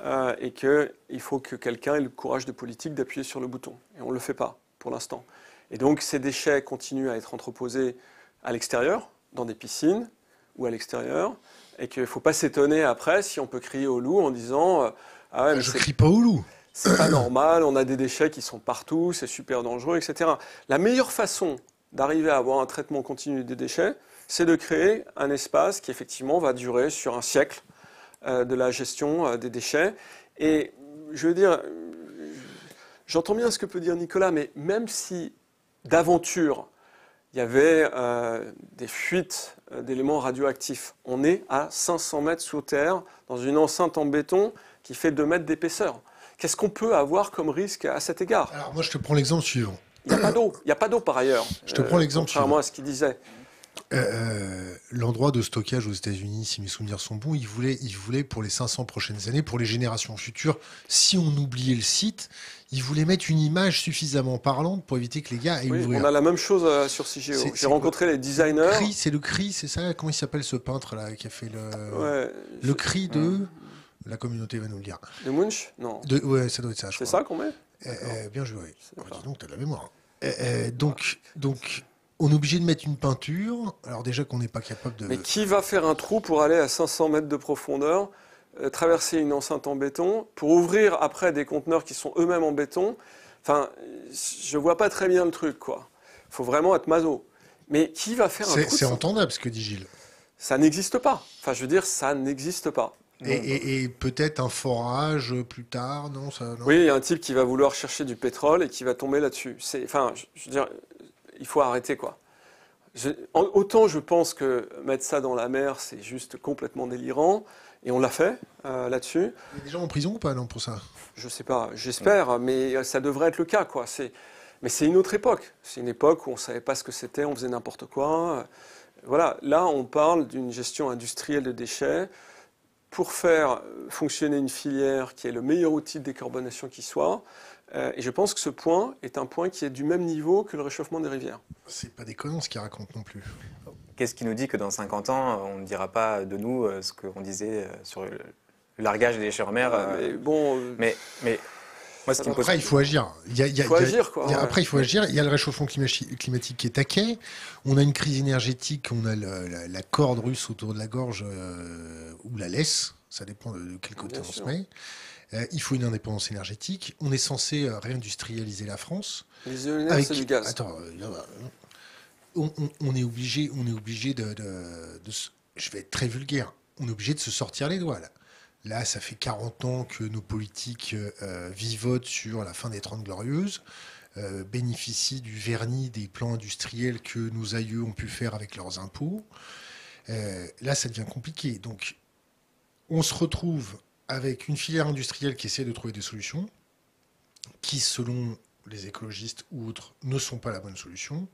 Euh, et qu'il faut que quelqu'un ait le courage de politique d'appuyer sur le bouton. Et on ne le fait pas pour l'instant. Et donc ces déchets continuent à être entreposés à l'extérieur, dans des piscines ou à l'extérieur, et qu'il ne faut pas s'étonner après si on peut crier au loup en disant euh, ah Je ne crie pas au loup c'est pas normal, on a des déchets qui sont partout, c'est super dangereux, etc. La meilleure façon d'arriver à avoir un traitement continu des déchets, c'est de créer un espace qui effectivement va durer sur un siècle, euh, de la gestion euh, des déchets. Et je veux dire, j'entends bien ce que peut dire Nicolas, mais même si d'aventure, il y avait euh, des fuites d'éléments radioactifs. On est à 500 mètres sous terre, dans une enceinte en béton qui fait 2 mètres d'épaisseur. Qu'est-ce qu'on peut avoir comme risque à cet égard Alors moi, je te prends l'exemple suivant. Il n'y a pas d'eau. Il n'y a pas d'eau par ailleurs. Je te prends l'exemple suivant. ce qu'il disait. Euh, euh, l'endroit de stockage aux États-Unis, si mes souvenirs sont bons, il voulait, il voulait pour les 500 prochaines années, pour les générations futures, si on oubliait le site, il voulait mettre une image suffisamment parlante pour éviter que les gars aient oui, ouvrir. On a la même chose euh, sur CGO. J'ai rencontré les designers. C'est le cri, c'est ça Comment il s'appelle ce peintre là qui a fait le, le cri de. La communauté va nous le dire. De Munch Non. ouais, ça doit être ça, je crois. C'est ça qu'on met eh, eh, Bien joué. dis donc, t'as de la mémoire. Hein. Eh, donc, donc, on est obligé de mettre une peinture, alors déjà qu'on n'est pas capable de... Mais qui va faire un trou pour aller à 500 mètres de profondeur, euh, traverser une enceinte en béton, pour ouvrir après des conteneurs qui sont eux-mêmes en béton Enfin, je vois pas très bien le truc, quoi. faut vraiment être maso. Mais qui va faire un trou C'est entendable, ce que dit Gilles. Ça n'existe pas. Enfin, je veux dire, ça n'existe pas. Et, peut-être un forage plus tard, non, Oui, il y a un type qui va vouloir chercher du pétrole et qui va tomber là-dessus. Enfin, je veux dire, il faut arrêter quoi. autant je pense que mettre ça dans la mer, c'est juste complètement délirant, et on l'a fait euh, là-dessus. Il y a des gens en prison ou pas non pour ça Je ne sais pas, j'espère, mais euh, ça devrait être le cas quoi. mais c'est une autre époque. C'est une époque où on ne savait pas ce que c'était, on faisait n'importe quoi. Voilà, là on parle d'une gestion industrielle de déchets pour faire fonctionner une filière qui est le meilleur outil de décarbonation qui soit. Euh, et je pense que ce point est un point qui est du même niveau que le réchauffement des rivières. C'est pas déconnant ce qu'il raconte non plus. Qu'est-ce qui nous dit que dans 50 ans, on ne dira pas de nous euh, ce qu'on disait euh, sur le largage des déchets en mer mais Bon. Mais, moi, ce qui me pose... il faut agir. Il faut agir, quoi. après, il faut agir. Il y a le réchauffement climatique qui est taqué. On a une crise énergétique. On a la, corde russe autour de la gorge ou la laisse. Ça dépend de, quel côté on se met. Euh, il faut une indépendance énergétique. On est censé euh, réindustrialiser la France. Les avec... le gaz. Attends, euh, bah, on, est obligé, on est obligé de, Je vais être très vulgaire. On est obligé de se sortir les doigts, là. Là, ça fait 40 ans que nos politiques vivotent sur la fin des Trente glorieuses, bénéficient du vernis des plans industriels que nos aïeux ont pu faire avec leurs impôts. là, ça devient compliqué. Donc, on se retrouve avec une filière industrielle qui essaie de trouver des solutions, qui, selon les écologistes ou autres, ne sont pas la bonne solution,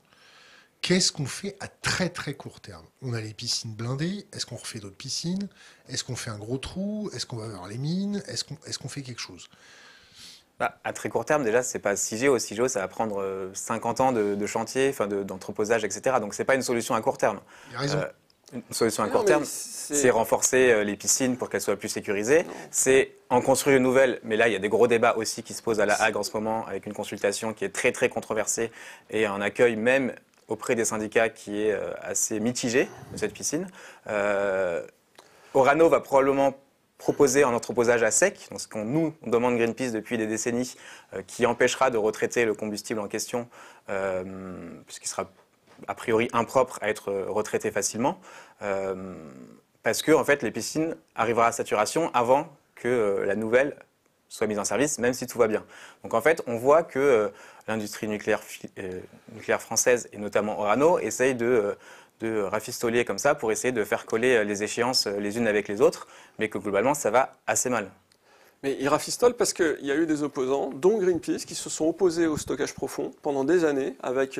qu'est-ce qu'on fait à très très court terme On a les piscines blindées, est-ce qu'on refait d'autres piscines Est-ce qu'on fait un gros trou Est-ce qu'on va vers les mines Est-ce qu'on est fait quelque chose bah, à très court terme, déjà, n'est pas 6 Au 6 ça va prendre 50 euh, ans de, chantier, d'entreposage, etc. Donc, ce n'est pas une solution à court terme. Il a raison. Euh, une solution à court terme, c'est renforcer euh, les piscines pour qu'elles soient plus sécurisées. C'est en construire une nouvelle, mais là, il y a des gros débats aussi qui se posent à la Hague en ce moment, avec une consultation qui est très, très controversée et un accueil même auprès des syndicats qui est euh, assez mitigé de cette piscine. Euh, Orano va probablement proposer un entreposage à sec, ce qu'on nous demande Greenpeace depuis des décennies, qui empêchera de retraiter le combustible en question, puisqu'il sera a priori impropres à être euh, retraité facilement, euh, parce que en fait, les piscines arriveront à saturation avant que euh, la nouvelle soit mise en service, même si tout va bien. Donc en fait, on voit que l'industrie nucléaire, nucléaire, française, et notamment Orano, essaye de, de, rafistoler comme ça pour essayer de faire coller les échéances les unes avec les autres, mais que globalement, ça va assez mal. Mais ils rafistolent parce qu'il y a eu des opposants, dont Greenpeace, qui se sont opposés au stockage profond pendant des années avec...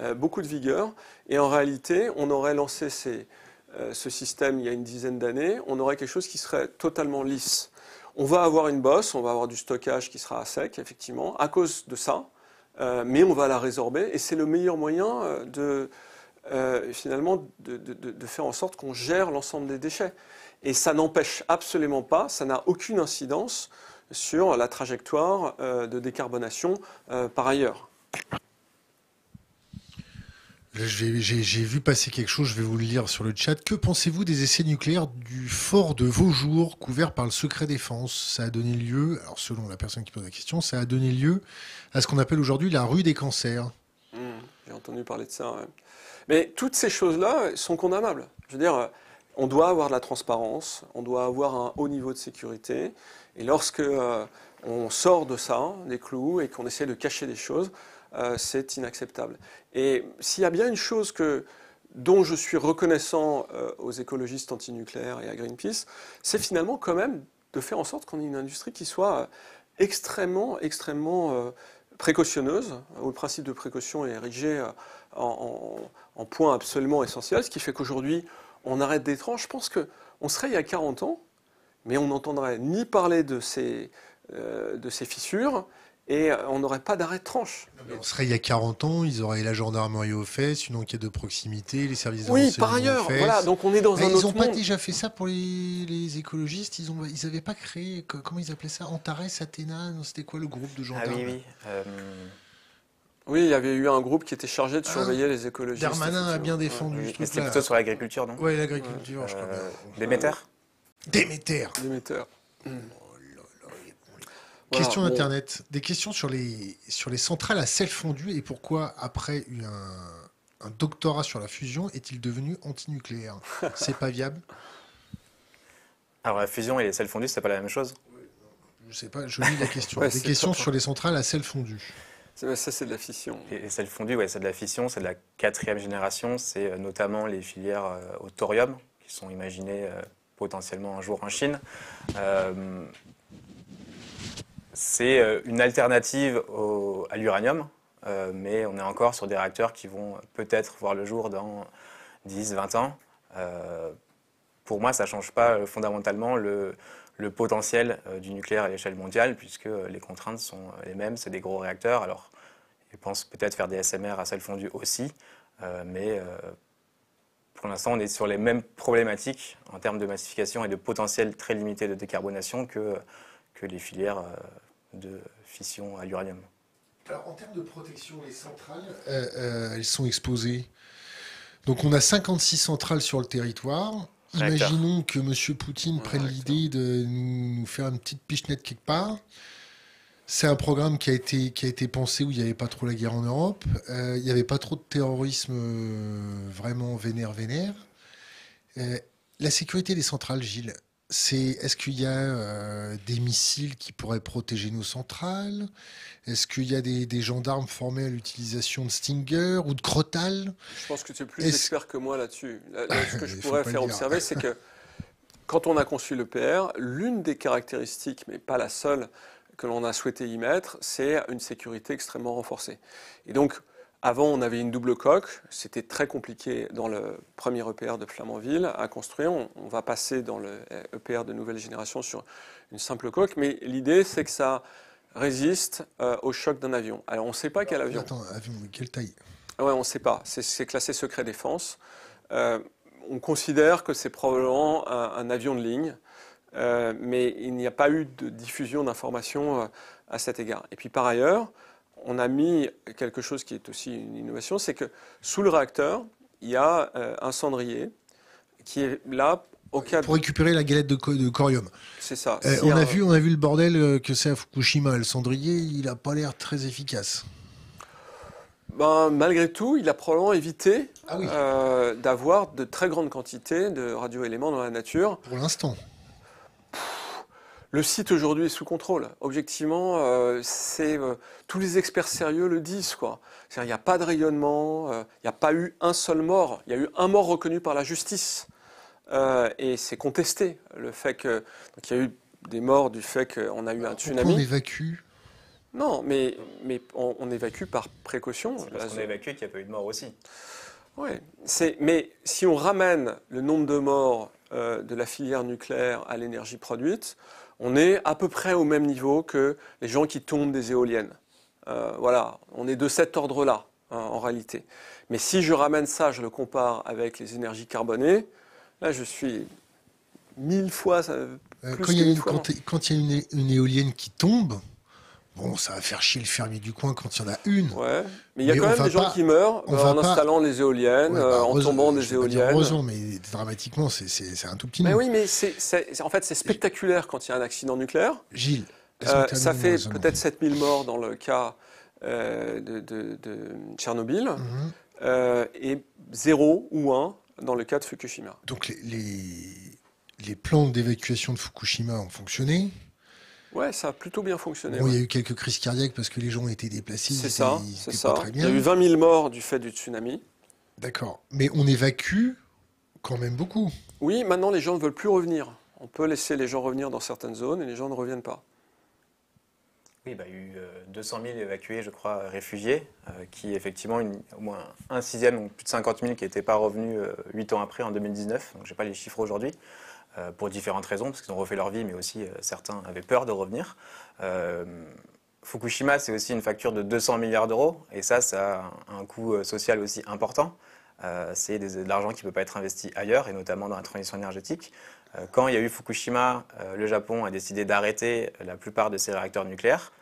Euh, beaucoup de vigueur. Et en réalité, on aurait lancé euh, ce système il y a une dizaine d'années, on aurait quelque chose qui serait totalement lisse. On va avoir une bosse, on va avoir du stockage qui sera à sec, effectivement, à cause de ça, euh, mais on va la résorber. Et c'est le meilleur moyen de, finalement de, faire en sorte qu'on gère l'ensemble des déchets. Et ça n'empêche absolument pas, ça n'a aucune incidence sur la trajectoire de décarbonation par ailleurs. J'ai vu passer quelque chose, je vais vous le lire sur le chat. Que pensez-vous des essais nucléaires du fort de jours, couvert par le secret défense Ça a donné lieu, alors selon la personne qui pose la question, ça a donné lieu à ce qu'on appelle aujourd'hui la rue des cancers. Mmh, j'ai entendu parler de ça. Mais toutes ces choses-là sont condamnables. Je veux dire, euh, on doit avoir de la transparence, on doit avoir un haut niveau de sécurité. Et lorsque euh, on sort de ça, des clous, et qu'on essaie de cacher des choses, euh, c'est inacceptable. Et s'il y a bien une chose dont je suis reconnaissant euh, aux écologistes antinucléaires et à Greenpeace, c'est finalement quand même de faire en sorte qu'on ait une industrie qui soit euh, extrêmement, extrêmement précautionneuse, où le principe de précaution est érigé en, point absolument essentiel, ce qui fait qu'aujourd'hui, on arrête d'étranger. Je pense qu'on serait il y a 40 ans, mais on n'entendrait ni parler de ces fissures, et euh, on n'aurait pas d'arrêt de tranche. on serait il y a 40 ans, ils auraient la gendarmerie aux fesses, une enquête de proximité, les services de Oui, par ailleurs, voilà, donc on est dans Mais un ils Ils n'ont pas déjà fait ça pour les, écologistes, ils n'avaient ils pas créé, comment ils appelaient ça Antares, Athéna, c'était quoi le groupe de ah gendarmes ah oui, oui. Euh, oui, il y avait eu un groupe qui était chargé de ah. surveiller les écologistes. Darmanin a bien défendu Mais C'était plutôt sur l'agriculture, non Oui, l'agriculture, je crois. Euh, Déméter Déméter mm. Question Internet. Des questions sur les, sur les centrales à sel fondu et pourquoi, après un, doctorat sur la fusion, est-il devenu antinucléaire C'est pas viable Alors, la fusion et les sels fondus, c'est pas la même chose Je sais pas, je lis la question. des questions sur les centrales à sel fondu. Ça, c'est de la fission. Et, fondues ouais, c'est de la fission, c'est de la quatrième génération. C'est euh, notamment les filières euh, au thorium qui sont imaginées euh, potentiellement un jour en Chine. C'est euh, une alternative à l'uranium, euh, mais on est encore sur des réacteurs qui vont peut-être voir le jour dans 10, 20 ans. Euh, pour moi, ça ne change pas fondamentalement le, potentiel du nucléaire à l'échelle mondiale, puisque les contraintes sont les mêmes, c'est des gros réacteurs. Alors, ils pensent peut-être faire des SMR à sel fondu aussi, mais pour l'instant, on est sur les mêmes problématiques en termes de massification et de potentiel très limité de décarbonation que, que les filières de fission à l'uranium. en termes de protection, les centrales, euh, euh, elles sont exposées. Donc on a 56 centrales sur le territoire. Imaginons que M. Poutine prenne l'idée de nous, faire une petite pichenette quelque part. C'est un programme qui a été, qui a été pensé où il n'y avait pas trop la guerre en Europe, euh, il n'y avait pas trop de terrorisme vraiment vénère-vénère. la sécurité des centrales, Gilles, c'est est-ce qu'il y a euh, des missiles qui pourraient protéger nos centrales Est-ce qu'il y a des, gendarmes formés à l'utilisation de Stinger ou de Crotal Je pense que tu es plus expert que moi là-dessus. ce que je pourrais faire observer, c'est que quand on a conçu le PR, l'une des caractéristiques, mais pas la seule, que l'on a souhaité y mettre, c'est une sécurité extrêmement renforcée. Et donc, avant, on avait une double coque. C'était très compliqué dans le premier EPR de Flamanville à construire. On, va passer dans le EPR eh, e de nouvelle génération sur une simple coque. Mais l'idée, c'est que ça résiste euh, au choc d'un avion. Alors, on ne sait pas quel avion. Attends, avion, quelle taille Ouais, on ne sait pas. C'est classé secret défense. Euh, on considère que c'est probablement un, avion de ligne. Euh, mais il n'y a pas eu de diffusion d'informations à cet égard. Et puis par ailleurs, on a mis quelque chose qui est aussi une innovation, c'est que sous le réacteur, il y a euh, un cendrier qui est là au cas pour récupérer la galette de, corium. C'est ça. Euh, on a vu, on a vu le bordel euh, que c'est à Fukushima. Le cendrier, il n'a pas l'air très efficace. Ben, malgré tout, il a probablement évité ah d'avoir de très grandes quantités de radioéléments dans la nature. Pour l'instant. Le site aujourd'hui est sous contrôle. Objectivement, euh, c'est euh, tous les experts sérieux le disent Il n'y a pas de rayonnement, euh, il n'y a pas eu un seul mort. Il y a eu un mort reconnu par la justice et c'est contesté le fait que il y a eu des morts du fait qu'on a eu un tsunami. on évacue Non, mais mais on, évacue par précaution. Parce qu'on évacue qu'il n'y a pas eu de mort aussi. Oui, mais si on ramène le nombre de morts de la filière nucléaire à l'énergie produite, on est à peu près au même niveau que les gens qui tombent des éoliennes. Euh, voilà, on est de cet ordre-là, hein, en réalité. Mais si je ramène ça, je le compare avec les énergies carbonées, là, je suis mille fois... Euh, euh, plus quand, il y a y a une éolienne qui tombe, Bon, ça va faire chier le fermier du coin quand il y en a une. Ouais. Mais il y a quand même des gens qui meurent euh, en installant les éoliennes, bah, euh, en tombant des éoliennes. heureusement, mais dramatiquement, c'est un tout petit. Bah mais oui, mais en fait, c'est spectaculaire quand il y a un accident nucléaire. Gilles, euh, ça fait peut-être 7000 morts dans le cas de, Tchernobyl mhm. et 0 ou 1 dans le cas de Fukushima. Donc les plans d'évacuation de Fukushima ont fonctionné. – Oui, ça a plutôt bien fonctionné. Il y a eu quelques crises cardiaques parce que les gens ont été déplacés. C'est ça, c'est ça. Il y a eu 20 000 morts du fait du tsunami. D'accord. Mais on évacue quand même beaucoup. Oui, maintenant les gens ne veulent plus revenir. On peut laisser les gens revenir dans certaines zones et les gens ne reviennent pas. Oui, bah, il y a eu 200 euh, 000 évacués, je crois, réfugiés, euh, qui effectivement, au moins un sixième, donc plus de 50 000 qui n'étaient pas revenus 8 euh, ans après, en 2019. Donc je n'ai pas les chiffres aujourd'hui. Euh, pour différentes raisons, parce qu'ils ont refait leur vie, mais aussi euh, certains avaient peur de revenir. Euh, Fukushima, c'est aussi une facture de 200 milliards d'euros, et ça, ça a un coût social aussi important. c'est de l'argent qui ne peut pas être investi ailleurs, et notamment dans la transition énergétique. quand il y a eu Fukushima, le Japon a décidé d'arrêter la plupart de ses réacteurs nucléaires.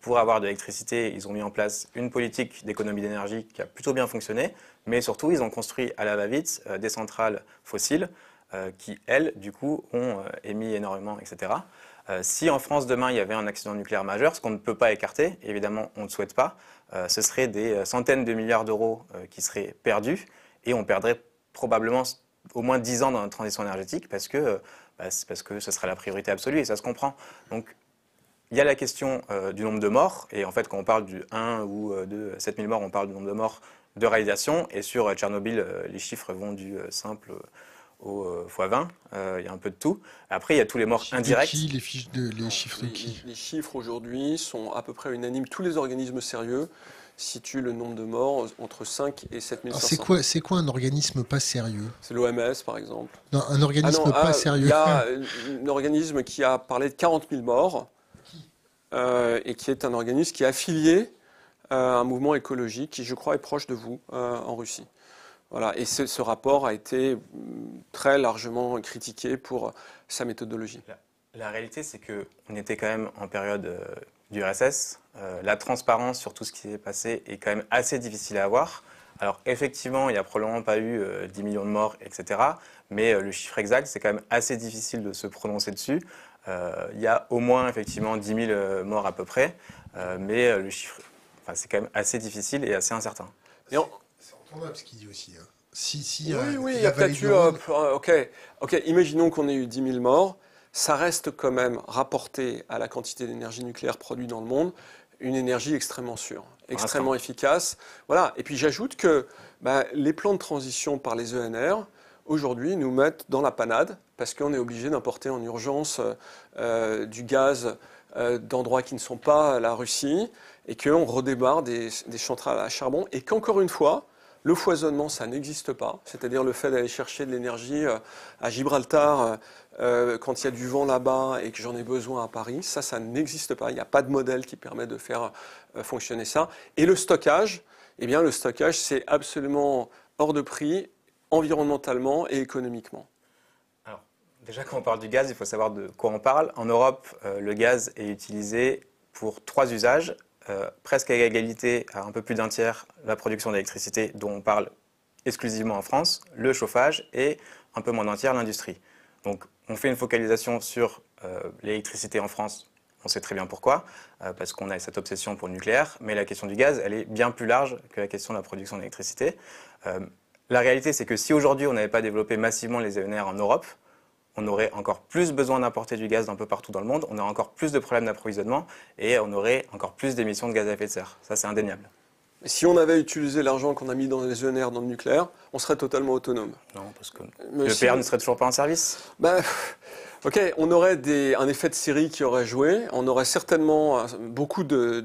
pour avoir de l'électricité, ils ont mis en place une politique d'économie d'énergie qui a plutôt bien fonctionné, mais surtout, ils ont construit à la va-vite des centrales fossiles euh, qui, elles, du coup, ont euh, émis énormément, etc. Euh, si en France demain il y avait un accident nucléaire majeur, ce qu'on ne peut pas écarter, évidemment on ne souhaite pas, ce serait des centaines de milliards d'euros qui seraient perdus et on perdrait probablement au moins 10 ans dans notre transition énergétique parce que, bah, parce que ce serait la priorité absolue et ça se comprend. Donc il y a la question du nombre de morts et en fait quand on parle du 1 ou de de 7000 morts, on parle du nombre de morts de réalisation et sur Tchernobyl, les chiffres vont du simple au x20, euh, euh, il y a un peu de tout. Après, il y a tous les morts indirects. les, les chiffres qui les, chiffres aujourd'hui sont à peu près unanimes. Tous les organismes sérieux situent le nombre de morts entre 5 et mille C'est quoi, c'est quoi un organisme pas sérieux C'est l'OMS, par exemple. Non, un organisme ah pas ah, sérieux. Il y a un organisme qui a parlé de 40 000 morts euh, et qui est un organisme qui est affilié à un mouvement écologique qui, je crois, est proche de vous en Russie. Voilà, et ce, rapport a été mm, très largement critiqué pour euh, sa méthodologie. La, réalité, c'est qu'on était quand même en période euh, du RSS. Euh, la transparence sur tout ce qui s'est passé est quand même assez difficile à avoir. Alors effectivement, il n'y a probablement pas eu 10 millions de morts, etc. Mais le chiffre exact, c'est quand même assez difficile de se prononcer dessus. Il y a au moins effectivement 10 000 morts à peu près. mais le chiffre, c'est quand même assez difficile et assez incertain. Et on, ce qu'il dit aussi. Hein. Si, si, euh, oui, oui, il y a pas être eu. ok, imaginons qu'on ait eu 10 000 morts. Ça reste quand même rapporté à la quantité d'énergie nucléaire produite dans le monde, une énergie extrêmement sûre, extrêmement efficace. Voilà. Et puis j'ajoute que bah, les plans de transition par les ENR, aujourd'hui, nous mettent dans la panade parce qu'on est obligé d'importer en urgence euh, euh, du gaz d'endroits qui ne sont pas la Russie et qu'on redémarre des, des centrales à charbon et qu'encore une fois, le foisonnement, ça n'existe pas, c'est-à-dire le fait d'aller chercher de l'énergie euh, à Gibraltar euh, euh, quand il y a du vent là-bas et que j'en ai besoin à Paris, ça, ça n'existe pas. Il n'y a pas de modèle qui permet de faire fonctionner ça. Et le stockage, eh bien, le stockage, c'est absolument hors de prix environnementalement et économiquement. Alors, déjà, quand on parle du gaz, il faut savoir de quoi on parle. En Europe, le gaz est utilisé pour trois usages euh, presque à égalité, à un peu plus d'un tiers, la production d'électricité dont on parle exclusivement en France, le chauffage et un peu moins d'un tiers l'industrie. Donc on fait une focalisation sur euh, l'électricité en France. On sait très bien pourquoi, euh, parce qu'on a cette obsession pour le nucléaire, mais la question du gaz, elle est bien plus large que la question de la production d'électricité. la réalité, c'est que si aujourd'hui on n'avait pas développé massivement les ENR en Europe, on aurait encore plus besoin d'importer du gaz d'un peu partout dans le monde, on aurait encore plus de problèmes d'approvisionnement et on aurait encore plus d'émissions de gaz à effet de serre. Ça, c'est indéniable. Si on avait utilisé l'argent qu'on a mis dans les ENR, dans le nucléaire, on serait totalement autonome. Non, parce que le ne serait toujours pas en service. Bah, ok, on aurait un effet de série qui aurait joué. On aurait certainement euh, beaucoup de,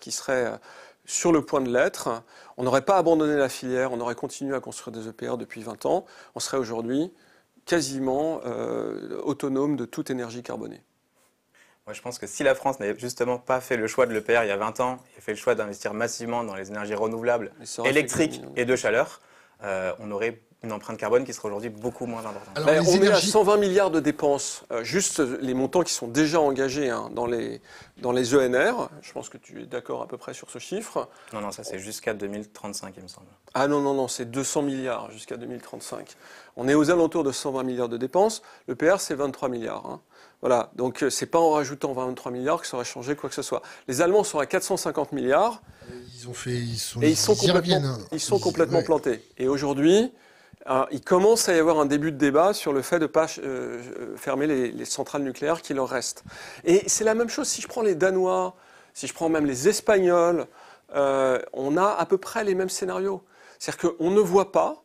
qui seraient euh, sur le point de l'être. On n'aurait pas abandonné la filière, on aurait continué à construire des EPR depuis 20 ans. On serait aujourd'hui quasiment euh, autonome de toute énergie carbonée. Moi, je pense que si la France n'avait justement pas fait le choix de l'EPR il y a 20 ans et fait le choix d'investir massivement dans les énergies renouvelables, électriques hein. et de chaleur, euh, on aurait une empreinte carbone qui serait aujourd'hui beaucoup moins importante. Ben, on est à 120 milliards de dépenses, euh, juste les montants qui sont déjà engagés hein, dans, les, ENR. E Je pense que tu es d'accord à peu près sur ce chiffre. Non, non, ça c'est jusqu'à 2035, il me semble. Ah non, non, non, c'est 200 milliards jusqu'à 2035. On est aux alentours de 120 milliards de dépenses. Le PR, c'est 23 milliards. Hein. Voilà, donc euh, c'est pas en rajoutant 23 milliards que ça va changer quoi que ce soit. Les Allemands sont à 450 milliards. Ils ont fait, ils sont, ils sont complètement, hein. plantés. Et aujourd'hui, hein, il commence à y avoir un début de débat sur le fait de ne pas euh, euh, fermer les, centrales nucléaires qui leur restent. Et c'est la même chose si je prends les Danois, si je prends même les Espagnols, on a à peu près les mêmes scénarios. C'est-à-dire qu'on ne voit pas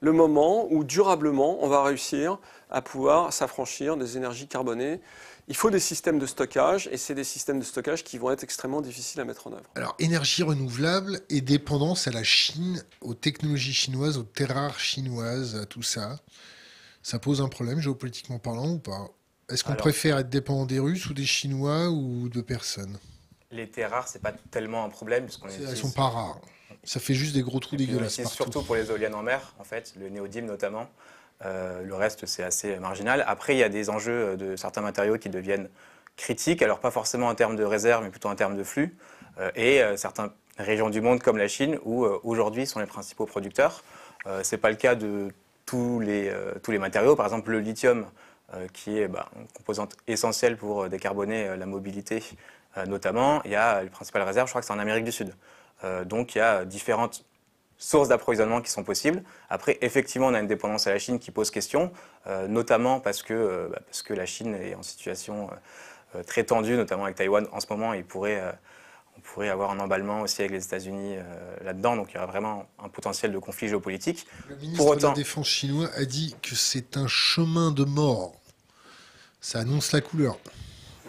le moment où durablement on va réussir à pouvoir s'affranchir des énergies carbonées. Il faut des systèmes de stockage et c'est des systèmes de stockage qui vont être extrêmement difficiles à mettre en œuvre. Alors, énergie renouvelable et dépendance à la Chine, aux technologies chinoises, aux terres rares chinoises, tout ça, ça pose un problème géopolitiquement parlant ou pas Est-ce qu'on préfère être dépendant des Russes ou des Chinois ou de personne ?– les terres rares, c'est pas tellement un problème Elles ne sont pas rares. Ça fait juste des gros trous dégueulasses. Partout. Surtout pour les éoliennes en mer, en fait, le néodyme notamment. Euh, le reste, c'est assez marginal. Après, il y a des enjeux euh, de certains matériaux qui deviennent critiques, alors pas forcément en termes de réserve, mais plutôt en termes de flux, euh, et certaines régions du monde comme la Chine, où aujourd'hui sont les principaux producteurs. Ce n'est pas le cas de tous les, tous les matériaux, par exemple le lithium, qui est bah, une composante essentielle pour décarboner la mobilité notamment. Il y a les principales réserves, je crois que c'est en Amérique du Sud. donc il y a différentes sources d'approvisionnement qui sont possibles. Après, effectivement, on a une dépendance à la Chine qui pose question, euh, notamment parce que, euh, bah, parce que la Chine est en situation euh, très tendue, notamment avec Taïwan en ce moment, pourrait, on pourrait avoir un emballement aussi avec les États-Unis là-dedans, donc il y aura vraiment un potentiel de conflit géopolitique. Le ministre de la Défense chinois a dit que c'est un chemin de mort. Ça annonce la couleur. Hmm.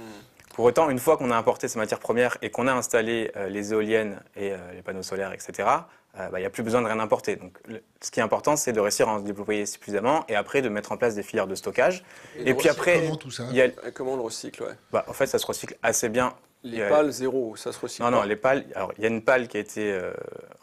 Pour autant, une fois qu'on a importé ces matières premières et qu'on a installé les éoliennes et les panneaux solaires, etc., euh, bah, il n'y a plus besoin de rien importer. Donc, ce qui est important, c'est de réussir à en se déployer suffisamment et après de mettre en place des filières de stockage. Et, puis après, comment, tout ça ah, comment on le recycle bah, En fait, ça se recycle assez bien. Les pales zéro, ça se recycle. Non, non, les pales. Alors, il y a une pale qui a été euh,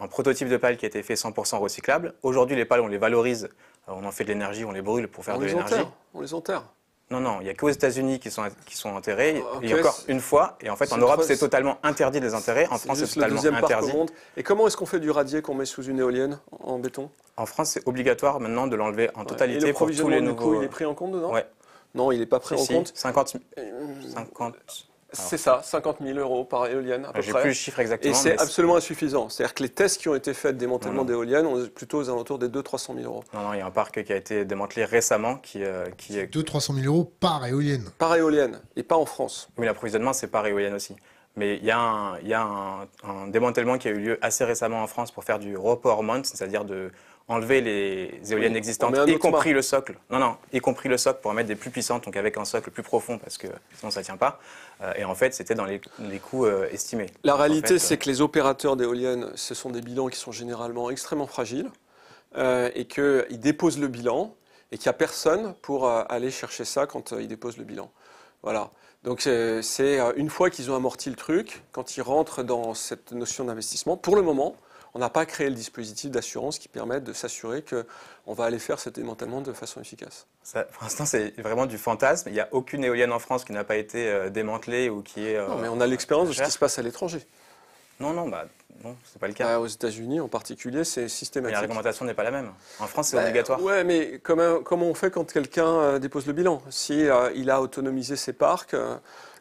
un prototype de pale qui a été fait 100% recyclable. Aujourd'hui, les pales, on les valorise, euh, on en fait de l'énergie, on les brûle pour faire de l'énergie. On les enterre. Non, non, il n'y a qu'aux États-Unis qui sont, qui sont enterrés. Oh, encore une fois, et en fait, en Europe, c'est totalement interdit de les enterrer. En France, c'est totalement interdit. Et comment est-ce qu'on fait du radier qu'on met sous une éolienne en béton En France, c'est obligatoire maintenant de l'enlever en totalité pour tous les nouveaux. il est pris en compte dedans Non, il n'est pas pris en compte. 50. 50... C'est ça, 50 000 euros par éolienne à peu plus le chiffre exactement. Et c'est absolument insuffisant. C'est-à-dire que les tests qui ont été faits de démantèlement d'éoliennes, on est plutôt aux alentours des 200-300 000 euros. Non, non, il y a un parc qui a été démantelé récemment qui... Euh, qui... 300 000 euros par éolienne Par éolienne, et pas en France. Mais l'approvisionnement, c'est par éolienne aussi. Mais il y a, un, démantèlement qui a eu lieu assez récemment en France pour faire du report c'est-à-dire de enlever les éoliennes existantes, y compris le socle. Non, non, y compris le socle pour en mettre des plus puissantes, donc avec un socle plus profond, parce que sinon ça ne tient pas. Euh, et en fait, c'était dans les, coûts euh, estimés. La réalité, c'est euh, que les opérateurs d'éoliennes, ce sont des bilans qui sont généralement extrêmement fragiles, et qu'ils déposent le bilan, et qu'il n'y a personne pour aller chercher ça quand ils déposent le bilan. Voilà. Donc c'est une fois qu'ils ont amorti le truc, quand ils rentrent dans cette notion d'investissement, pour le moment, on n'a pas créé le dispositif d'assurance qui permette de s'assurer qu'on va aller faire ce démantèlement de façon efficace. pour l'instant, c'est vraiment du fantasme. Il n'y a aucune éolienne en France qui n'a pas été euh, démantelée ou qui est. Euh, non, mais on a l'expérience de ce qui se passe à l'étranger. Non, non, bah, non, c'est pas le cas. Bah, aux États-Unis, en particulier, c'est systématique. Mais la réglementation n'est pas la même. En France, c'est bah, obligatoire. Ouais, mais comment, comment on fait quand quelqu'un euh, dépose le bilan Si il a autonomisé ses parcs,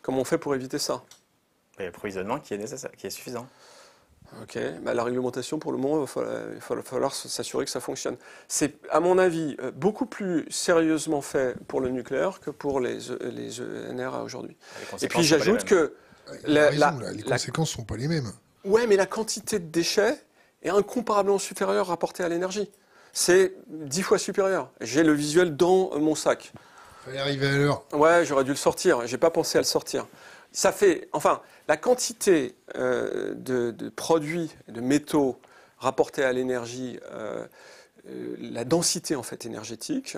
comment on fait pour éviter ça Il y a le provisionnement qui est nécessaire, qui est suffisant. Ok, bah, la réglementation pour le moment, il va falloir, s'assurer que ça fonctionne. C'est, à mon avis, euh, beaucoup plus sérieusement fait pour le nucléaire que pour les, les ENR aujourd'hui. Et puis j'ajoute que. La, les conséquences ne sont pas les mêmes. Ouais, mais la quantité de déchets est incomparablement supérieure rapportée à l'énergie. C'est dix fois supérieur. J'ai le visuel dans mon sac. Fallait arriver à l'heure. Ouais, j'aurais dû le sortir. J'ai pas pensé à le sortir ça fait, enfin, la quantité euh, de, produits, de métaux rapportés à l'énergie, euh, euh, la densité en fait énergétique,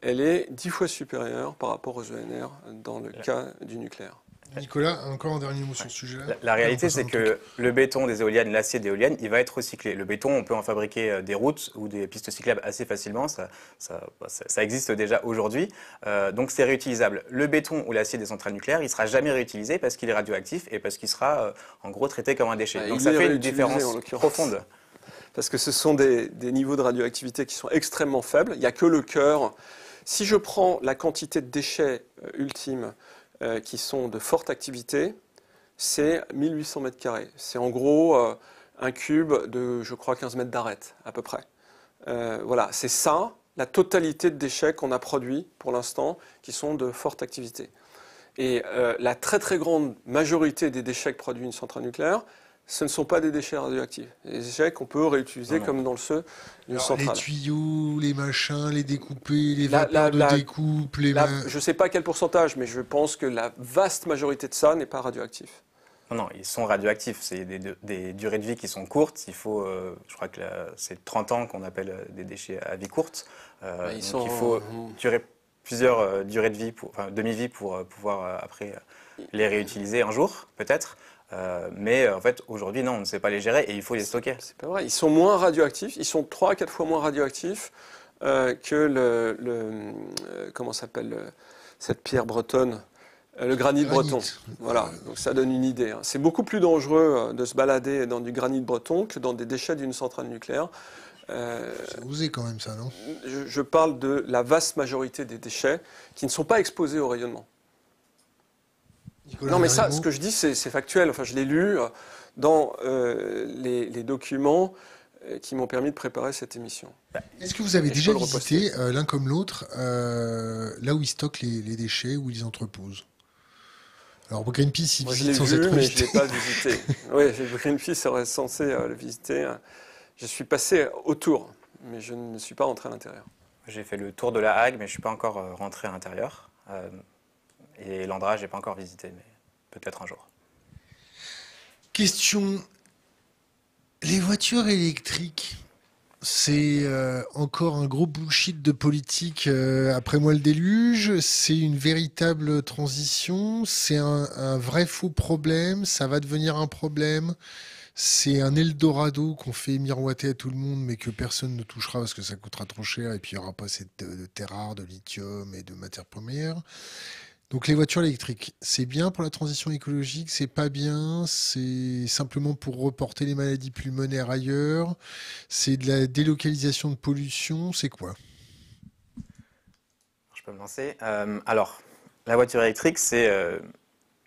elle est dix fois supérieure par rapport aux ENR dans le cas du nucléaire. Nicolas, encore un dernier mot sur ce sujet La, réalité, c'est que le béton des éoliennes, l'acier des éoliennes, il va être recyclé. Le béton, on peut en fabriquer euh, des routes ou des pistes cyclables assez facilement. Ça, bah, existe déjà aujourd'hui. Euh, donc, c'est réutilisable. Le béton ou l'acier des centrales nucléaires, il ne sera jamais réutilisé parce qu'il est radioactif et parce qu'il sera, euh, en gros, traité comme un déchet. Bah, donc, ça fait une différence profonde. Parce que ce sont des, des niveaux de radioactivité qui sont extrêmement faibles. Il n'y a que le cœur. Si je prends la quantité de déchets ultime, euh, qui sont de forte activité, c'est 1800 mètres carrés. C'est en gros euh, un cube de, je crois, 15 mètres d'arête, à peu près. Euh, voilà, c'est ça, la totalité de déchets qu'on a produits pour l'instant, qui sont de forte activité. Et la très très grande majorité des déchets produits dans une centrale nucléaire ce ne sont pas des déchets radioactifs. Les déchets qu'on peut réutiliser comme dans le feu centrale. Les tuyaux, les machins, les découpés, les la, de découpe, les... Je ne sais pas quel pourcentage, mais je pense que la vaste majorité de ça n'est pas radioactif. Non, ils sont radioactifs. C'est des, durées de vie qui sont courtes. Il faut, euh, je crois que c'est 30 ans qu'on appelle euh, des déchets à vie courte. Euh, bah, donc il faut durer plusieurs durées de vie, enfin, demi-vie pour pouvoir après les réutiliser un jour, peut-être. Euh, mais euh, en fait, aujourd'hui, non, on ne sait pas les gérer et il faut les stocker. C'est pas vrai. Ils sont moins radioactifs. Ils sont 3 à 4 fois moins radioactifs euh, que le. comment s'appelle cette pierre bretonne le granit, breton. Voilà, donc ça donne une idée. Hein. C'est beaucoup plus dangereux de se balader dans du granit breton que dans des déchets d'une centrale nucléaire. Euh, c'est osé quand même ça, non je, parle de la vaste majorité des déchets qui ne sont pas exposés au rayonnement non, mais ça, ce que je dis, c'est factuel. Enfin, je l'ai lu euh, dans euh, les, documents euh, qui m'ont permis de préparer cette émission. Bah, est-ce que vous avez déjà visité, l'un comme l'autre, là où ils stockent les, déchets, où ils entreposent alors Greenpeace, ils visitent sans vu, être mais Je l'ai pas visité. oui, Greenpeace serait censé le visiter. Je suis passé autour, mais je ne suis pas rentré à l'intérieur. J'ai fait le tour de la Hague, mais je ne suis pas encore rentré à l'intérieur. Et l'Andra, je n'ai pas encore visité, mais peut-être un jour. Question. Les voitures électriques, c'est euh, encore un gros bullshit de politique euh, après moi le déluge. C'est une véritable transition. C'est un, vrai faux problème. Ça va devenir un problème. C'est un Eldorado qu'on fait miroiter à tout le monde, mais que personne ne touchera parce que ça coûtera trop cher et puis il n'y aura pas assez de terres rares, de lithium et de matières premières. Donc les voitures électriques, c'est bien pour la transition écologique, c'est pas bien, c'est simplement pour reporter les maladies pulmonaires ailleurs, c'est de la délocalisation de pollution, c'est quoi Je peux me lancer. Euh, alors, la voiture électrique, c'est euh,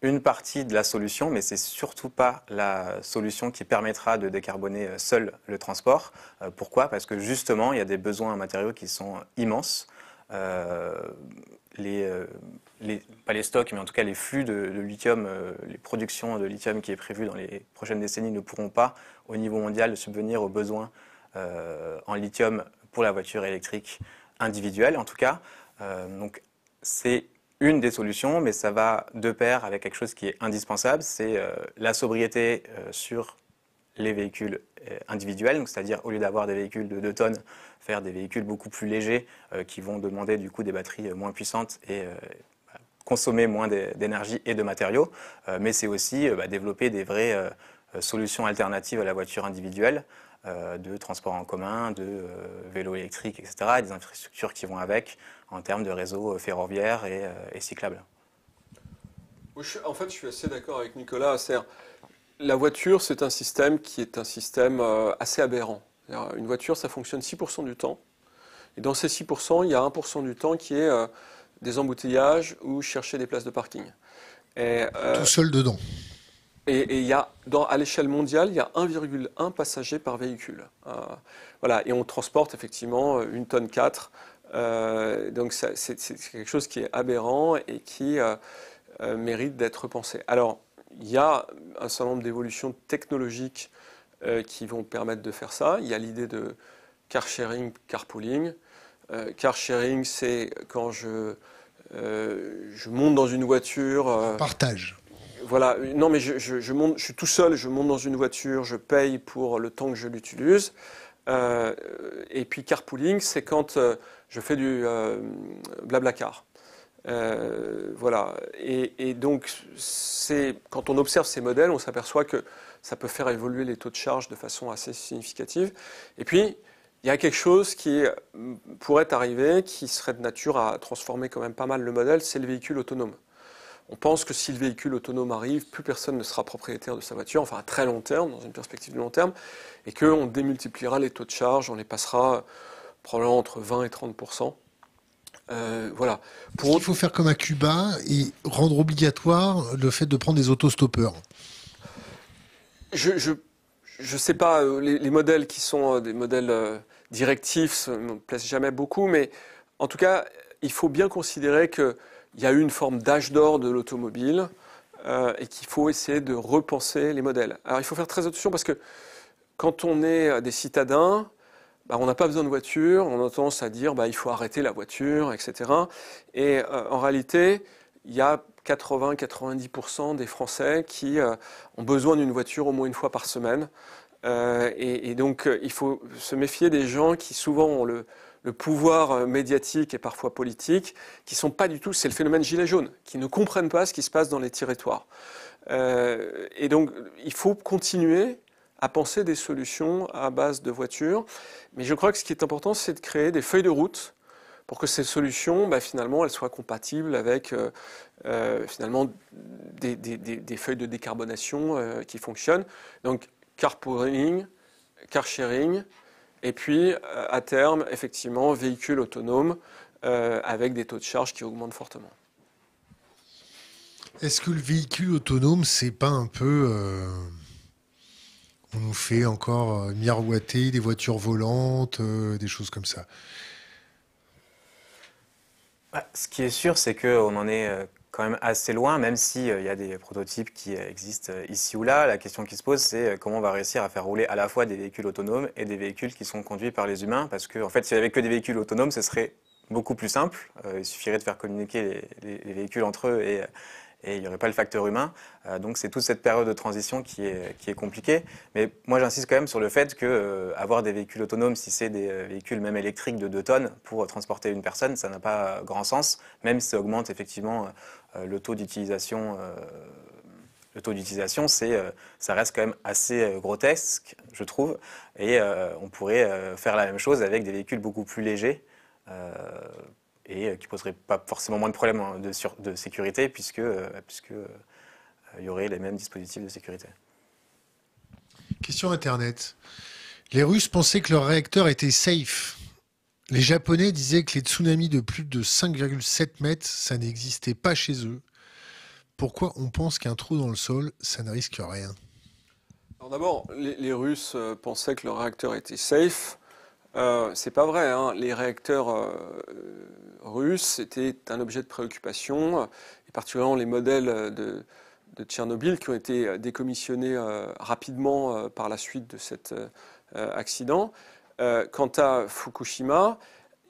une partie de la solution, mais c'est surtout pas la solution qui permettra de décarboner euh, seul le transport. pourquoi Parce que justement, il y a des besoins en matériaux qui sont immenses les, euh, les, pas les stocks, mais en tout cas les flux de, lithium, euh, les productions de lithium qui est prévue dans les prochaines décennies ne pourront pas, au niveau mondial, subvenir aux besoins euh, en lithium pour la voiture électrique individuelle, en tout cas. donc c'est une des solutions, mais ça va de pair avec quelque chose qui est indispensable, c'est la sobriété sur les véhicules euh, individuels, c'est-à-dire au lieu d'avoir des véhicules de 2 tonnes, faire des véhicules beaucoup plus légers euh, qui vont demander du coup des batteries euh, moins puissantes et bah, consommer moins d'énergie et de matériaux, mais c'est aussi bah, développer des vraies solutions alternatives à la voiture individuelle, de transport en commun, de vélos électriques, etc., et des infrastructures qui vont avec en termes de réseaux ferroviaires et, cyclables. En fait, je suis assez d'accord avec Nicolas. cest la voiture, c'est un système qui est un système euh, assez aberrant. Une voiture, ça fonctionne 6% du temps. Et dans ces 6%, il y a 1% du temps qui est euh, des embouteillages ou chercher des places de parking. Et, euh, Tout seul dedans. Et, y à l'échelle mondiale, il y a 1,1 passager par véhicule. voilà, et on transporte effectivement une tonne 4. donc c'est quelque chose qui est aberrant et qui mérite d'être pensé. Alors, il y a un certain nombre d'évolutions technologiques euh, qui vont permettre de faire ça. Il y a l'idée de car sharing, carpooling. pooling euh, ».« car sharing, c'est quand je, euh, monte dans une voiture. Partage. Voilà, non mais je, je suis tout seul, je monte dans une voiture, je paye pour le temps que je l'utilise. et puis carpooling, c'est quand je fais du blabla car. Euh, voilà. Et, et donc, quand on observe ces modèles, on s'aperçoit que ça peut faire évoluer les taux de charge de façon assez significative. Et puis, il y a quelque chose qui mm, pourrait arriver, qui serait de nature à transformer quand même pas mal le modèle, c'est le véhicule autonome. On pense que si le véhicule autonome arrive, plus personne ne sera propriétaire de sa voiture, enfin à très long terme, dans une perspective de long terme, et qu'on démultipliera les taux de charge, on les passera probablement entre 20 et 30 euh, voilà. Pour Il faut faire comme à Cuba et rendre obligatoire le fait de prendre des autostoppeurs. Je ne sais pas, euh, les, modèles qui sont euh, des modèles directifs ne me plaisent jamais beaucoup, mais en tout cas, il faut bien considérer qu'il y a eu une forme d'âge d'or de l'automobile et qu'il faut essayer de repenser les modèles. Alors il faut faire très attention parce que quand on est des citadins, bah, on n'a pas besoin de voiture, on a tendance à dire bah, il faut arrêter la voiture, etc. Et euh, en réalité, il y a 80-90% des Français qui euh, ont besoin d'une voiture au moins une fois par semaine. Euh, et, donc, il faut se méfier des gens qui souvent ont le, pouvoir médiatique et parfois politique, qui sont pas du tout, c'est le phénomène gilet jaune, qui ne comprennent pas ce qui se passe dans les territoires. et donc, il faut continuer à penser des solutions à base de voitures. Mais je crois que ce qui est important, c'est de créer des feuilles de route pour que ces solutions, bah, finalement, elles soient compatibles avec euh, euh, finalement des, feuilles de décarbonation euh, qui fonctionnent. Donc carpooling, car sharing, et puis à terme, effectivement, véhicules autonomes avec des taux de charge qui augmentent fortement. Est-ce que le véhicule autonome, c'est pas un peu on nous fait encore euh, miroiter des voitures volantes, euh, des choses comme ça. Bah, ce qui est sûr, c'est qu'on en est euh, quand même assez loin, même s'il si, il y a des prototypes qui existent ici ou là. La question qui se pose, c'est comment on va réussir à faire rouler à la fois des véhicules autonomes et des véhicules qui sont conduits par les humains. Parce que, en fait, s'il n'y avait que des véhicules autonomes, ce serait beaucoup plus simple. il suffirait de faire communiquer les véhicules entre eux et, et il n'y aurait pas le facteur humain. Euh, donc c'est toute cette période de transition qui est, qui est compliquée. Mais moi j'insiste quand même sur le fait qu'avoir euh, des véhicules autonomes, si c'est des euh, véhicules même électriques de 2 tonnes pour transporter une personne, ça n'a pas grand sens, même si ça augmente effectivement le taux d'utilisation. le taux d'utilisation, c'est, ça reste quand même assez grotesque, je trouve, et on pourrait faire la même chose avec des véhicules beaucoup plus légers et euh, qui poserait pas forcément moins de problèmes hein, de, sécurité puisque euh, euh, y aurait les mêmes dispositifs de sécurité. Question Internet. Les Russes pensaient que leur réacteur était safe. Les Japonais disaient que les tsunamis de plus de 5,7 mètres, ça n'existait pas chez eux. Pourquoi on pense qu'un trou dans le sol, ça ne risque rien D'abord, les, les, Russes pensaient que leur réacteur était safe. Ce euh, c'est pas vrai. Hein. Les réacteurs euh, euh, russes étaient un objet de préoccupation, et particulièrement les modèles de, Tchernobyl qui ont été décommissionnés rapidement par la suite de cet accident. quant à Fukushima,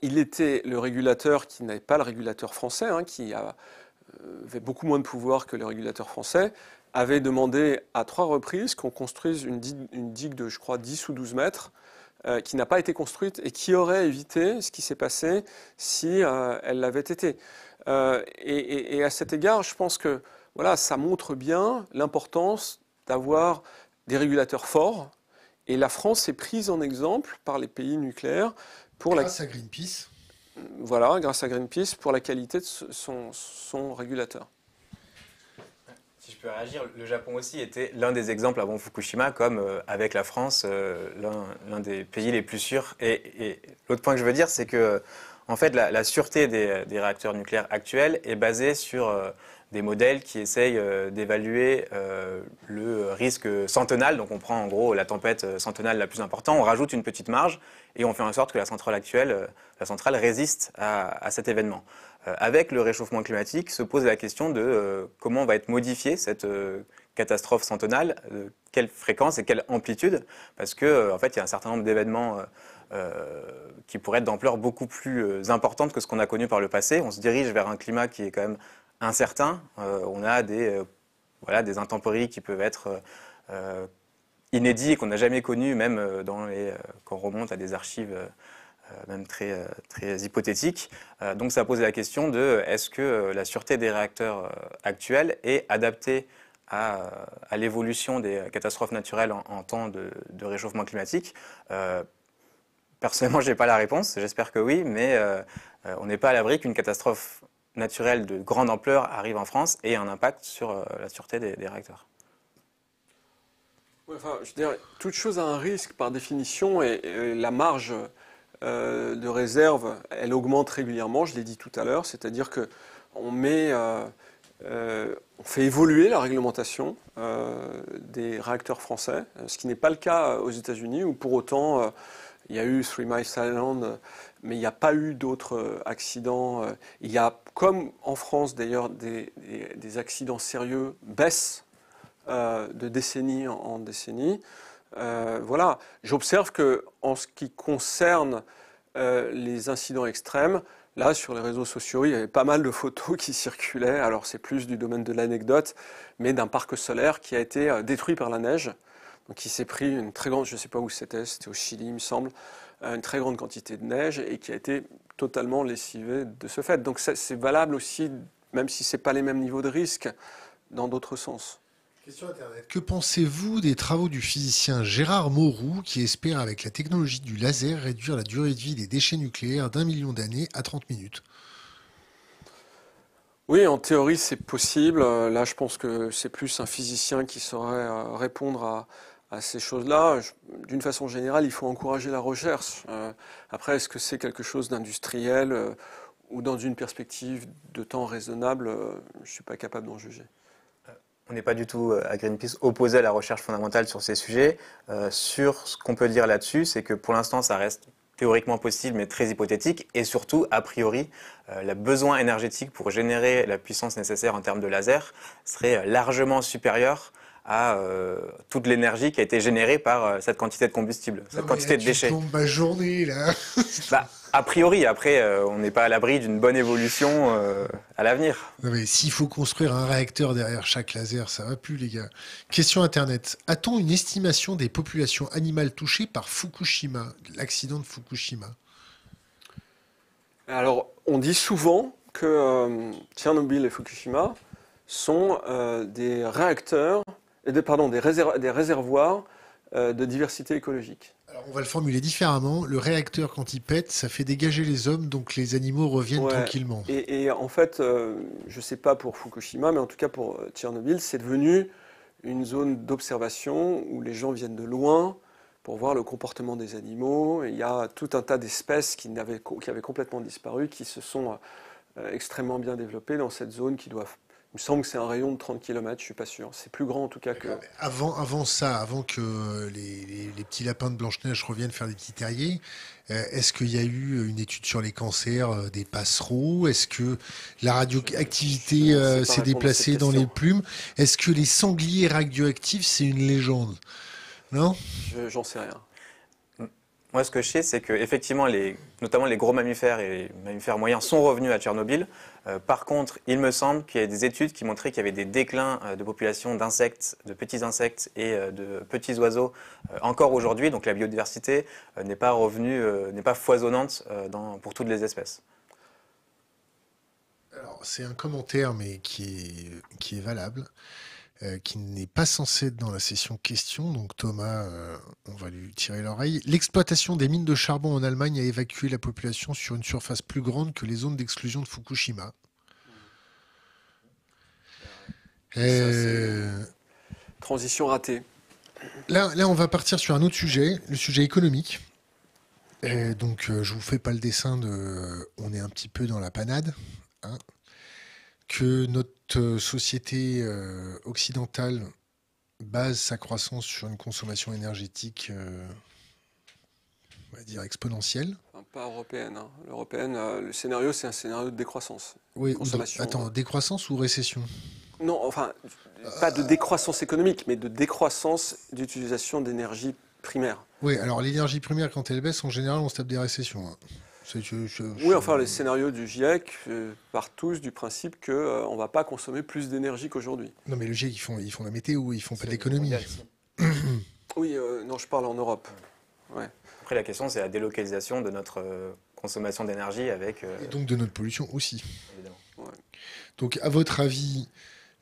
il était le régulateur qui n'avait pas le régulateur français, hein, qui avait beaucoup moins de pouvoir que le régulateur français, avait demandé à trois reprises qu'on construise une digue, une digue de, je crois, 10 ou 12 mètres euh, qui n'a pas été construite et qui aurait évité ce qui s'est passé si euh, elle l'avait été. Euh, et, à cet égard, je pense que voilà, ça montre bien l'importance d'avoir des régulateurs forts. Et la France est prise en exemple par les pays nucléaires pour grâce à Greenpeace. Voilà, grâce à Greenpeace pour la qualité de son régulateur. Le Japon aussi était l'un des exemples avant Fukushima, comme euh, avec la France, euh, l'un des pays les plus sûrs. Et, l'autre point que je veux dire, c'est que en fait, la, sûreté des, réacteurs nucléaires actuels est basée sur euh, des modèles qui essayent d'évaluer le risque centenal. Donc on prend en gros la tempête centenale la plus importante, on rajoute une petite marge et on fait en sorte que la centrale actuelle, la centrale résiste à cet événement. Euh, avec le réchauffement climatique, se pose la question de euh, comment va être modifiée cette euh, catastrophe centenale, quelle fréquence et quelle amplitude, parce que en fait, il y a un certain nombre d'événements. qui pourraient être d'ampleur beaucoup plus importante que ce qu'on a connu par le passé. On se dirige vers un climat qui est quand même incertain. on a des, voilà, des intempéries qui peuvent être inédites, et qu'on n'a jamais connues, même dans les, quand on remonte à des archives euh, même très, euh, très hypothétique. Euh, donc ça pose la question de est-ce que la sûreté des réacteurs actuels est adaptée à, l'évolution des catastrophes naturelles en, temps de, réchauffement climatique Personnellement, je n'ai pas la réponse, j'espère que oui, mais on n'est pas à l'abri qu'une catastrophe naturelle de grande ampleur arrive en France et ait un impact sur la sûreté des, réacteurs. enfin, je veux toute chose a un risque par définition et la marge euh, de réserve, elle augmente régulièrement, je l'ai dit tout à l'heure, c'est-à-dire que on, met, euh, euh, on fait évoluer la réglementation des réacteurs français, ce qui n'est pas le cas aux États-Unis, où pour autant il y a eu Three Mile Island, mais il n'y a pas eu d'autres accidents. Il y a, comme en France d'ailleurs, des, accidents sérieux baissent de décennie en, en décennie. Euh, voilà, j'observe que en ce qui concerne euh, les incidents extrêmes, là sur les réseaux sociaux, il y avait pas mal de photos qui circulaient. Alors c'est plus du domaine de l'anecdote, mais d'un parc solaire qui a été euh, détruit par la neige. Donc il s'est pris une très grande, je ne sais pas où c'était, c'était au Chili, il me semble, une très grande quantité de neige et qui a été totalement lessivée de ce fait. Donc c'est valable aussi, même si ce n'est pas les mêmes niveaux de risque, dans d'autres sens. Que pensez-vous des travaux du physicien Gérard Mauroux qui espère avec la technologie du laser réduire la durée de vie des déchets nucléaires d'un million d'années à 30 minutes oui, en théorie, c'est possible. Là, je pense que c'est plus un physicien qui saurait euh, répondre à, ces choses-là. D'une façon générale, il faut encourager la recherche. Euh, après, est-ce que c'est quelque chose d'industriel euh, ou dans une perspective de temps raisonnable Je ne suis pas capable d'en juger on n'est pas du tout euh, à Greenpeace opposé à la recherche fondamentale sur ces sujets. Euh, sur ce qu'on peut dire là-dessus, c'est que pour l'instant, ça reste théoriquement possible, mais très hypothétique, et surtout, a priori, euh, le besoin énergétique pour générer la puissance nécessaire en termes de laser serait largement supérieur à euh, toute l'énergie qui a été générée par euh, cette quantité de combustible, cette quantité de déchets. ma journée là. Bah, a priori, après, euh, on n'est pas à l'abri d'une bonne évolution à l'avenir. mais s'il faut construire un réacteur derrière chaque laser, ça va plus, les gars. Question Internet. A-t-on une estimation des populations animales touchées par Fukushima, l'accident de Fukushima Alors, on dit souvent que Tchernobyl et Fukushima sont des réacteurs des, pardon, des, des réservoirs euh, de diversité écologique. on va le formuler différemment. Le réacteur, quand il pète, ça fait dégager les hommes, donc les animaux reviennent tranquillement. Et, en fait, euh, je ne sais pas pour Fukushima, mais en tout cas pour euh, Tchernobyl, c'est devenu une zone d'observation où les gens viennent de loin pour voir le comportement des animaux. il y a tout un tas d'espèces qui, qui, avaient complètement disparu, qui se sont extrêmement bien développées dans cette zone qui doivent il me semble que c'est un rayon de 30 km, je suis pas sûr. C'est plus grand en tout cas que. Avant, avant ça, avant que les, petits lapins de Blanche-Neige reviennent faire des petits terriers, euh, est-ce qu'il y a eu une étude sur les cancers euh, des passereaux Est-ce que la radioactivité euh, s'est déplacée dans les plumes Est-ce que les sangliers radioactifs, c'est une légende Non J'en sais rien. Moi, ce que je sais, c'est que effectivement, notamment les gros mammifères et les mammifères moyens sont revenus à Tchernobyl. Euh, par contre, il me semble qu'il y a des études qui montraient qu'il y avait des déclins euh, de populations d'insectes, de petits insectes et euh, de petits oiseaux encore aujourd'hui. Donc la biodiversité n'est pas revenue, n'est pas foisonnante pour toutes les espèces. Alors, c'est un commentaire, mais qui est valable. Euh, qui n'est pas censé être dans la session question. Donc Thomas, euh, on va lui tirer l'oreille. L'exploitation des mines de charbon en Allemagne a évacué la population sur une surface plus grande que les zones d'exclusion de Fukushima. Euh, transition ratée. Là, là, on va partir sur un autre sujet, le sujet économique. donc, je vous fais pas le dessin de. On est un petit peu dans la panade. Hein que notre euh, société euh, occidentale base sa croissance sur une consommation énergétique, euh, on va dire, exponentielle. pas européenne. Hein. le scénario, c'est un scénario de décroissance. Oui, attends, décroissance ou récession Non, enfin, pas de décroissance économique, mais de décroissance d'utilisation d'énergie primaire. Oui, alors l'énergie primaire, quand elle baisse, en général, on se tape des récessions. Hein oui, enfin, les scénarios du GIEC euh, partent tous du principe qu'on euh, ne va pas consommer plus d'énergie qu'aujourd'hui. Non, mais le GIEC, ils font, ils la météo, ils font pas d'économie. oui, euh, non, je parle en Europe. Après, la question, c'est la délocalisation de notre consommation d'énergie avec. Et donc de notre pollution aussi. Donc, à votre avis,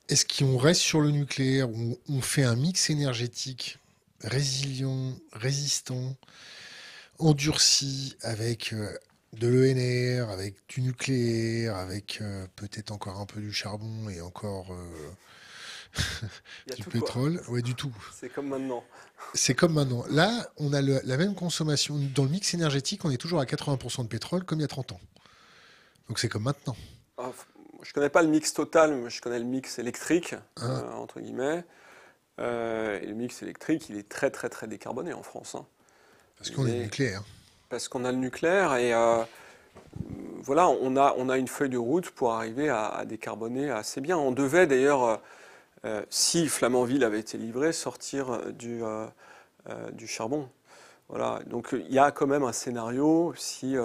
est-ce qu'on reste sur le nucléaire ou on fait un mix énergétique résilient, résistant endurci avec de l'ENR, avec du nucléaire, avec euh, peut-être encore un peu du charbon et encore euh, du pétrole. Ouais, du tout. C'est comme maintenant. C'est comme maintenant. Là, on a la même consommation. Dans le mix énergétique, on est toujours à 80% de pétrole, comme il y a 30 ans. Donc c'est comme maintenant. Ah, je ne connais pas le mix total, mais je connais le mix électrique, ah. euh, entre guillemets. et le mix électrique, il est très, très, très décarboné en France. Hein. Parce qu'on est nucléaire parce qu'on a le nucléaire et euh, voilà, on a, on a une feuille de route pour arriver à, décarboner assez bien. On devait d'ailleurs, euh, euh, si Flamanville avait été livré, sortir du, du charbon. Voilà, donc il y a quand même un scénario si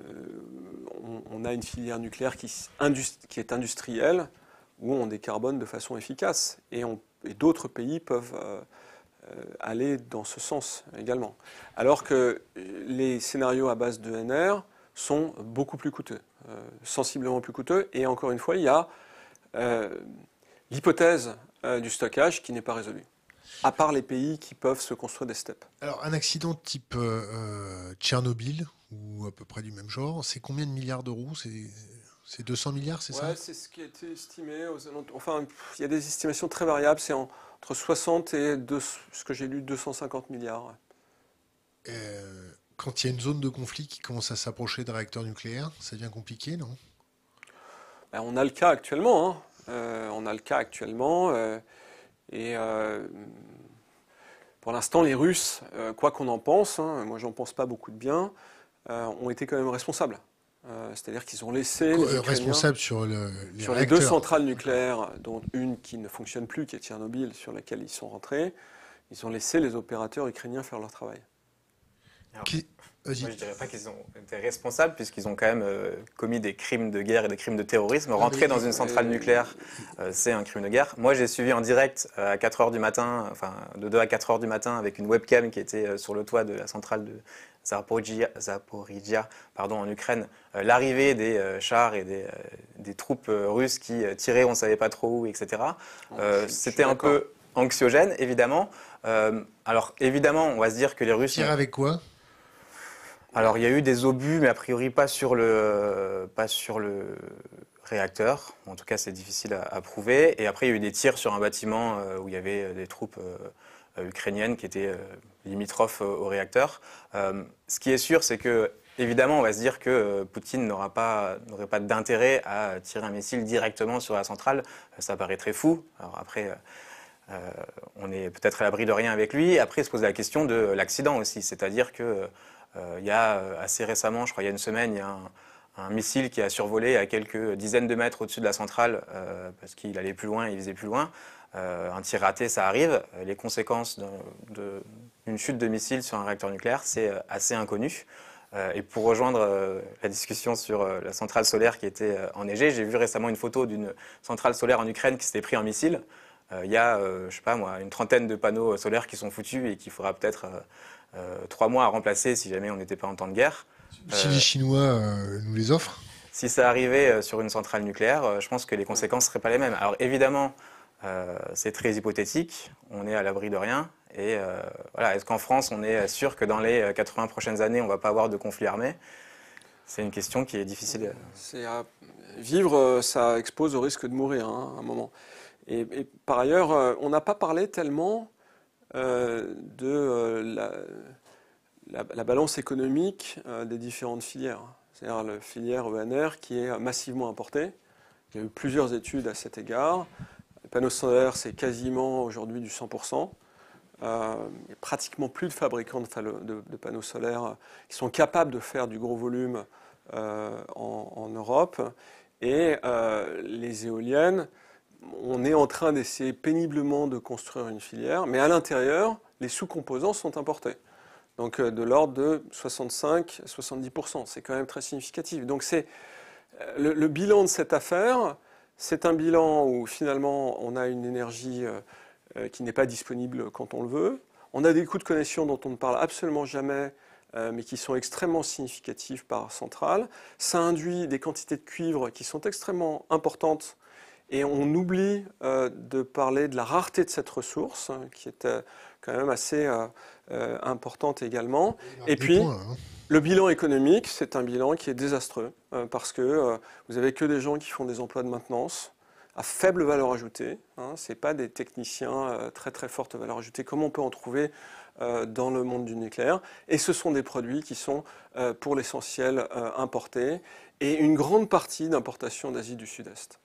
on, a une filière nucléaire qui, est industrielle, où on décarbone de façon efficace et d'autres pays peuvent euh, aller dans ce sens également. Alors que les scénarios à base de NR sont beaucoup plus coûteux, euh, sensiblement plus coûteux. Et encore une fois, il y a euh, l'hypothèse du stockage qui n'est pas résolue, à part les pays qui peuvent se construire des steppes. Alors un accident type Tchernobyl, ou à peu près du même genre, c'est combien de milliards d'euros c'est 200 milliards, c'est ouais, ça c'est ce qui a été estimé. Enfin, il y a des estimations très variables. C'est entre 60 et, ce que j'ai lu, 250 milliards. Euh, quand il y a une zone de conflit qui commence à s'approcher de réacteurs nucléaires, ça devient compliqué, non ben, On a le cas actuellement. Hein. Euh, on a le cas actuellement. Euh, et pour l'instant, les Russes, quoi qu'on en pense, hein, moi j'en pense pas beaucoup de bien, ont été quand même responsables. Euh, c'est-à-dire qu'ils ont laissé les euh, responsables sur, le, les, sur les deux centrales nucléaires, dont une qui ne fonctionne plus, qui est Tchernobyl, sur laquelle ils sont rentrés. Ils ont laissé les opérateurs ukrainiens faire leur travail. je ne dirais pas qu'ils ont été responsables, puisqu'ils ont quand même euh, commis des crimes de guerre et des crimes de terrorisme. Rentrer dans une centrale nucléaire, c'est un crime de guerre. Moi, j'ai suivi en direct à 4 heures du matin, enfin de 2 à 4 heures du matin, avec une webcam qui était sur le toit de la centrale de, Zaporizhia, pardon, en Ukraine, euh, l'arrivée des euh, chars et des, euh, troupes russes qui tiraient, on ne savait pas trop où, etc. Oh, c'était un peu anxiogène, évidemment. alors, évidemment, on va se dire que les Russes... Tirent avec quoi alors, il y a eu des obus, mais a priori pas sur le, pas sur le réacteur. En tout cas, c'est difficile à, prouver. Et après, il y a eu des tirs sur un bâtiment où il y avait des troupes ukrainiennes qui étaient limitrophes euh, au réacteur. Euh, ce qui est sûr, c'est que Évidemment, on va se dire que euh, Poutine n'aura pas, pas d'intérêt à tirer un missile directement sur la centrale. Ça paraît très fou. Alors après, on est peut-être à l'abri de rien avec lui. Après, il se pose la question de l'accident aussi. C'est-à-dire que il y a assez récemment, je crois il y a une semaine, il y a un, missile qui a survolé à quelques dizaines de mètres au-dessus de la centrale parce qu'il allait plus loin, il faisait plus loin. un tir raté, ça arrive. Les conséquences de une chute de missiles sur un réacteur nucléaire, c'est euh, assez inconnu. Euh, et pour rejoindre euh, la discussion sur la centrale solaire qui était enneigée, j'ai vu récemment une photo d'une centrale solaire en Ukraine qui s'était pris en missile. Il y a, je sais pas moi, une trentaine de panneaux solaires qui sont foutus et qu'il faudra peut-être trois mois à remplacer si jamais on n'était pas en temps de guerre. Si les Chinois nous les offrent si ça arrivait sur une centrale nucléaire, je pense que les conséquences ne seraient pas les mêmes. Alors évidemment, c'est très hypothétique, on est à l'abri de rien, et euh, voilà, est-ce qu'en France, on est sûr que dans les 80 euh, prochaines années, on ne va pas avoir de conflits armés C'est une question qui est difficile. Vivre, euh, ça expose au risque de mourir hein, à un moment. Et, par ailleurs, on n'a pas parlé tellement de la, balance économique des différentes filières. C'est-à-dire la filière ENR qui est massivement importée. Il y a eu plusieurs études à cet égard. Les panneau solaire, c'est quasiment aujourd'hui du 100%. Euh, il n'y a pratiquement plus de fabricants de, panneaux solaires euh, qui sont capables de faire du gros volume euh, en, Europe. Et les éoliennes, on est en train d'essayer péniblement de construire une filière, mais à l'intérieur, les sous-composants sont importés. Donc de l'ordre de 65-70%. C'est quand même très significatif. Donc c'est le, bilan de cette affaire, c'est un bilan où finalement on a une énergie euh, qui n'est pas disponible quand on le veut. On a des coûts de connexion dont on ne parle absolument jamais, euh, mais qui sont extrêmement significatifs par centrale. Ça induit des quantités de cuivre qui sont extrêmement importantes et on oublie euh, de parler de la rareté de cette ressource, hein, qui est quand même assez importante également. Et puis, hein. le bilan économique, c'est un bilan qui est désastreux, parce que vous n'avez que des gens qui font des emplois de maintenance à faible valeur ajoutée. Hein, n'est pas des techniciens euh, très très forte valeur ajoutée comme on peut en trouver euh, dans le monde du nucléaire. Et ce sont des produits qui sont euh, pour l'essentiel importés et une grande partie d'importation d'Asie du Sud-Est.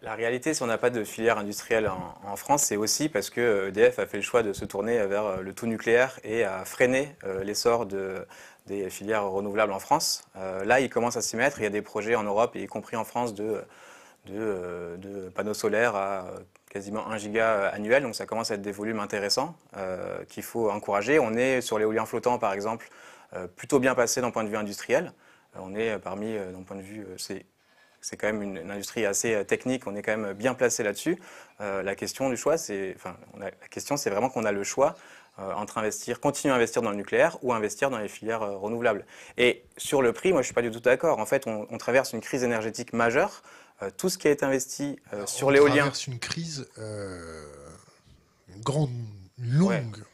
La, réalité, si on n'a pas de filière industrielle en, France, c'est aussi parce que EDF e a fait le choix de se tourner vers le tout nucléaire et a freiné l'essor des filières renouvelables en France. là, il commence à s'y mettre. Il y a des projets en Europe, y compris en France, de euh, de, panneaux solaires à quasiment 1 giga euh, annuel, donc ça commence à être des volumes intéressants euh, qu'il faut encourager. On est sur l'éolien flottant, par exemple, plutôt bien passé d'un point de vue industriel. on est parmi, d'un point de vue, c'est c'est quand même une, industrie assez technique, on est quand même bien placé là-dessus. la question du choix, c'est, enfin, la question, c'est vraiment qu'on a le choix entre investir, continuer à investir dans le nucléaire ou investir dans les filières renouvelables. Et sur le prix, moi, je suis pas du tout d'accord. En fait, on traverse une crise énergétique majeure. Euh, tout ce qui a été investi euh, sur l'éolien. On traverse une crise une euh, grande, longue.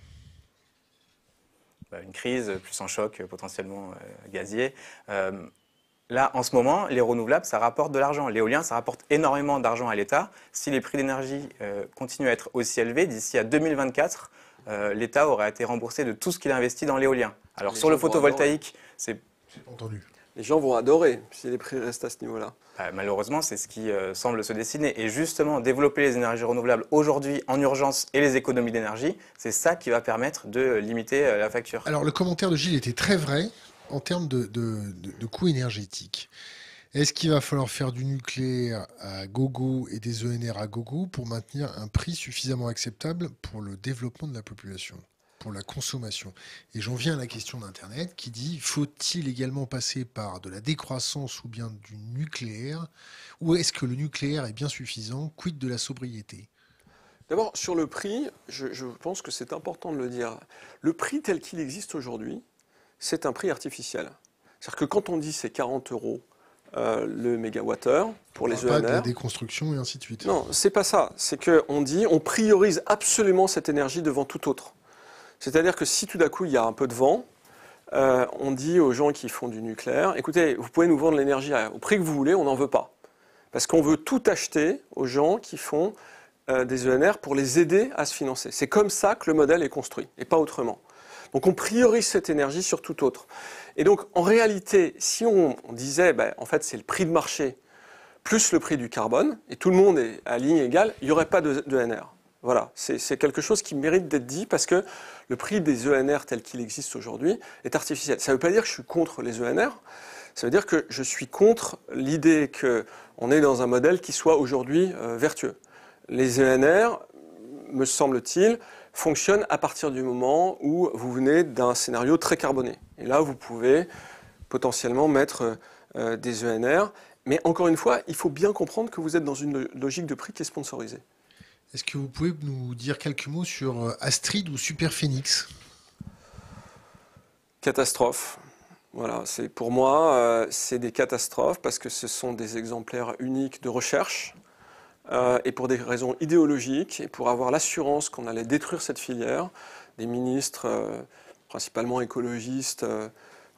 Bah, une crise plus en choc potentiellement gazier. Là, en ce moment, les renouvelables, ça rapporte de l'argent. L'éolien, ça rapporte énormément d'argent à l'État. Si les prix d'énergie continuent à être aussi élevés, d'ici à 2024, l'État aura été remboursé de tout ce qu'il a investi dans l'éolien. Alors sur le photovoltaïque, c'est... Entendu. Les gens vont adorer si les prix restent à ce niveau-là. Euh, malheureusement, c'est ce qui euh, semble se dessiner. Et justement, développer les énergies renouvelables aujourd'hui en urgence et les économies d'énergie, c'est ça qui va permettre de limiter euh, la facture. Alors le commentaire de Gilles était très vrai en termes de, coûts énergétiques. Est-ce qu'il va falloir faire du nucléaire à gogo et des ENR à gogo pour maintenir un prix suffisamment acceptable pour le développement de la population pour la consommation. Et j'en viens à la question d'Internet qui dit faut-il également passer par de la décroissance ou bien du nucléaire Ou est-ce que le nucléaire est bien suffisant Quid de la sobriété D'abord, sur le prix, je, pense que c'est important de le dire. Le prix tel qu'il existe aujourd'hui, c'est un prix artificiel. C'est-à-dire que quand on dit c'est 40 euros euh, le mégawattheure pour les ENR. Pas de la e déconstruction et ainsi de suite. Non, c'est pas ça. C'est qu'on dit on priorise absolument cette énergie devant tout autre. C'est-à-dire que si tout d'un coup il y a un peu de vent, euh, on dit aux gens qui font du nucléaire, écoutez, vous pouvez nous vendre l'énergie au prix que vous voulez, on n'en veut pas. Parce qu'on veut tout acheter aux gens qui font euh, des ENR pour les aider à se financer. C'est comme ça que le modèle est construit, et pas autrement. Donc on priorise cette énergie sur tout autre. Et donc en réalité, si on, disait, ben, en fait c'est le prix de marché plus le prix du carbone, et tout le monde est à ligne égale, il n'y aurait pas d'ENR. Voilà, c'est quelque chose qui mérite d'être dit parce que le prix des ENR tel qu'il existe aujourd'hui est artificiel. Ça ne veut pas dire que je suis contre les ENR, ça veut dire que je suis contre l'idée qu'on est dans un modèle qui soit aujourd'hui euh, vertueux. Les ENR, me semble-t-il, fonctionnent à partir du moment où vous venez d'un scénario très carboné. Et là, vous pouvez potentiellement mettre euh, euh, des ENR. Mais encore une fois, il faut bien comprendre que vous êtes dans une logique de prix qui est sponsorisée. Est-ce que vous pouvez nous dire quelques mots sur euh, Astrid ou Super Phoenix Catastrophe. Voilà, c'est pour moi, euh, c'est des catastrophes parce que ce sont des exemplaires uniques de recherche euh, et pour des raisons idéologiques et pour avoir l'assurance qu'on allait détruire cette filière, des ministres principalement écologistes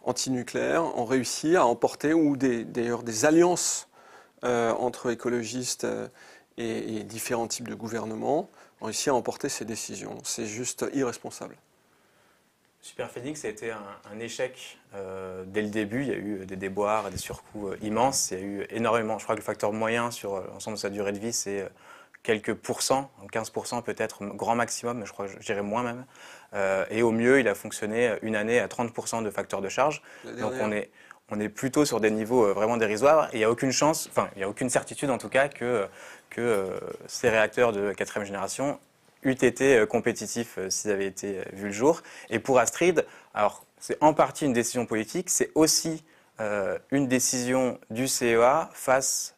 antinucléaires ont réussi à emporter ou d'ailleurs des alliances entre écologistes et, différents types de gouvernements ont réussi à emporter ces décisions. C'est juste irresponsable. Super Phoenix a été un, échec euh, dès le début. Il y a eu des déboires, des surcoûts euh, immenses. Il y a eu énormément. Je crois que le facteur moyen sur euh, l'ensemble de sa durée de vie, c'est quelques pourcents, 15% peut-être, grand maximum, mais je crois j'irai moins même. et au mieux, il a fonctionné une année à 30% de facteur de charge. Donc on est, on est plutôt sur des niveaux vraiment dérisoires. Et il n'y a aucune chance, enfin, il n'y a aucune certitude en tout cas que que euh, ces réacteurs de quatrième génération eût été euh, compétitifs euh, s'ils avaient été vus le jour. Et pour Astrid, alors c'est en partie une décision politique, c'est aussi une décision du CEA face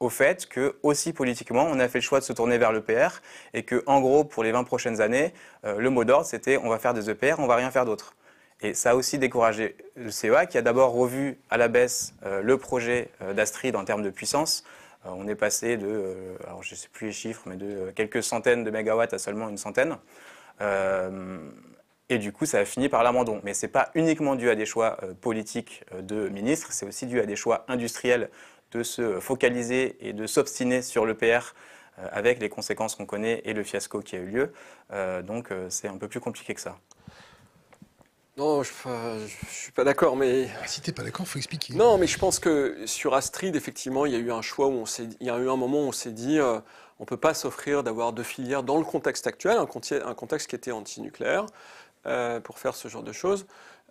au fait que, aussi politiquement, on a fait le choix de se tourner vers l'EPR et que, en gros, pour les 20 prochaines années, le mot d'ordre, c'était on va faire des EPR, on va rien faire d'autre. Et ça a aussi découragé le CEA qui a d'abord revu à la baisse le projet d'Astrid en termes de puissance euh, on est passé de, euh, alors je ne sais plus les chiffres, mais de euh, quelques centaines de mégawatts à seulement une centaine. et du coup, ça a fini par l'abandon. Mais ce n'est pas uniquement dû à des choix politiques de ministres, c'est aussi dû à des choix industriels de se focaliser et de s'obstiner sur le avec les conséquences qu'on connaît et le fiasco qui a eu lieu. donc c'est un peu plus compliqué que ça. Non, je ne euh, suis pas d'accord, mais... Ah, si tu pas d'accord, il faut expliquer. Non, mais je pense que sur Astrid, effectivement, il y a eu un choix où on s'est... Il y a eu un moment où on s'est dit, euh, on ne peut pas s'offrir d'avoir deux filières dans le contexte actuel, un contexte qui était anti-nucléaire, euh, pour faire ce genre de choses.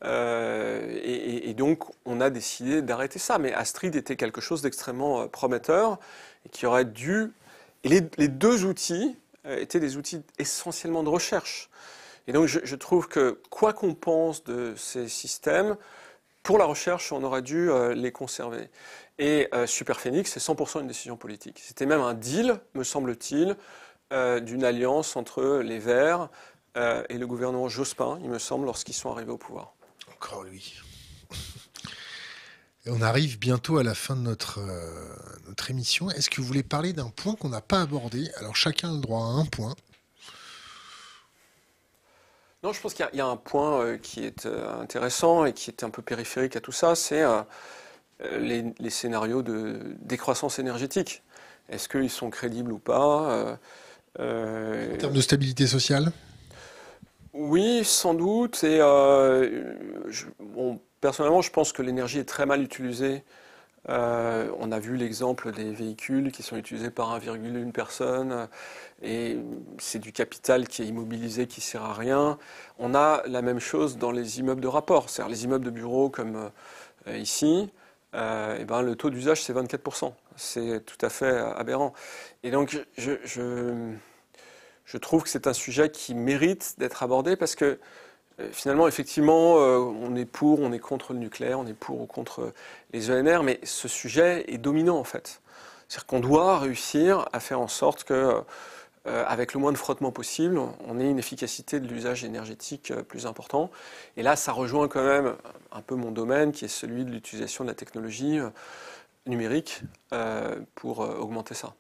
et, donc, on a décidé d'arrêter ça. Mais Astrid était quelque chose d'extrêmement prometteur et qui aurait dû... Et les deux outils étaient des outils essentiellement de recherche. Et donc je, trouve que quoi qu'on pense de ces systèmes, pour la recherche, on aurait dû euh, les conserver. Et euh, Superphénix, c'est 100% une décision politique. C'était même un deal, me semble-t-il, euh, d'une alliance entre les Verts et le gouvernement Jospin, il me semble, lorsqu'ils sont arrivés au pouvoir. Encore lui. On arrive bientôt à la fin de notre émission. Est-ce que vous voulez parler d'un point qu'on n'a pas abordé Alors chacun a le droit à un point je pense qu'il y, a un point euh, qui est euh, intéressant et qui est un peu périphérique à tout ça, c'est euh, les, scénarios de décroissance énergétique. Est-ce qu'ils sont crédibles ou pas En termes de stabilité sociale Oui, sans doute. personnellement, je pense que l'énergie est très mal utilisée euh, on a vu l'exemple des véhicules qui sont utilisés par 1,1 personne euh, et c'est du capital qui est immobilisé qui sert à rien. On a la même chose dans les immeubles de rapport, c'est-à-dire les immeubles de bureaux comme euh, ici. et ben, le taux d'usage c'est 24%. C'est tout à fait aberrant. Et donc je, je trouve que c'est un sujet qui mérite d'être abordé parce que euh, finalement, effectivement, euh, on est pour, on est contre le nucléaire, on est pour ou contre euh, les ENR, mais ce sujet est dominant en fait. C'est-à-dire qu'on doit réussir à faire en sorte que, avec le moins de frottement possible, on ait une efficacité de l'usage énergétique plus important. Et là, ça rejoint quand même un peu mon domaine, qui est celui de l'utilisation de la technologie numérique pour augmenter ça.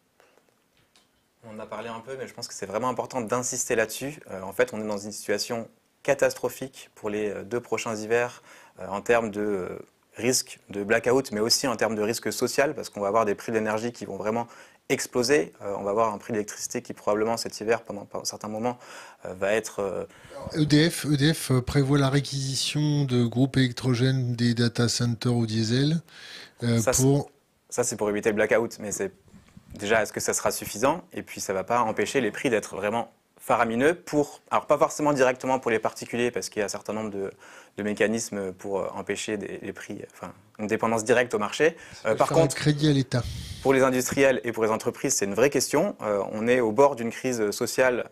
On en a parlé un peu, mais je pense que c'est vraiment important d'insister là-dessus. en fait, on est dans une situation catastrophique pour les euh, deux prochains hivers euh, en termes de euh, risque de blackout, mais aussi en termes de risque social, parce qu'on va avoir des prix d'énergie qui vont vraiment exploser. on va avoir un prix d'électricité qui probablement cet hiver, pendant un certain moment, va être... EDF, e EDF prévoit la réquisition de groupes électrogènes des data centers au diesel. ça, pour... ça, c'est pour éviter le blackout, mais c'est... Déjà, est-ce que ça sera suffisant Et puis, ça ne va pas empêcher les prix d'être vraiment paramineux pour, alors pas forcément directement pour les particuliers, parce qu'il y a un certain nombre de, mécanismes pour euh, empêcher les prix, enfin une dépendance directe au marché. Euh, par contre, crédit à l'État. Pour les industriels et pour les entreprises, c'est une vraie question. Euh, on est au bord d'une crise sociale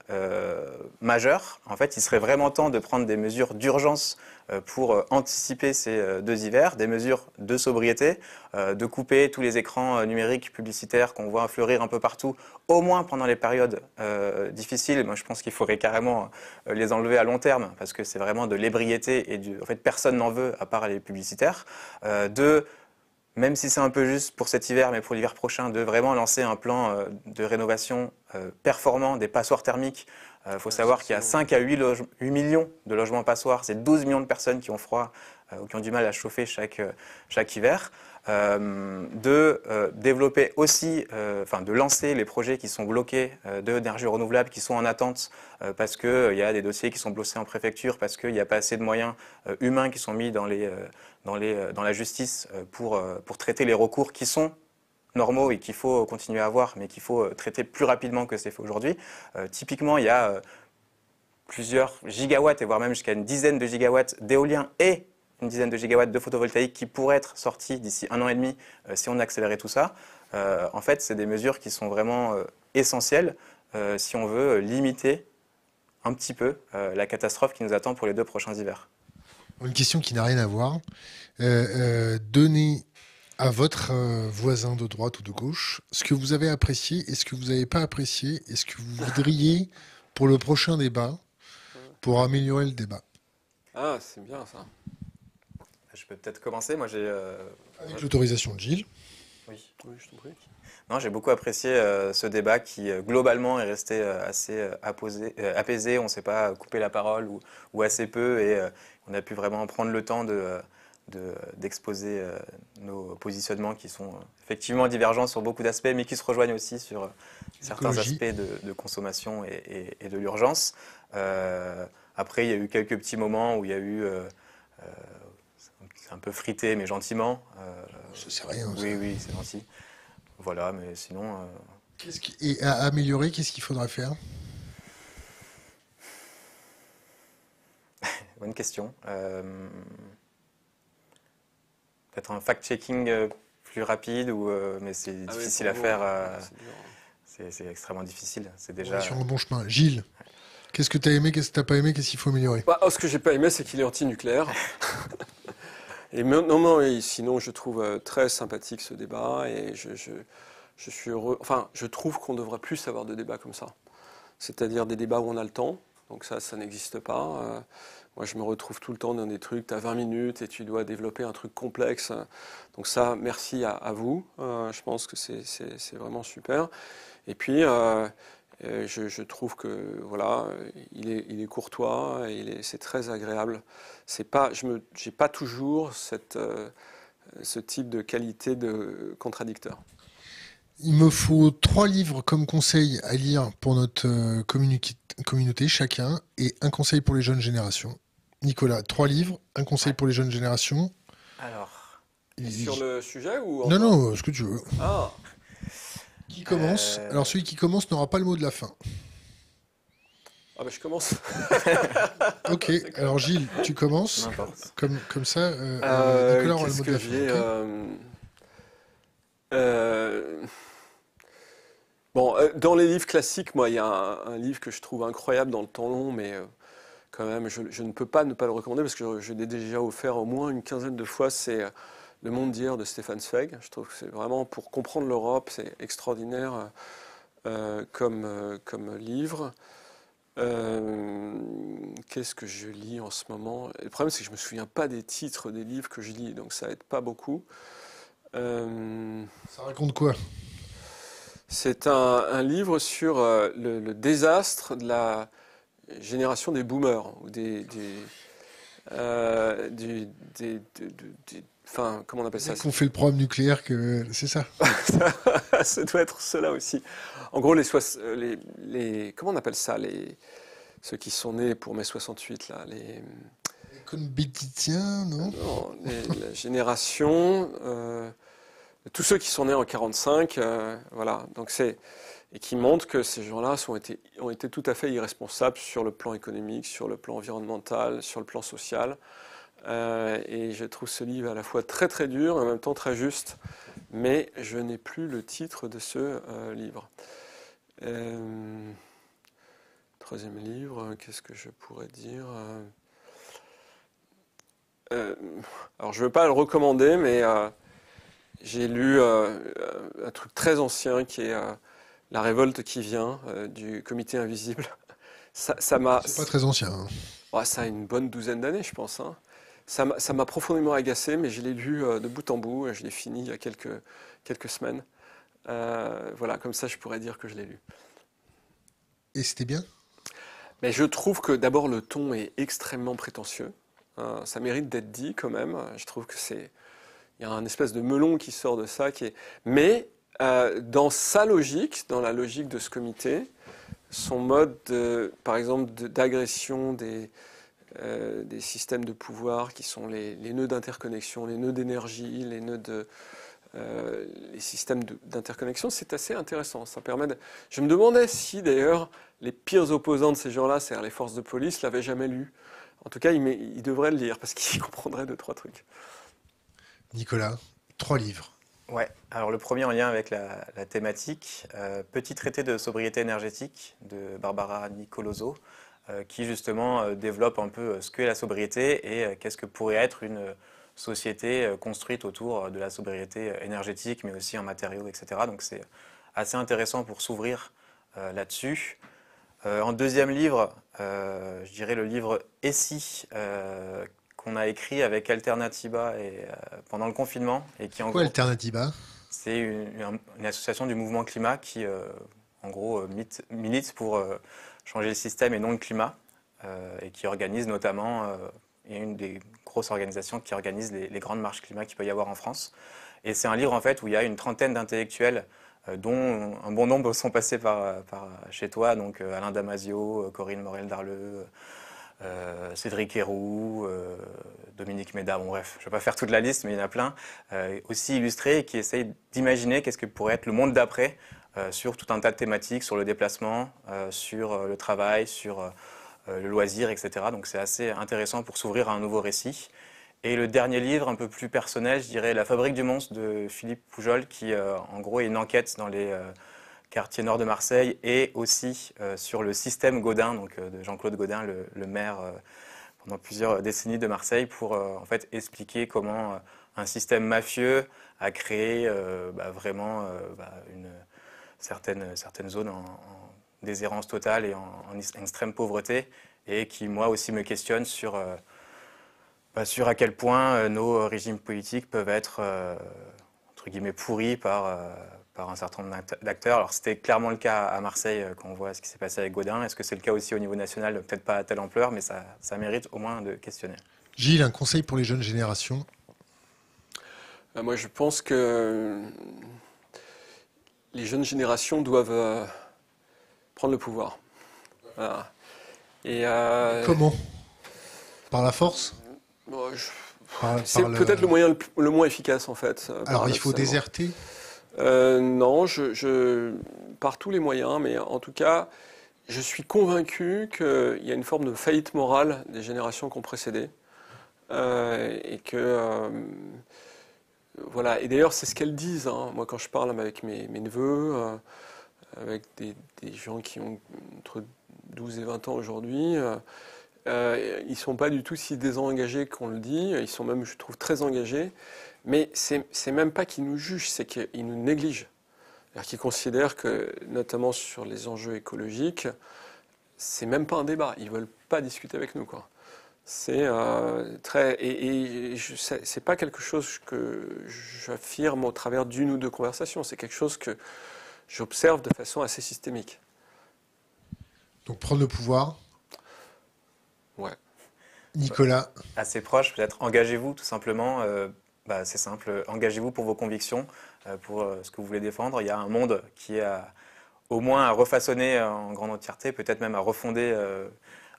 majeure. En fait, il serait vraiment temps de prendre des mesures d'urgence euh, pour euh, anticiper ces euh, deux hivers, des mesures de sobriété, de couper tous les écrans numériques publicitaires qu'on voit fleurir un peu partout, au moins pendant les périodes difficiles. Moi, je pense qu'il faudrait carrément les enlever à long terme, parce que c'est vraiment de l'ébriété et en fait, personne n'en veut à part les publicitaires. de même si c'est un peu juste pour cet hiver, mais pour l'hiver prochain, de vraiment lancer un plan de rénovation performant des passoires thermiques il euh, faut savoir qu'il y a 5 à 8, millions de logements passoires, c'est 12 millions de personnes qui ont froid euh, ou qui ont du mal à chauffer chaque, euh, chaque hiver. de développer aussi, enfin de lancer les projets qui sont bloqués d'énergie renouvelable, qui sont en attente parce qu'il y a des dossiers qui sont bloqués en préfecture, parce qu'il n'y a pas assez de moyens humains qui sont mis dans, les, dans, les, dans la justice pour, pour traiter les recours qui sont normaux et qu'il faut continuer à avoir, mais qu'il faut euh, traiter plus rapidement que c'est fait aujourd'hui. Euh, typiquement, il y a euh, plusieurs gigawatts, et voire même jusqu'à une dizaine de gigawatts d'éolien et une dizaine de gigawatts de photovoltaïque qui pourraient être sortis d'ici un an et demi si on accélérait tout ça. en fait, c'est des mesures qui sont vraiment essentielles si on veut limiter un petit peu la catastrophe qui nous attend pour les deux prochains hivers. Une question qui n'a rien à voir. donner à votre euh, voisin de droite ou de gauche ce que vous avez apprécié et ce que vous n'avez pas apprécié et ce que vous voudriez pour le prochain débat pour améliorer le débat. Ah, c'est bien ça. Je peux peut-être commencer. Moi, j'ai. Euh, Avec l'autorisation de Gilles. Oui, oui je t'en prie. Non, j'ai beaucoup apprécié euh, ce débat qui, globalement, est resté assez apaisé. On ne s'est pas coupé la parole ou assez peu. Et on a pu vraiment prendre le temps de d'exposer euh, nos positionnements qui sont euh, effectivement divergents sur beaucoup d'aspects, mais qui se rejoignent aussi sur euh, certains aspects de, consommation et, de l'urgence. après, il y a eu quelques petits moments où il y a eu euh, un peu frité, mais gentiment. Euh, c'est rien. Oui, oui, c'est gentil. Voilà, mais sinon. ce qui et à améliorer Qu'est-ce qu'il faudrait faire Bonne question peut-être un fact-checking euh, plus rapide, ou, euh, mais c'est ah difficile à faire. Euh, hein. c'est extrêmement difficile. C'est déjà. sur un bon chemin. Gilles Qu'est-ce que tu as aimé, qu'est-ce que tu n'as pas aimé, qu'est-ce qu'il faut améliorer bah, oh, Ce que j'ai pas aimé, c'est qu'il est, anti-nucléaire. et sinon, je trouve très sympathique ce débat et je, je suis heureux. Enfin, je trouve qu'on devrait plus avoir de débats comme ça. C'est-à-dire des débats où on a le temps. Donc ça, ça n'existe pas. Moi, je me retrouve tout le temps dans des trucs, tu as 20 minutes et tu dois développer un truc complexe. Donc ça, merci à, vous. Euh, je pense que c'est vraiment super. Et puis, euh, euh, je, trouve que voilà, il est, il est courtois, c'est très agréable. C'est pas, je n'ai j'ai pas toujours cette, ce type de qualité de contradicteur. Il me faut trois livres comme conseil à lire pour notre communauté chacun et un conseil pour les jeunes générations. Nicolas, trois livres, un conseil pour les jeunes générations. Alors, sur le sujet ou Non, non, ce que tu veux. Ah. Qui commence euh. Alors, celui qui commence n'aura pas le mot de la fin. Ah bah je commence. ok, alors Gilles, tu commences. Comme, comme ça, euh, euh, Nicolas aura le mot de la fin. Bon, dans les livres classiques, moi, il y a un, livre que je trouve incroyable dans le temps long, mais même, je, ne peux pas ne pas le recommander parce que je, l'ai déjà offert au moins une quinzaine de fois. C'est euh, Le Monde d'hier de Stéphane Zweig. Je trouve que c'est vraiment pour comprendre l'Europe, c'est extraordinaire euh, comme, euh, comme livre. Qu'est-ce que je lis en ce moment Le problème, c'est que je ne me souviens pas des titres des livres que je lis, donc ça n'aide pas beaucoup. Ça raconte quoi c'est un, livre sur le, désastre de la, génération des boomers ou des, des, euh, Enfin, comment on appelle ça Qu'on fait le programme nucléaire, que c'est ça. ça doit être cela aussi. En gros, les, euh, les, les, comment on appelle ça les ceux qui sont nés pour mai 68 là les qui non la génération, euh, tous ceux qui sont nés en 45, euh, voilà. Donc c'est et qui montre que ces gens-là ont été tout à fait irresponsables sur le plan économique, sur le plan environnemental, sur le plan social. Euh, et je trouve ce livre à la fois très très dur et en même temps très juste, mais je n'ai plus le titre de ce euh, livre. Euh, troisième livre, qu'est-ce que je pourrais dire Alors je ne veux pas le recommander, mais j'ai lu un truc très ancien qui est la révolte qui vient euh, du comité invisible. Ça, m'a. C'est pas très ancien. Hein. Oh, ça a une bonne douzaine d'années, je pense. Hein. Ça m'a profondément agacé, mais je l'ai lu euh, de bout en bout. Je l'ai fini il y a quelques, quelques semaines. Euh, voilà, comme ça, je pourrais dire que je l'ai lu. Et c'était bien Mais je trouve que d'abord, le ton est extrêmement prétentieux. Hein. ça mérite d'être dit quand même. Je trouve que c'est. Il y a un espèce de melon qui sort de ça. Qui est... Mais euh, dans sa logique, dans la logique de ce comité, son mode, par exemple, d'agression des, euh, des, systèmes de pouvoir qui sont les, les nœuds d'interconnexion, les nœuds d'énergie, les nœuds de, euh, les systèmes d'interconnexion, c'est assez intéressant. Ça permet Je me demandais si d'ailleurs les pires opposants de ces gens-là, c'est-à-dire les forces de police, l'avaient jamais lu. En tout cas, ils, ils devraient le lire parce qu'ils comprendraient deux, trois trucs. Nicolas, trois livres. Ouais, alors le premier en lien avec la, thématique, euh, petit traité de sobriété énergétique de Barbara Nicoloso, euh, qui justement euh, développe un peu ce qu'est la sobriété et qu'est-ce que pourrait être une société construite autour de la sobriété énergétique, mais aussi en matériaux, etc. Donc c'est assez intéressant pour s'ouvrir là-dessus. en deuxième livre, je dirais le livre Essie, qu'on a écrit avec Alternativa et, euh, pendant le confinement. Et qui, en Quoi Alternativa C'est une, association du mouvement climat qui, euh, en gros, euh, milite pour changer le système et non le climat, et qui organise notamment, et une des grosses organisations qui organise les, grandes marches climat qu'il peut y avoir en France. Et c'est un livre, en fait, où il y a une trentaine d'intellectuels dont un bon nombre sont passés par, par chez toi, donc Alain Damasio, Corinne Morel-Darleux, euh, Cédric Héroux, euh, Dominique Méda, bon bref, je ne vais pas faire toute la liste, mais il y en a plein, euh, aussi illustrés et qui essayent d'imaginer qu'est-ce que pourrait être le monde d'après sur tout un tas de thématiques, sur le déplacement, sur le travail, sur le loisir, etc. Donc c'est assez intéressant pour s'ouvrir à un nouveau récit. Et le dernier livre, un peu plus personnel, je dirais La fabrique du monstre de Philippe Poujol, qui en gros est une enquête dans les quartier nord de Marseille, et aussi euh, sur le système Gaudin, donc euh, de Jean-Claude Gaudin, le, maire euh, pendant plusieurs décennies de Marseille, pour en fait expliquer comment un système mafieux a créé bah, vraiment bah, une, certaine certaine zones en, en déshérence totale et en, extrême pauvreté, et qui, moi aussi, me questionne sur, bah, sur à quel point nos régimes politiques peuvent être, entre guillemets, pourris par, par un certain nombre d'acteurs. Alors c'était clairement le cas à Marseille euh, quand on voit ce qui s'est passé avec Godin. Est-ce que c'est le cas aussi au niveau national Peut-être pas à telle ampleur, mais ça, mérite au moins de questionner. Gilles, un conseil pour les jeunes générations euh, Moi je pense que les jeunes générations doivent euh, prendre le pouvoir. Comment Par la force C'est peut-être le... moyen le moins efficace en fait. Alors il faut déserter euh, non, je, par tous les moyens, mais en tout cas, je suis convaincu qu'il y a une forme de faillite morale des générations qui ont précédé. Euh, et que. Euh, voilà. Et d'ailleurs, c'est ce qu'elles disent. Hein. Moi, quand je parle avec mes, neveux, avec des, des, gens qui ont entre 12 et 20 ans aujourd'hui, ils ne sont pas du tout si désengagés qu'on le dit. Ils sont même, je trouve, très engagés. Mais c'est même pas qu'ils nous jugent, c'est qu'ils nous négligent. C'est-à-dire considère que, notamment sur les enjeux écologiques, c'est même pas un débat. Ils veulent pas discuter avec nous, quoi. C'est euh, très et, et c'est pas quelque chose que j'affirme au travers d'une ou deux conversations. C'est quelque chose que j'observe de façon assez systémique. Donc prendre le pouvoir. Ouais. Nicolas. Assez proche, peut-être engagez-vous tout simplement. Euh, bah, c'est simple, engagez-vous pour vos convictions, euh, pour euh, ce que vous voulez défendre. Il y a un monde qui est au moins à refaçonner euh, en grande entièreté, peut-être même à refonder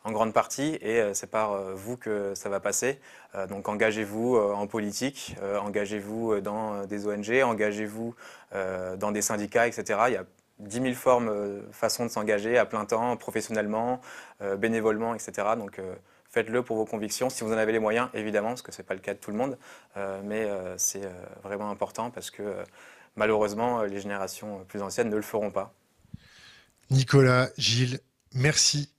en grande partie, et c'est par vous que ça va passer. donc engagez-vous en politique, engagez-vous dans des ONG, engagez-vous dans des syndicats, etc. Il y a 10 000 formes, façons de s'engager à plein temps, professionnellement, bénévolement, etc. Donc faites-le pour vos convictions, si vous en avez les moyens, évidemment, parce que ce n'est pas le cas de tout le monde, euh, mais euh, c'est euh, vraiment important parce que malheureusement, les générations plus anciennes ne le feront pas. Nicolas, Gilles, merci